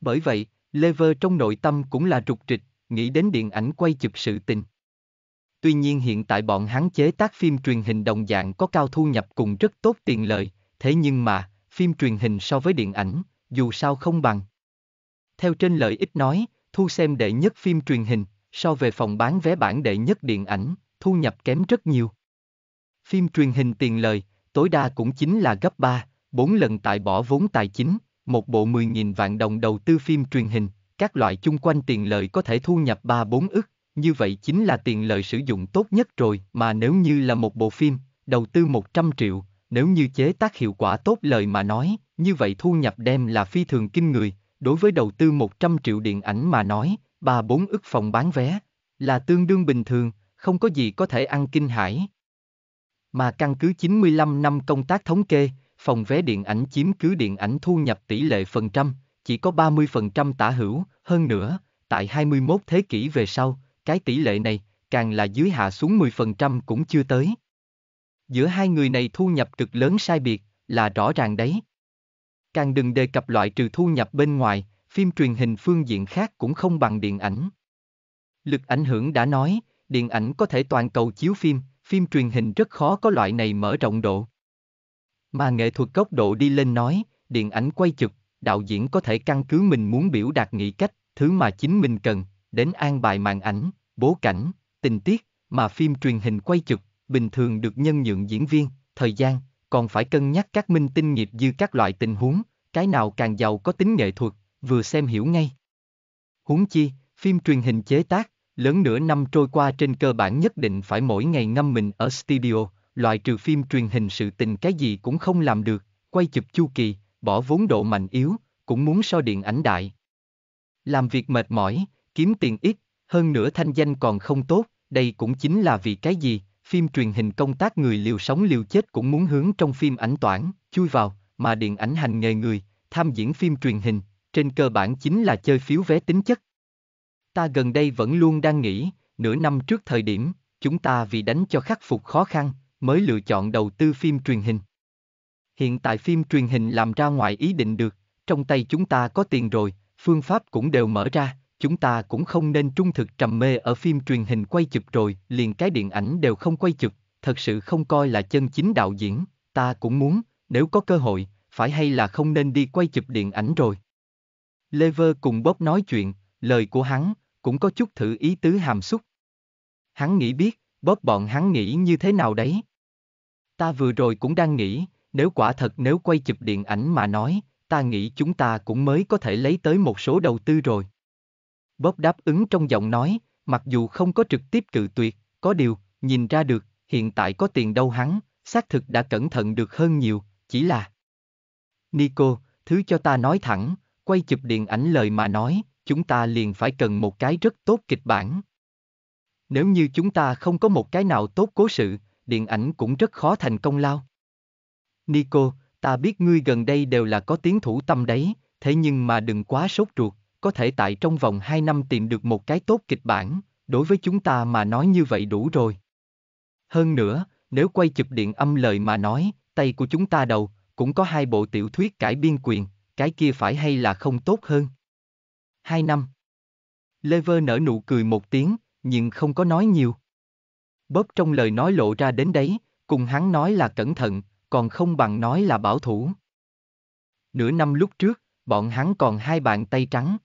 Bởi vậy, Lever trong nội tâm cũng là rục rịch, nghĩ đến điện ảnh quay chụp sự tình. Tuy nhiên hiện tại bọn hắn chế tác phim truyền hình đồng dạng có cao thu nhập cùng rất tốt tiền lợi, thế nhưng mà, phim truyền hình so với điện ảnh, dù sao không bằng. Theo trên lợi ích nói, thu xem đệ nhất phim truyền hình, so về phòng bán vé bản đệ nhất điện ảnh, thu nhập kém rất nhiều. Phim truyền hình tiền lời, tối đa cũng chính là gấp 3, 4 lần tại bỏ vốn tài chính, một bộ 10.000 vạn đồng đầu tư phim truyền hình, các loại chung quanh tiền lợi có thể thu nhập 3-4 ức, như vậy chính là tiền lợi sử dụng tốt nhất rồi, mà nếu như là một bộ phim, đầu tư 100 triệu, nếu như chế tác hiệu quả tốt lời mà nói, như vậy thu nhập đem là phi thường kinh người, đối với đầu tư 100 triệu điện ảnh mà nói, 3-4 ức phòng bán vé, là tương đương bình thường, không có gì có thể ăn kinh hãi Mà căn cứ 95 năm công tác thống kê, phòng vé điện ảnh chiếm cứ điện ảnh thu nhập tỷ lệ phần trăm, chỉ có 30% tả hữu, hơn nữa, tại 21 thế kỷ về sau, cái tỷ lệ này, càng là dưới hạ xuống 10% cũng chưa tới. Giữa hai người này thu nhập cực lớn sai biệt, là rõ ràng đấy. Càng đừng đề cập loại trừ thu nhập bên ngoài, phim truyền hình phương diện khác cũng không bằng điện ảnh. Lực ảnh hưởng đã nói, điện ảnh có thể toàn cầu chiếu phim, phim truyền hình rất khó có loại này mở rộng độ. Mà nghệ thuật góc độ đi lên nói, điện ảnh quay chụp, đạo diễn có thể căn cứ mình muốn biểu đạt nghĩ cách, thứ mà chính mình cần, đến an bài màn ảnh, bố cảnh, tình tiết, mà phim truyền hình quay chụp, bình thường được nhân nhượng diễn viên, thời gian, còn phải cân nhắc các minh tinh nghiệp dư các loại tình huống, cái nào càng giàu có tính nghệ thuật, vừa xem hiểu ngay. Huống chi, phim truyền hình chế tác, lớn nửa năm trôi qua trên cơ bản nhất định phải mỗi ngày ngâm mình ở studio, loại trừ phim truyền hình sự tình cái gì cũng không làm được, quay chụp chu kỳ, bỏ vốn độ mạnh yếu, cũng muốn so điện ảnh đại. Làm việc mệt mỏi, kiếm tiền ít, hơn nữa thanh danh còn không tốt, đây cũng chính là vì cái gì, phim truyền hình công tác người liều sống liều chết cũng muốn hướng trong phim ảnh toản, chui vào, mà điện ảnh hành nghề người, tham diễn phim truyền hình, trên cơ bản chính là chơi phiếu vé tính chất. Ta gần đây vẫn luôn đang nghĩ, nửa năm trước thời điểm, chúng ta vì đánh cho khắc phục khó khăn, mới lựa chọn đầu tư phim truyền hình. Hiện tại phim truyền hình làm ra ngoài ý định được, trong tay chúng ta có tiền rồi, phương pháp cũng đều mở ra, chúng ta cũng không nên trung thực trầm mê ở phim truyền hình quay chụp rồi, liền cái điện ảnh đều không quay chụp, thật sự không coi là chân chính đạo diễn, ta cũng muốn, nếu có cơ hội, phải hay là không nên đi quay chụp điện ảnh rồi. Lever cùng Bob nói chuyện, lời của hắn, cũng có chút thử ý tứ hàm xúc. Hắn nghĩ biết, Bob bọn hắn nghĩ như thế nào đấy. Ta vừa rồi cũng đang nghĩ, nếu quả thật nếu quay chụp điện ảnh mà nói, ta nghĩ chúng ta cũng mới có thể lấy tới một số đầu tư rồi. Bob đáp ứng trong giọng nói, mặc dù không có trực tiếp cự tuyệt, có điều, nhìn ra được, hiện tại có tiền đâu hắn, xác thực đã cẩn thận được hơn nhiều, chỉ là... Nico, thứ cho ta nói thẳng, quay chụp điện ảnh lời mà nói, chúng ta liền phải cần một cái rất tốt kịch bản. Nếu như chúng ta không có một cái nào tốt cố sự, điện ảnh cũng rất khó thành công lao. Nico, ta biết ngươi gần đây đều là có tiếng thủ tâm đấy, thế nhưng mà đừng quá sốt ruột, có thể tại trong vòng 2 năm tìm được một cái tốt kịch bản, đối với chúng ta mà nói như vậy đủ rồi. Hơn nữa, nếu quay chụp điện âm lời mà nói, tay của chúng ta đầu, cũng có hai bộ tiểu thuyết cải biên quyền, cái kia phải hay là không tốt hơn. Hai năm. Lever nở nụ cười một tiếng, nhưng không có nói nhiều. Bóp trong lời nói lộ ra đến đấy, cùng hắn nói là cẩn thận, còn không bằng nói là bảo thủ. Nửa năm lúc trước, bọn hắn còn hai bàn tay trắng,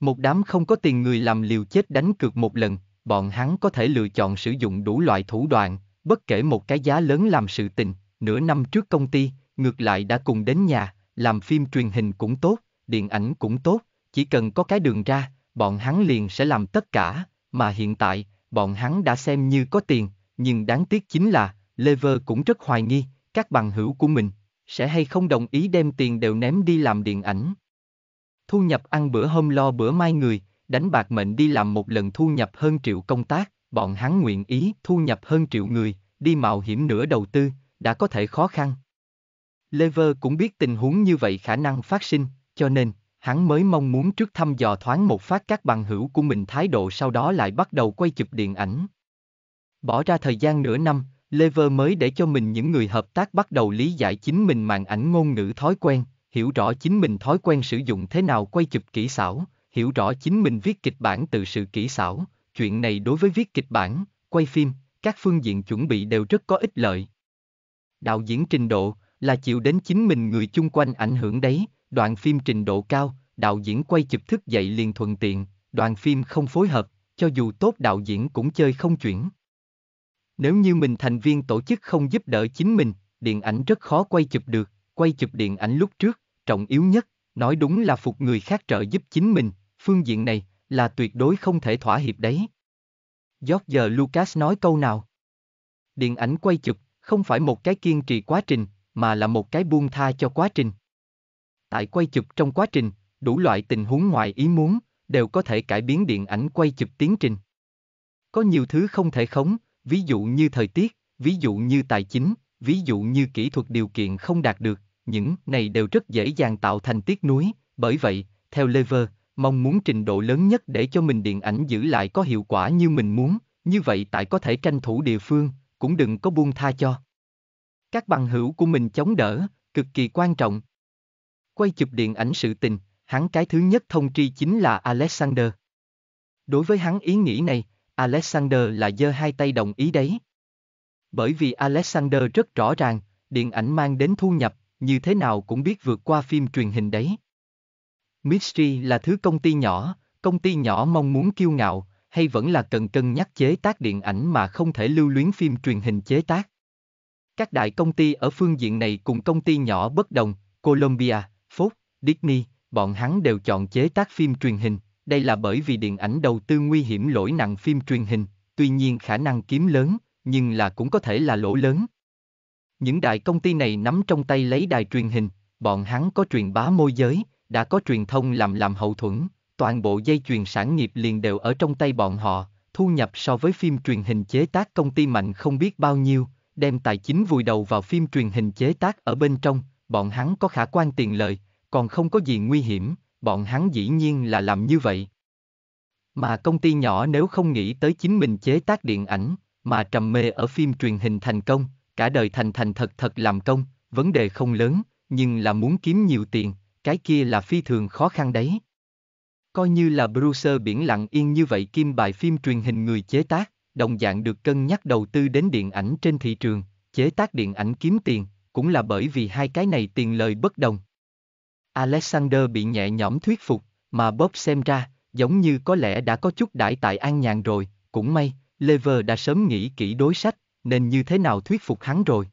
một đám không có tiền người làm liều chết đánh cược một lần, bọn hắn có thể lựa chọn sử dụng đủ loại thủ đoạn, bất kể một cái giá lớn làm sự tình, nửa năm trước công ty, ngược lại đã cùng đến nhà, làm phim truyền hình cũng tốt, điện ảnh cũng tốt, chỉ cần có cái đường ra, bọn hắn liền sẽ làm tất cả, mà hiện tại, bọn hắn đã xem như có tiền, nhưng đáng tiếc chính là, Lever cũng rất hoài nghi, các bằng hữu của mình, sẽ hay không đồng ý đem tiền đều ném đi làm điện ảnh thu nhập ăn bữa hôm lo bữa mai người, đánh bạc mệnh đi làm một lần thu nhập hơn triệu công tác, bọn hắn nguyện ý thu nhập hơn triệu người, đi mạo hiểm nửa đầu tư, đã có thể khó khăn. Lever cũng biết tình huống như vậy khả năng phát sinh, cho nên, hắn mới mong muốn trước thăm dò thoáng một phát các bằng hữu của mình thái độ sau đó lại bắt đầu quay chụp điện ảnh. Bỏ ra thời gian nửa năm, Lever mới để cho mình những người hợp tác bắt đầu lý giải chính mình màn ảnh ngôn ngữ thói quen, hiểu rõ chính mình thói quen sử dụng thế nào quay chụp kỹ xảo, hiểu rõ chính mình viết kịch bản từ sự kỹ xảo, chuyện này đối với viết kịch bản, quay phim, các phương diện chuẩn bị đều rất có ích lợi. Đạo diễn trình độ là chịu đến chính mình người chung quanh ảnh hưởng đấy, đoạn phim trình độ cao, đạo diễn quay chụp thức dậy liền thuận tiện, đoạn phim không phối hợp, cho dù tốt đạo diễn cũng chơi không chuyển. Nếu như mình thành viên tổ chức không giúp đỡ chính mình, điện ảnh rất khó quay chụp được, quay chụp điện ảnh lúc trước, trọng yếu nhất, nói đúng là phục người khác trợ giúp chính mình, phương diện này là tuyệt đối không thể thỏa hiệp đấy. George Lucas nói câu nào? Điện ảnh quay chụp, không phải một cái kiên trì quá trình, mà là một cái buông tha cho quá trình. Tại quay chụp trong quá trình, đủ loại tình huống ngoài ý muốn, đều có thể cải biến điện ảnh quay chụp tiến trình. Có nhiều thứ không thể khống, ví dụ như thời tiết, ví dụ như tài chính, ví dụ như kỹ thuật điều kiện không đạt được, những này đều rất dễ dàng tạo thành tiếc nuối, bởi vậy, theo Lever, mong muốn trình độ lớn nhất để cho mình điện ảnh giữ lại có hiệu quả như mình muốn, như vậy tại có thể tranh thủ địa phương, cũng đừng có buông tha cho. Các bằng hữu của mình chống đỡ, cực kỳ quan trọng. Quay chụp điện ảnh sự tình, hắn cái thứ nhất thông tri chính là Alexander. Đối với hắn ý nghĩ này, Alexander là giơ hai tay đồng ý đấy. Bởi vì Alexander rất rõ ràng, điện ảnh mang đến thu nhập, như thế nào cũng biết vượt qua phim truyền hình đấy. Mystery là thứ công ty nhỏ, công ty nhỏ mong muốn kiêu ngạo, hay vẫn là cần cân nhắc chế tác điện ảnh mà không thể lưu luyến phim truyền hình chế tác. Các đại công ty ở phương diện này cùng công ty nhỏ bất đồng, Columbia, Fox, Disney, bọn hắn đều chọn chế tác phim truyền hình, đây là bởi vì điện ảnh đầu tư nguy hiểm lỗi nặng phim truyền hình, tuy nhiên khả năng kiếm lớn, nhưng là cũng có thể là lỗ lớn. Những đại công ty này nắm trong tay lấy đài truyền hình, bọn hắn có truyền bá môi giới, đã có truyền thông làm làm hậu thuẫn, toàn bộ dây chuyền sản nghiệp liền đều ở trong tay bọn họ, thu nhập so với phim truyền hình chế tác công ty mạnh không biết bao nhiêu, đem tài chính vùi đầu vào phim truyền hình chế tác ở bên trong, bọn hắn có khả quan tiền lợi, còn không có gì nguy hiểm, bọn hắn dĩ nhiên là làm như vậy. Mà công ty nhỏ nếu không nghĩ tới chính mình chế tác điện ảnh, mà trầm mê ở phim truyền hình thành công, cả đời thành thành thật thật làm công, vấn đề không lớn, nhưng là muốn kiếm nhiều tiền, cái kia là phi thường khó khăn đấy. Coi như là Bruce biển lặng yên như vậy kim bài phim truyền hình người chế tác, đồng dạng được cân nhắc đầu tư đến điện ảnh trên thị trường, chế tác điện ảnh kiếm tiền, cũng là bởi vì hai cái này tiền lời bất đồng. Alexander bị nhẹ nhõm thuyết phục, mà Bob xem ra, giống như có lẽ đã có chút đãi tại an nhàn rồi, cũng may, Lever đã sớm nghĩ kỹ đối sách, nên như thế nào thuyết phục hắn rồi.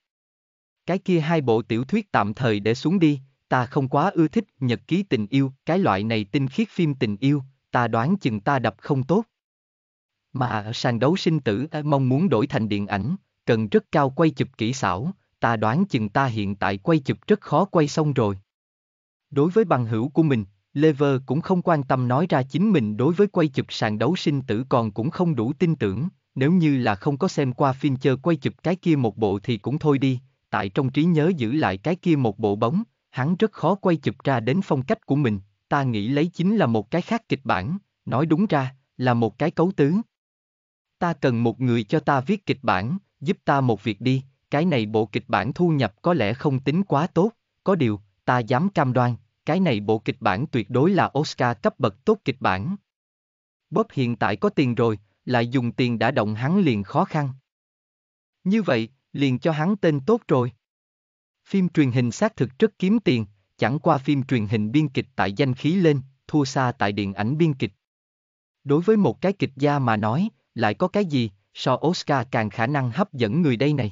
Cái kia hai bộ tiểu thuyết tạm thời để xuống đi, ta không quá ưa thích nhật ký tình yêu, cái loại này tinh khiết phim tình yêu, ta đoán chừng ta đập không tốt. Mà ở sàn đấu sinh tử mong muốn đổi thành điện ảnh, cần rất cao quay chụp kỹ xảo, ta đoán chừng ta hiện tại quay chụp rất khó quay xong rồi. Đối với bằng hữu của mình, Lever cũng không quan tâm nói ra chính mình đối với quay chụp sàn đấu sinh tử còn cũng không đủ tin tưởng, nếu như là không có xem qua phim chờ quay chụp cái kia một bộ thì cũng thôi đi, tại trong trí nhớ giữ lại cái kia một bộ bóng, hắn rất khó quay chụp ra đến phong cách của mình, ta nghĩ lấy chính là một cái khác kịch bản, nói đúng ra, là một cái cấu tứ. Ta cần một người cho ta viết kịch bản, giúp ta một việc đi, cái này bộ kịch bản thu nhập có lẽ không tính quá tốt, có điều, ta dám cam đoan, cái này bộ kịch bản tuyệt đối là Oscar cấp bậc tốt kịch bản. Bob hiện tại có tiền rồi, lại dùng tiền đã động hắn liền khó khăn. Như vậy, liền cho hắn tên tốt rồi. Phim truyền hình xác thực rất kiếm tiền, chẳng qua phim truyền hình biên kịch tại danh khí lên, thua xa tại điện ảnh biên kịch. Đối với một cái kịch gia mà nói, lại có cái gì, so Oscar càng khả năng hấp dẫn người đây này.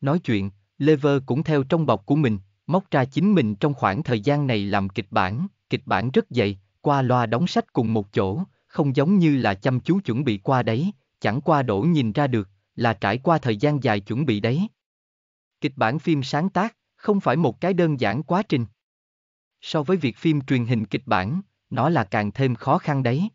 Nói chuyện, Lever cũng theo trong bọc của mình, móc ra chính mình trong khoảng thời gian này làm kịch bản, kịch bản rất dày, qua loa đóng sách cùng một chỗ, không giống như là chăm chú chuẩn bị qua đấy, chẳng qua đổ nhìn ra được, là trải qua thời gian dài chuẩn bị đấy. Kịch bản phim sáng tác, không phải một cái đơn giản quá trình. So với việc phim truyền hình kịch bản, nó là càng thêm khó khăn đấy.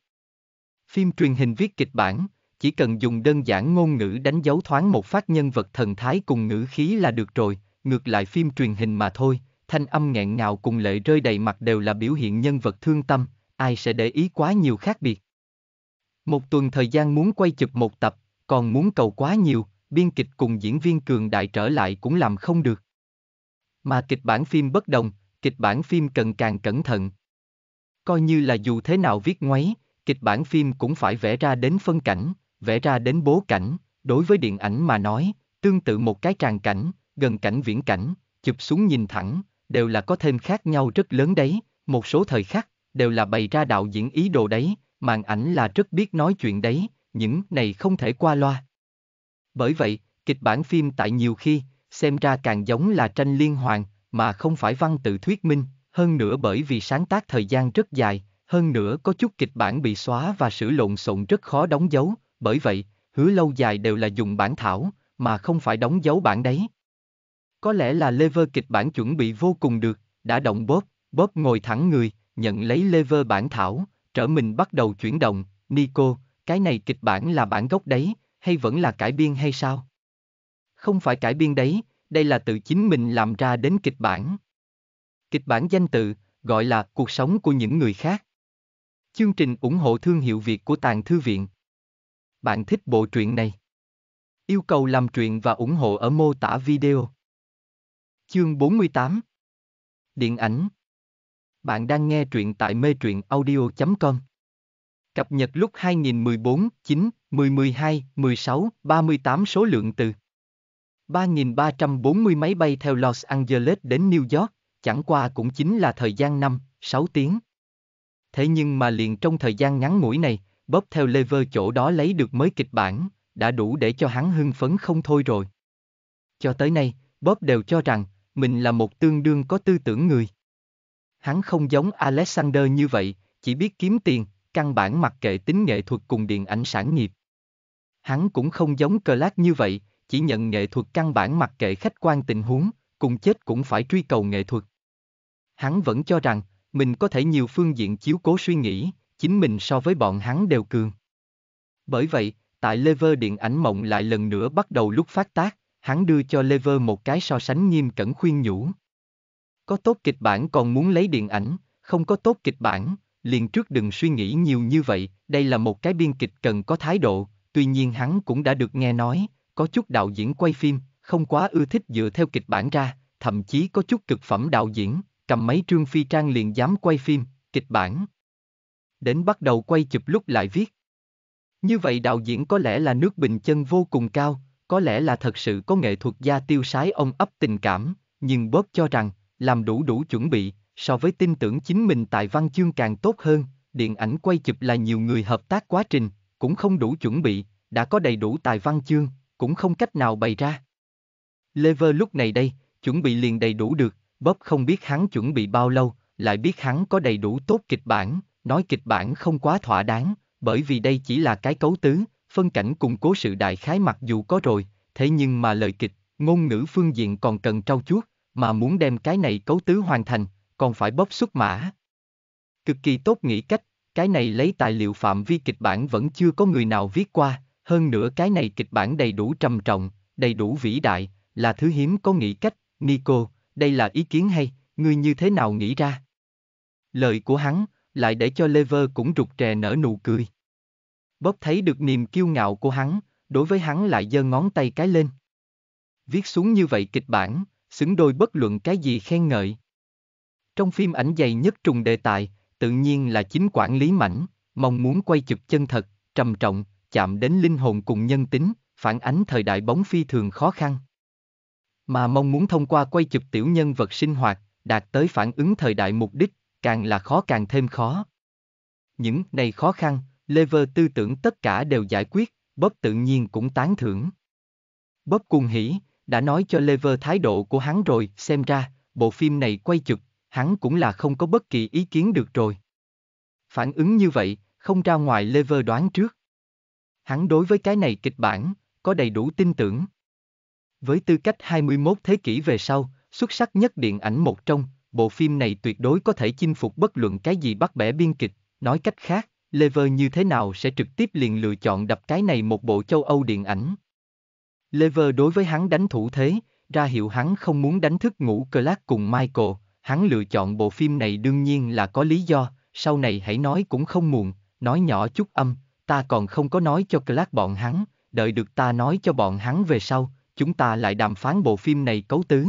Phim truyền hình viết kịch bản, chỉ cần dùng đơn giản ngôn ngữ đánh dấu thoáng một phát nhân vật thần thái cùng ngữ khí là được rồi, ngược lại phim truyền hình mà thôi, thanh âm nghẹn ngào cùng lệ rơi đầy mặt đều là biểu hiện nhân vật thương tâm, ai sẽ để ý quá nhiều khác biệt. Một tuần thời gian muốn quay chụp một tập, còn muốn cầu quá nhiều, biên kịch cùng diễn viên cường đại trở lại cũng làm không được. Mà kịch bản phim bất đồng, kịch bản phim cần càng cẩn thận. Coi như là dù thế nào viết ngoáy, kịch bản phim cũng phải vẽ ra đến phân cảnh, vẽ ra đến bố cảnh, đối với điện ảnh mà nói, tương tự một cái tràng cảnh, gần cảnh viễn cảnh, chụp xuống nhìn thẳng, đều là có thêm khác nhau rất lớn đấy, một số thời khắc, đều là bày ra đạo diễn ý đồ đấy, màn ảnh là rất biết nói chuyện đấy, những này không thể qua loa. Bởi vậy, kịch bản phim tại nhiều khi, xem ra càng giống là tranh liên hoàn, mà không phải văn tự thuyết minh, hơn nữa bởi vì sáng tác thời gian rất dài, hơn nữa có chút kịch bản bị xóa và sử lộn xộn rất khó đóng dấu, bởi vậy, hứa lâu dài đều là dùng bản thảo, mà không phải đóng dấu bản đấy. Có lẽ là lever kịch bản chuẩn bị vô cùng được, đã động bóp, bóp ngồi thẳng người, nhận lấy lever bản thảo, trở mình bắt đầu chuyển động, Nico, cái này kịch bản là bản gốc đấy, hay vẫn là cải biên hay sao? Không phải cải biên đấy, đây là tự chính mình làm ra đến kịch bản. Kịch bản danh tự, gọi là Cuộc sống của những người khác. Chương trình ủng hộ thương hiệu Việt của Tàng Thư Viện. Bạn thích bộ truyện này? Yêu cầu làm truyện và ủng hộ ở mô tả video. Chương 48 Điện ảnh bạn đang nghe truyện tại mê truyện audio.com. Cập nhật lúc 2014, 9, 10, 12, 16, 38 số lượng từ 3.340 máy bay theo Los Angeles đến New York, chẳng qua cũng chính là thời gian 5, 6 tiếng. Thế nhưng mà liền trong thời gian ngắn ngủi này, bóp theo lever chỗ đó lấy được mới kịch bản, đã đủ để cho hắn hưng phấn không thôi rồi. Cho tới nay, Bob đều cho rằng, mình là một tương đương có tư tưởng người hắn không giống Alexander như vậy, chỉ biết kiếm tiền, căn bản mặc kệ tính nghệ thuật cùng điện ảnh sản nghiệp. Hắn cũng không giống Clark như vậy, chỉ nhận nghệ thuật căn bản mặc kệ khách quan tình huống, cùng chết cũng phải truy cầu nghệ thuật. Hắn vẫn cho rằng, mình có thể nhiều phương diện chiếu cố suy nghĩ, chính mình so với bọn hắn đều cường. Bởi vậy, tại Lever điện ảnh mộng lại lần nữa bắt đầu lúc phát tác, hắn đưa cho Lever một cái so sánh nghiêm cẩn khuyên nhủ. Có tốt kịch bản còn muốn lấy điện ảnh, không có tốt kịch bản, liền trước đừng suy nghĩ nhiều như vậy, đây là một cái biên kịch cần có thái độ, tuy nhiên hắn cũng đã được nghe nói, có chút đạo diễn quay phim, không quá ưa thích dựa theo kịch bản ra, thậm chí có chút cực phẩm đạo diễn, cầm mấy trương phi trang liền dám quay phim, kịch bản. Đến bắt đầu quay chụp lúc lại viết. Như vậy đạo diễn có lẽ là nước bình chân vô cùng cao, có lẽ là thật sự có nghệ thuật gia tiêu sái ông ấp tình cảm, nhưng bớt cho rằng, làm đủ đủ chuẩn bị, so với tin tưởng chính mình tại văn chương càng tốt hơn, điện ảnh quay chụp là nhiều người hợp tác quá trình, cũng không đủ chuẩn bị, đã có đầy đủ tài văn chương, cũng không cách nào bày ra. Lever lúc này đây, chuẩn bị liền đầy đủ được, Bob không biết hắn chuẩn bị bao lâu, lại biết hắn có đầy đủ tốt kịch bản, nói kịch bản không quá thỏa đáng, bởi vì đây chỉ là cái cấu tứ, phân cảnh cùng cố sự đại khái mặc dù có rồi, thế nhưng mà lời kịch, ngôn ngữ phương diện còn cần trau chuốt, mà muốn đem cái này cấu tứ hoàn thành, còn phải bóp xuất mã. Cực kỳ tốt nghĩ cách, cái này lấy tài liệu phạm vi kịch bản vẫn chưa có người nào viết qua, hơn nữa cái này kịch bản đầy đủ trầm trọng, đầy đủ vĩ đại, là thứ hiếm có nghĩ cách, Nico, đây là ý kiến hay, ngươi như thế nào nghĩ ra? Lời của hắn, lại để cho Lever cũng rụt rè nở nụ cười. Bóp thấy được niềm kiêu ngạo của hắn, đối với hắn lại giơ ngón tay cái lên. Viết xuống như vậy kịch bản, xứng đôi bất luận cái gì khen ngợi. Trong phim ảnh dày nhất trùng đề tài, tự nhiên là chính quản lý mảnh, mong muốn quay chụp chân thật, trầm trọng, chạm đến linh hồn cùng nhân tính, phản ánh thời đại bóng phi thường khó khăn. Mà mong muốn thông qua quay chụp tiểu nhân vật sinh hoạt, đạt tới phản ứng thời đại mục đích, càng là khó càng thêm khó. Những này khó khăn, Lever tư tưởng tất cả đều giải quyết, Bob tự nhiên cũng tán thưởng. Bob cuồng hỉ, đã nói cho Lever thái độ của hắn rồi, xem ra, bộ phim này quay trực, hắn cũng là không có bất kỳ ý kiến được rồi. Phản ứng như vậy, không ra ngoài Lever đoán trước. Hắn đối với cái này kịch bản, có đầy đủ tin tưởng. Với tư cách 21 thế kỷ về sau, xuất sắc nhất điện ảnh một trong, bộ phim này tuyệt đối có thể chinh phục bất luận cái gì bắt bẻ biên kịch, nói cách khác, Lever như thế nào sẽ trực tiếp liền lựa chọn đập cái này một bộ châu Âu điện ảnh. Lever đối với hắn đánh thủ thế, ra hiệu hắn không muốn đánh thức ngủ Clark cùng Michael, hắn lựa chọn bộ phim này đương nhiên là có lý do, sau này hãy nói cũng không muộn, nói nhỏ chút âm, ta còn không có nói cho Clark bọn hắn, đợi được ta nói cho bọn hắn về sau, chúng ta lại đàm phán bộ phim này cấu tứ.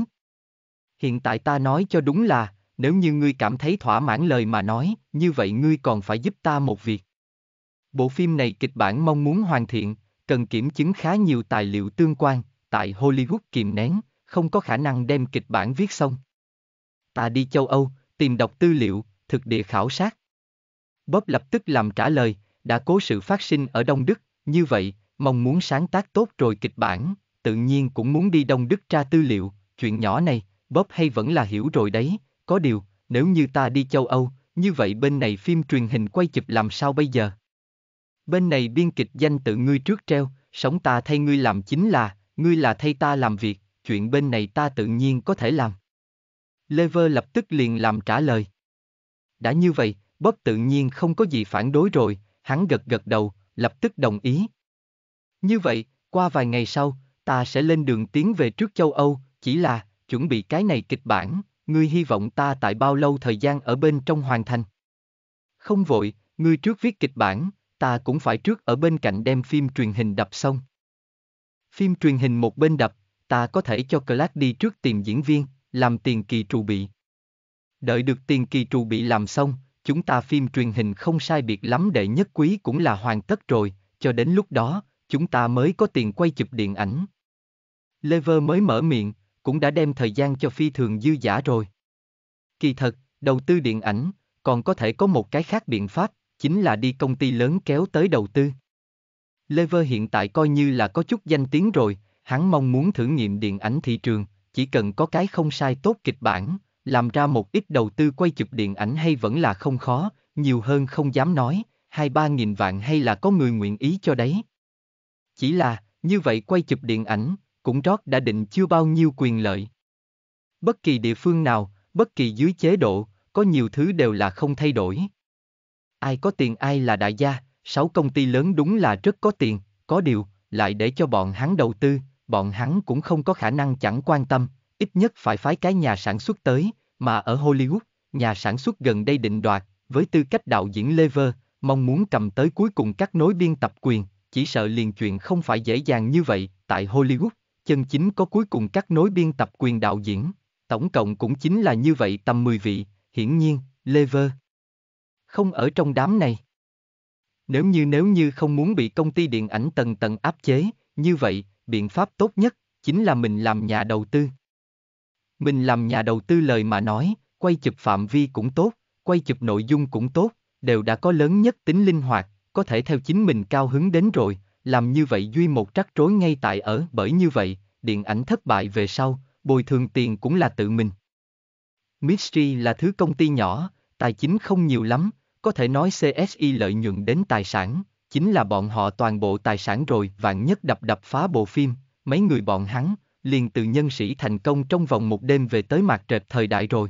Hiện tại ta nói cho đúng là, nếu như ngươi cảm thấy thỏa mãn lời mà nói, như vậy ngươi còn phải giúp ta một việc. Bộ phim này kịch bản mong muốn hoàn thiện, cần kiểm chứng khá nhiều tài liệu tương quan, tại Hollywood kìm nén, không có khả năng đem kịch bản viết xong. Ta đi châu Âu, tìm đọc tư liệu, thực địa khảo sát. Bob lập tức làm trả lời, đã cố sự phát sinh ở Đông Đức, như vậy, mong muốn sáng tác tốt rồi kịch bản, tự nhiên cũng muốn đi Đông Đức tra tư liệu, chuyện nhỏ này, Bob hay vẫn là hiểu rồi đấy, có điều, nếu như ta đi châu Âu, như vậy bên này phim truyền hình quay chụp làm sao bây giờ? Bên này biên kịch danh tự ngươi trước treo, sống ta thay ngươi làm chính là, ngươi là thay ta làm việc, chuyện bên này ta tự nhiên có thể làm. Lever lập tức liền làm trả lời. Đã như vậy, bất tự nhiên không có gì phản đối rồi, hắn gật gật đầu, lập tức đồng ý. Như vậy, qua vài ngày sau, ta sẽ lên đường tiến về trước châu Âu, chỉ là, chuẩn bị cái này kịch bản, ngươi hy vọng ta tại bao lâu thời gian ở bên trong hoàn thành. Không vội, ngươi trước viết kịch bản, ta cũng phải trước ở bên cạnh đem phim truyền hình đập xong. Phim truyền hình một bên đập, ta có thể cho Clark đi trước tìm diễn viên, làm tiền kỳ trù bị. Đợi được tiền kỳ trù bị làm xong, chúng ta phim truyền hình không sai biệt lắm đệ nhất quý cũng là hoàn tất rồi, cho đến lúc đó, chúng ta mới có tiền quay chụp điện ảnh. Lever mới mở miệng, cũng đã đem thời gian cho phi thường dư giả rồi. Kỳ thật, đầu tư điện ảnh, còn có thể có một cái khác biện pháp, chính là đi công ty lớn kéo tới đầu tư. Lever hiện tại coi như là có chút danh tiếng rồi, hắn mong muốn thử nghiệm điện ảnh thị trường, chỉ cần có cái không sai tốt kịch bản, làm ra một ít đầu tư quay chụp điện ảnh hay vẫn là không khó, nhiều hơn không dám nói, hai ba nghìn vạn hay là có người nguyện ý cho đấy. Chỉ là, như vậy quay chụp điện ảnh, cũng rót đã định chưa bao nhiêu quyền lợi. Bất kỳ địa phương nào, bất kỳ dưới chế độ, có nhiều thứ đều là không thay đổi. Ai có tiền ai là đại gia, sáu công ty lớn đúng là rất có tiền, có điều, lại để cho bọn hắn đầu tư, bọn hắn cũng không có khả năng chẳng quan tâm, ít nhất phải phái cái nhà sản xuất tới, mà ở Hollywood, nhà sản xuất gần đây định đoạt, với tư cách đạo diễn Lever, mong muốn cầm tới cuối cùng các nối biên tập quyền, chỉ sợ liền chuyện không phải dễ dàng như vậy, tại Hollywood, chân chính có cuối cùng các nối biên tập quyền đạo diễn, tổng cộng cũng chính là như vậy tầm 10 vị, hiển nhiên, Lever không ở trong đám này. Nếu như nếu như không muốn bị công ty điện ảnh tầng tầng áp chế, như vậy, biện pháp tốt nhất chính là mình làm nhà đầu tư. Mình làm nhà đầu tư lời mà nói, quay chụp phạm vi cũng tốt, quay chụp nội dung cũng tốt, đều đã có lớn nhất tính linh hoạt, có thể theo chính mình cao hứng đến rồi, làm như vậy duy một trắc rối ngay tại ở bởi như vậy, điện ảnh thất bại về sau, bồi thường tiền cũng là tự mình. Mystery là thứ công ty nhỏ, tài chính không nhiều lắm, có thể nói CSI lợi nhuận đến tài sản, chính là bọn họ toàn bộ tài sản rồi vạn nhất đập đập phá bộ phim, mấy người bọn hắn, liền từ nhân sĩ thành công trong vòng một đêm về tới mặt trệt thời đại rồi.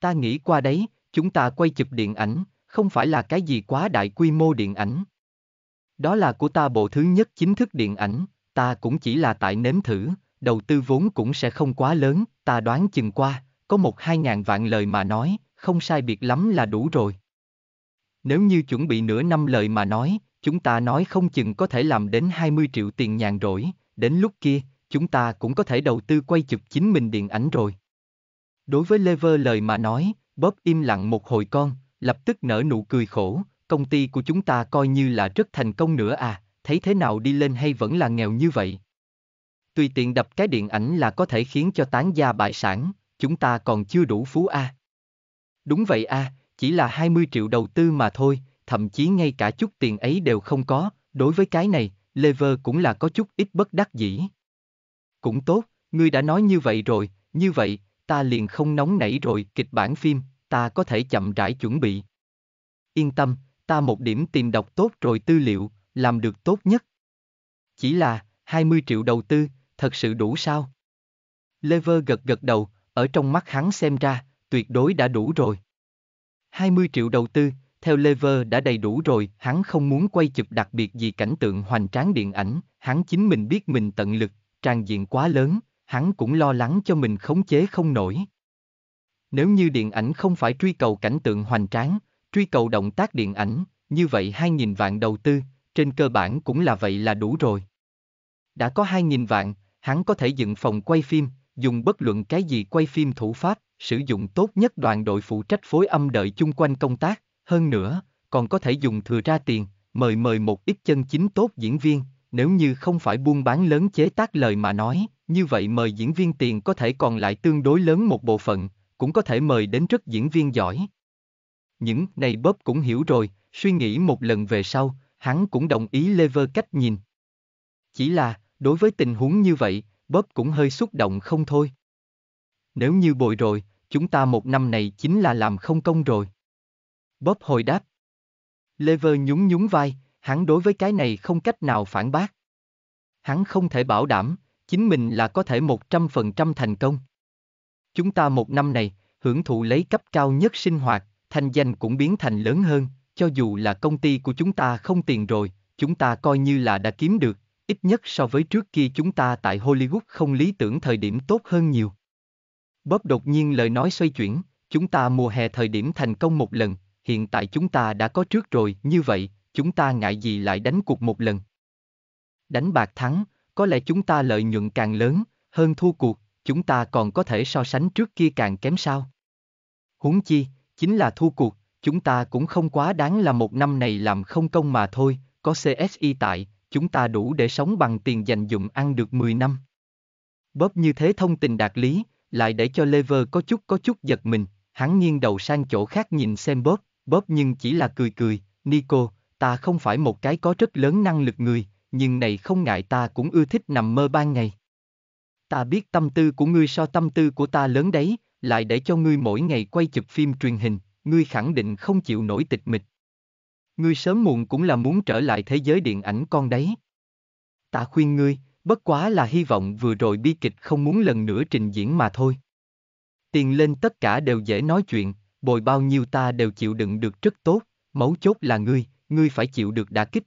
Ta nghĩ qua đấy, chúng ta quay chụp điện ảnh, không phải là cái gì quá đại quy mô điện ảnh. Đó là của ta bộ thứ nhất chính thức điện ảnh, ta cũng chỉ là tại nếm thử, đầu tư vốn cũng sẽ không quá lớn, ta đoán chừng qua, có một hai ngàn vạn lời mà nói, không sai biệt lắm là đủ rồi. Nếu như chuẩn bị nửa năm lời mà nói, chúng ta nói không chừng có thể làm đến 20 triệu tiền nhàn rỗi, đến lúc kia, chúng ta cũng có thể đầu tư quay chụp chính mình điện ảnh rồi. Đối với Lever lời mà nói, Bob im lặng một hồi con, lập tức nở nụ cười khổ, công ty của chúng ta coi như là rất thành công nữa à, thấy thế nào đi lên hay vẫn là nghèo như vậy. Tùy tiện đập cái điện ảnh là có thể khiến cho tán gia bại sản, chúng ta còn chưa đủ phú a. À. Đúng vậy a, à, chỉ là 20 triệu đầu tư mà thôi, thậm chí ngay cả chút tiền ấy đều không có, đối với cái này, Lever cũng là có chút ít bất đắc dĩ. Cũng tốt, ngươi đã nói như vậy rồi, như vậy, ta liền không nóng nảy rồi, kịch bản phim, ta có thể chậm rãi chuẩn bị. Yên tâm, ta một điểm tìm đọc tốt rồi tư liệu, làm được tốt nhất. Chỉ là, 20 triệu đầu tư, thật sự đủ sao? Lever gật gật đầu, ở trong mắt hắn xem ra, tuyệt đối đã đủ rồi. 20 triệu đầu tư, theo Lever đã đầy đủ rồi, hắn không muốn quay chụp đặc biệt gì cảnh tượng hoành tráng điện ảnh, hắn chính mình biết mình tận lực, tràn diện quá lớn, hắn cũng lo lắng cho mình khống chế không nổi. Nếu như điện ảnh không phải truy cầu cảnh tượng hoành tráng, truy cầu động tác điện ảnh, như vậy 2.000 vạn đầu tư, trên cơ bản cũng là vậy là đủ rồi. Đã có 2.000 vạn, hắn có thể dựng phòng quay phim, dùng bất luận cái gì quay phim thủ pháp, sử dụng tốt nhất đoàn đội phụ trách phối âm đợi chung quanh công tác, hơn nữa, còn có thể dùng thừa ra tiền, mời mời một ít chân chính tốt diễn viên, nếu như không phải buôn bán lớn chế tác lời mà nói, như vậy mời diễn viên tiền có thể còn lại tương đối lớn một bộ phận, cũng có thể mời đến rất diễn viên giỏi. Những này Bob cũng hiểu rồi, suy nghĩ một lần về sau, hắn cũng đồng ý Lever cách nhìn. Chỉ là, đối với tình huống như vậy, Bob cũng hơi xúc động không thôi. Nếu như bồi rồi, Chúng ta một năm này chính là làm không công rồi. Bob hồi đáp. Lever nhún nhún vai, hắn đối với cái này không cách nào phản bác. Hắn không thể bảo đảm, chính mình là có thể 100% thành công. Chúng ta một năm này, hưởng thụ lấy cấp cao nhất sinh hoạt, thanh danh cũng biến thành lớn hơn, cho dù là công ty của chúng ta không tiền rồi, chúng ta coi như là đã kiếm được, ít nhất so với trước kia chúng ta tại Hollywood không lý tưởng thời điểm tốt hơn nhiều. Bob đột nhiên lời nói xoay chuyển, chúng ta mùa hè thời điểm thành công một lần, hiện tại chúng ta đã có trước rồi, như vậy, chúng ta ngại gì lại đánh cuộc một lần. Đánh bạc thắng, có lẽ chúng ta lợi nhuận càng lớn, hơn thua cuộc, chúng ta còn có thể so sánh trước kia càng kém sao. Huống chi, chính là thua cuộc, chúng ta cũng không quá đáng là một năm này làm không công mà thôi, có CSI tại, chúng ta đủ để sống bằng tiền dành dụng ăn được 10 năm. Bob như thế thông tình đạt lý, lại để cho Lever có chút có chút giật mình, hắn nghiêng đầu sang chỗ khác nhìn xem Bob, Bob nhưng chỉ là cười cười, Nico, ta không phải một cái có rất lớn năng lực người, nhưng này không ngại ta cũng ưa thích nằm mơ ban ngày. Ta biết tâm tư của ngươi so tâm tư của ta lớn đấy, lại để cho ngươi mỗi ngày quay chụp phim truyền hình, ngươi khẳng định không chịu nổi tịch mịch. Ngươi sớm muộn cũng là muốn trở lại thế giới điện ảnh con đấy. Ta khuyên ngươi, bất quá là hy vọng vừa rồi bi kịch không muốn lần nữa trình diễn mà thôi. Tiền lên tất cả đều dễ nói chuyện, bồi bao nhiêu ta đều chịu đựng được rất tốt, mấu chốt là ngươi, ngươi phải chịu được đả kích.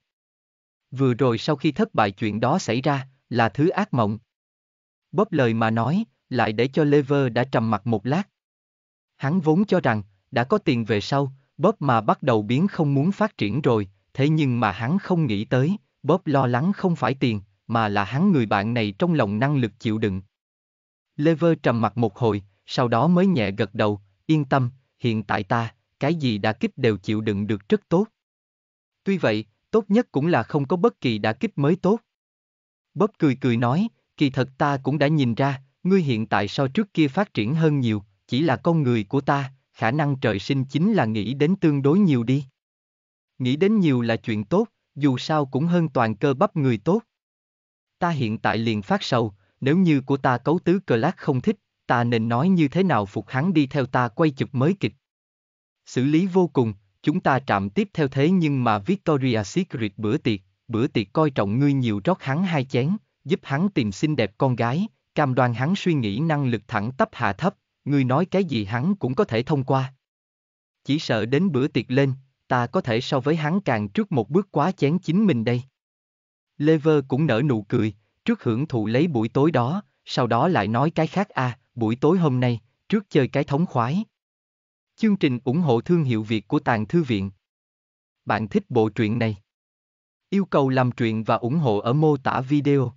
Vừa rồi sau khi thất bại chuyện đó xảy ra, là thứ ác mộng. Bóp lời mà nói, lại để cho Lever đã trầm mặt một lát. Hắn vốn cho rằng, đã có tiền về sau, Bob mà bắt đầu biến không muốn phát triển rồi, thế nhưng mà hắn không nghĩ tới, Bob lo lắng không phải tiền, mà là hắn người bạn này trong lòng năng lực chịu đựng. Lever trầm mặt một hồi, sau đó mới nhẹ gật đầu, yên tâm, hiện tại ta, cái gì đã kích đều chịu đựng được rất tốt. Tuy vậy, tốt nhất cũng là không có bất kỳ đã kích mới tốt. Bóp cười cười nói, kỳ thật ta cũng đã nhìn ra, ngươi hiện tại so trước kia phát triển hơn nhiều, chỉ là con người của ta, khả năng trời sinh chính là nghĩ đến tương đối nhiều đi. Nghĩ đến nhiều là chuyện tốt, dù sao cũng hơn toàn cơ bắp người tốt ta hiện tại liền phát sầu, nếu như của ta cấu tứ cờ lát không thích, ta nên nói như thế nào phục hắn đi theo ta quay chụp mới kịch. Xử lý vô cùng, chúng ta trạm tiếp theo thế nhưng mà Victoria Secret bữa tiệc, bữa tiệc coi trọng ngươi nhiều rót hắn hai chén, giúp hắn tìm xinh đẹp con gái, cam đoan hắn suy nghĩ năng lực thẳng tắp hạ thấp, ngươi nói cái gì hắn cũng có thể thông qua. Chỉ sợ đến bữa tiệc lên, ta có thể so với hắn càng trước một bước quá chén chính mình đây. Lever cũng nở nụ cười, trước hưởng thụ lấy buổi tối đó, sau đó lại nói cái khác à, buổi tối hôm nay, trước chơi cái thống khoái. Chương trình ủng hộ thương hiệu Việt của Tàng Thư Viện. Bạn thích bộ truyện này? Yêu cầu làm truyện và ủng hộ ở mô tả video.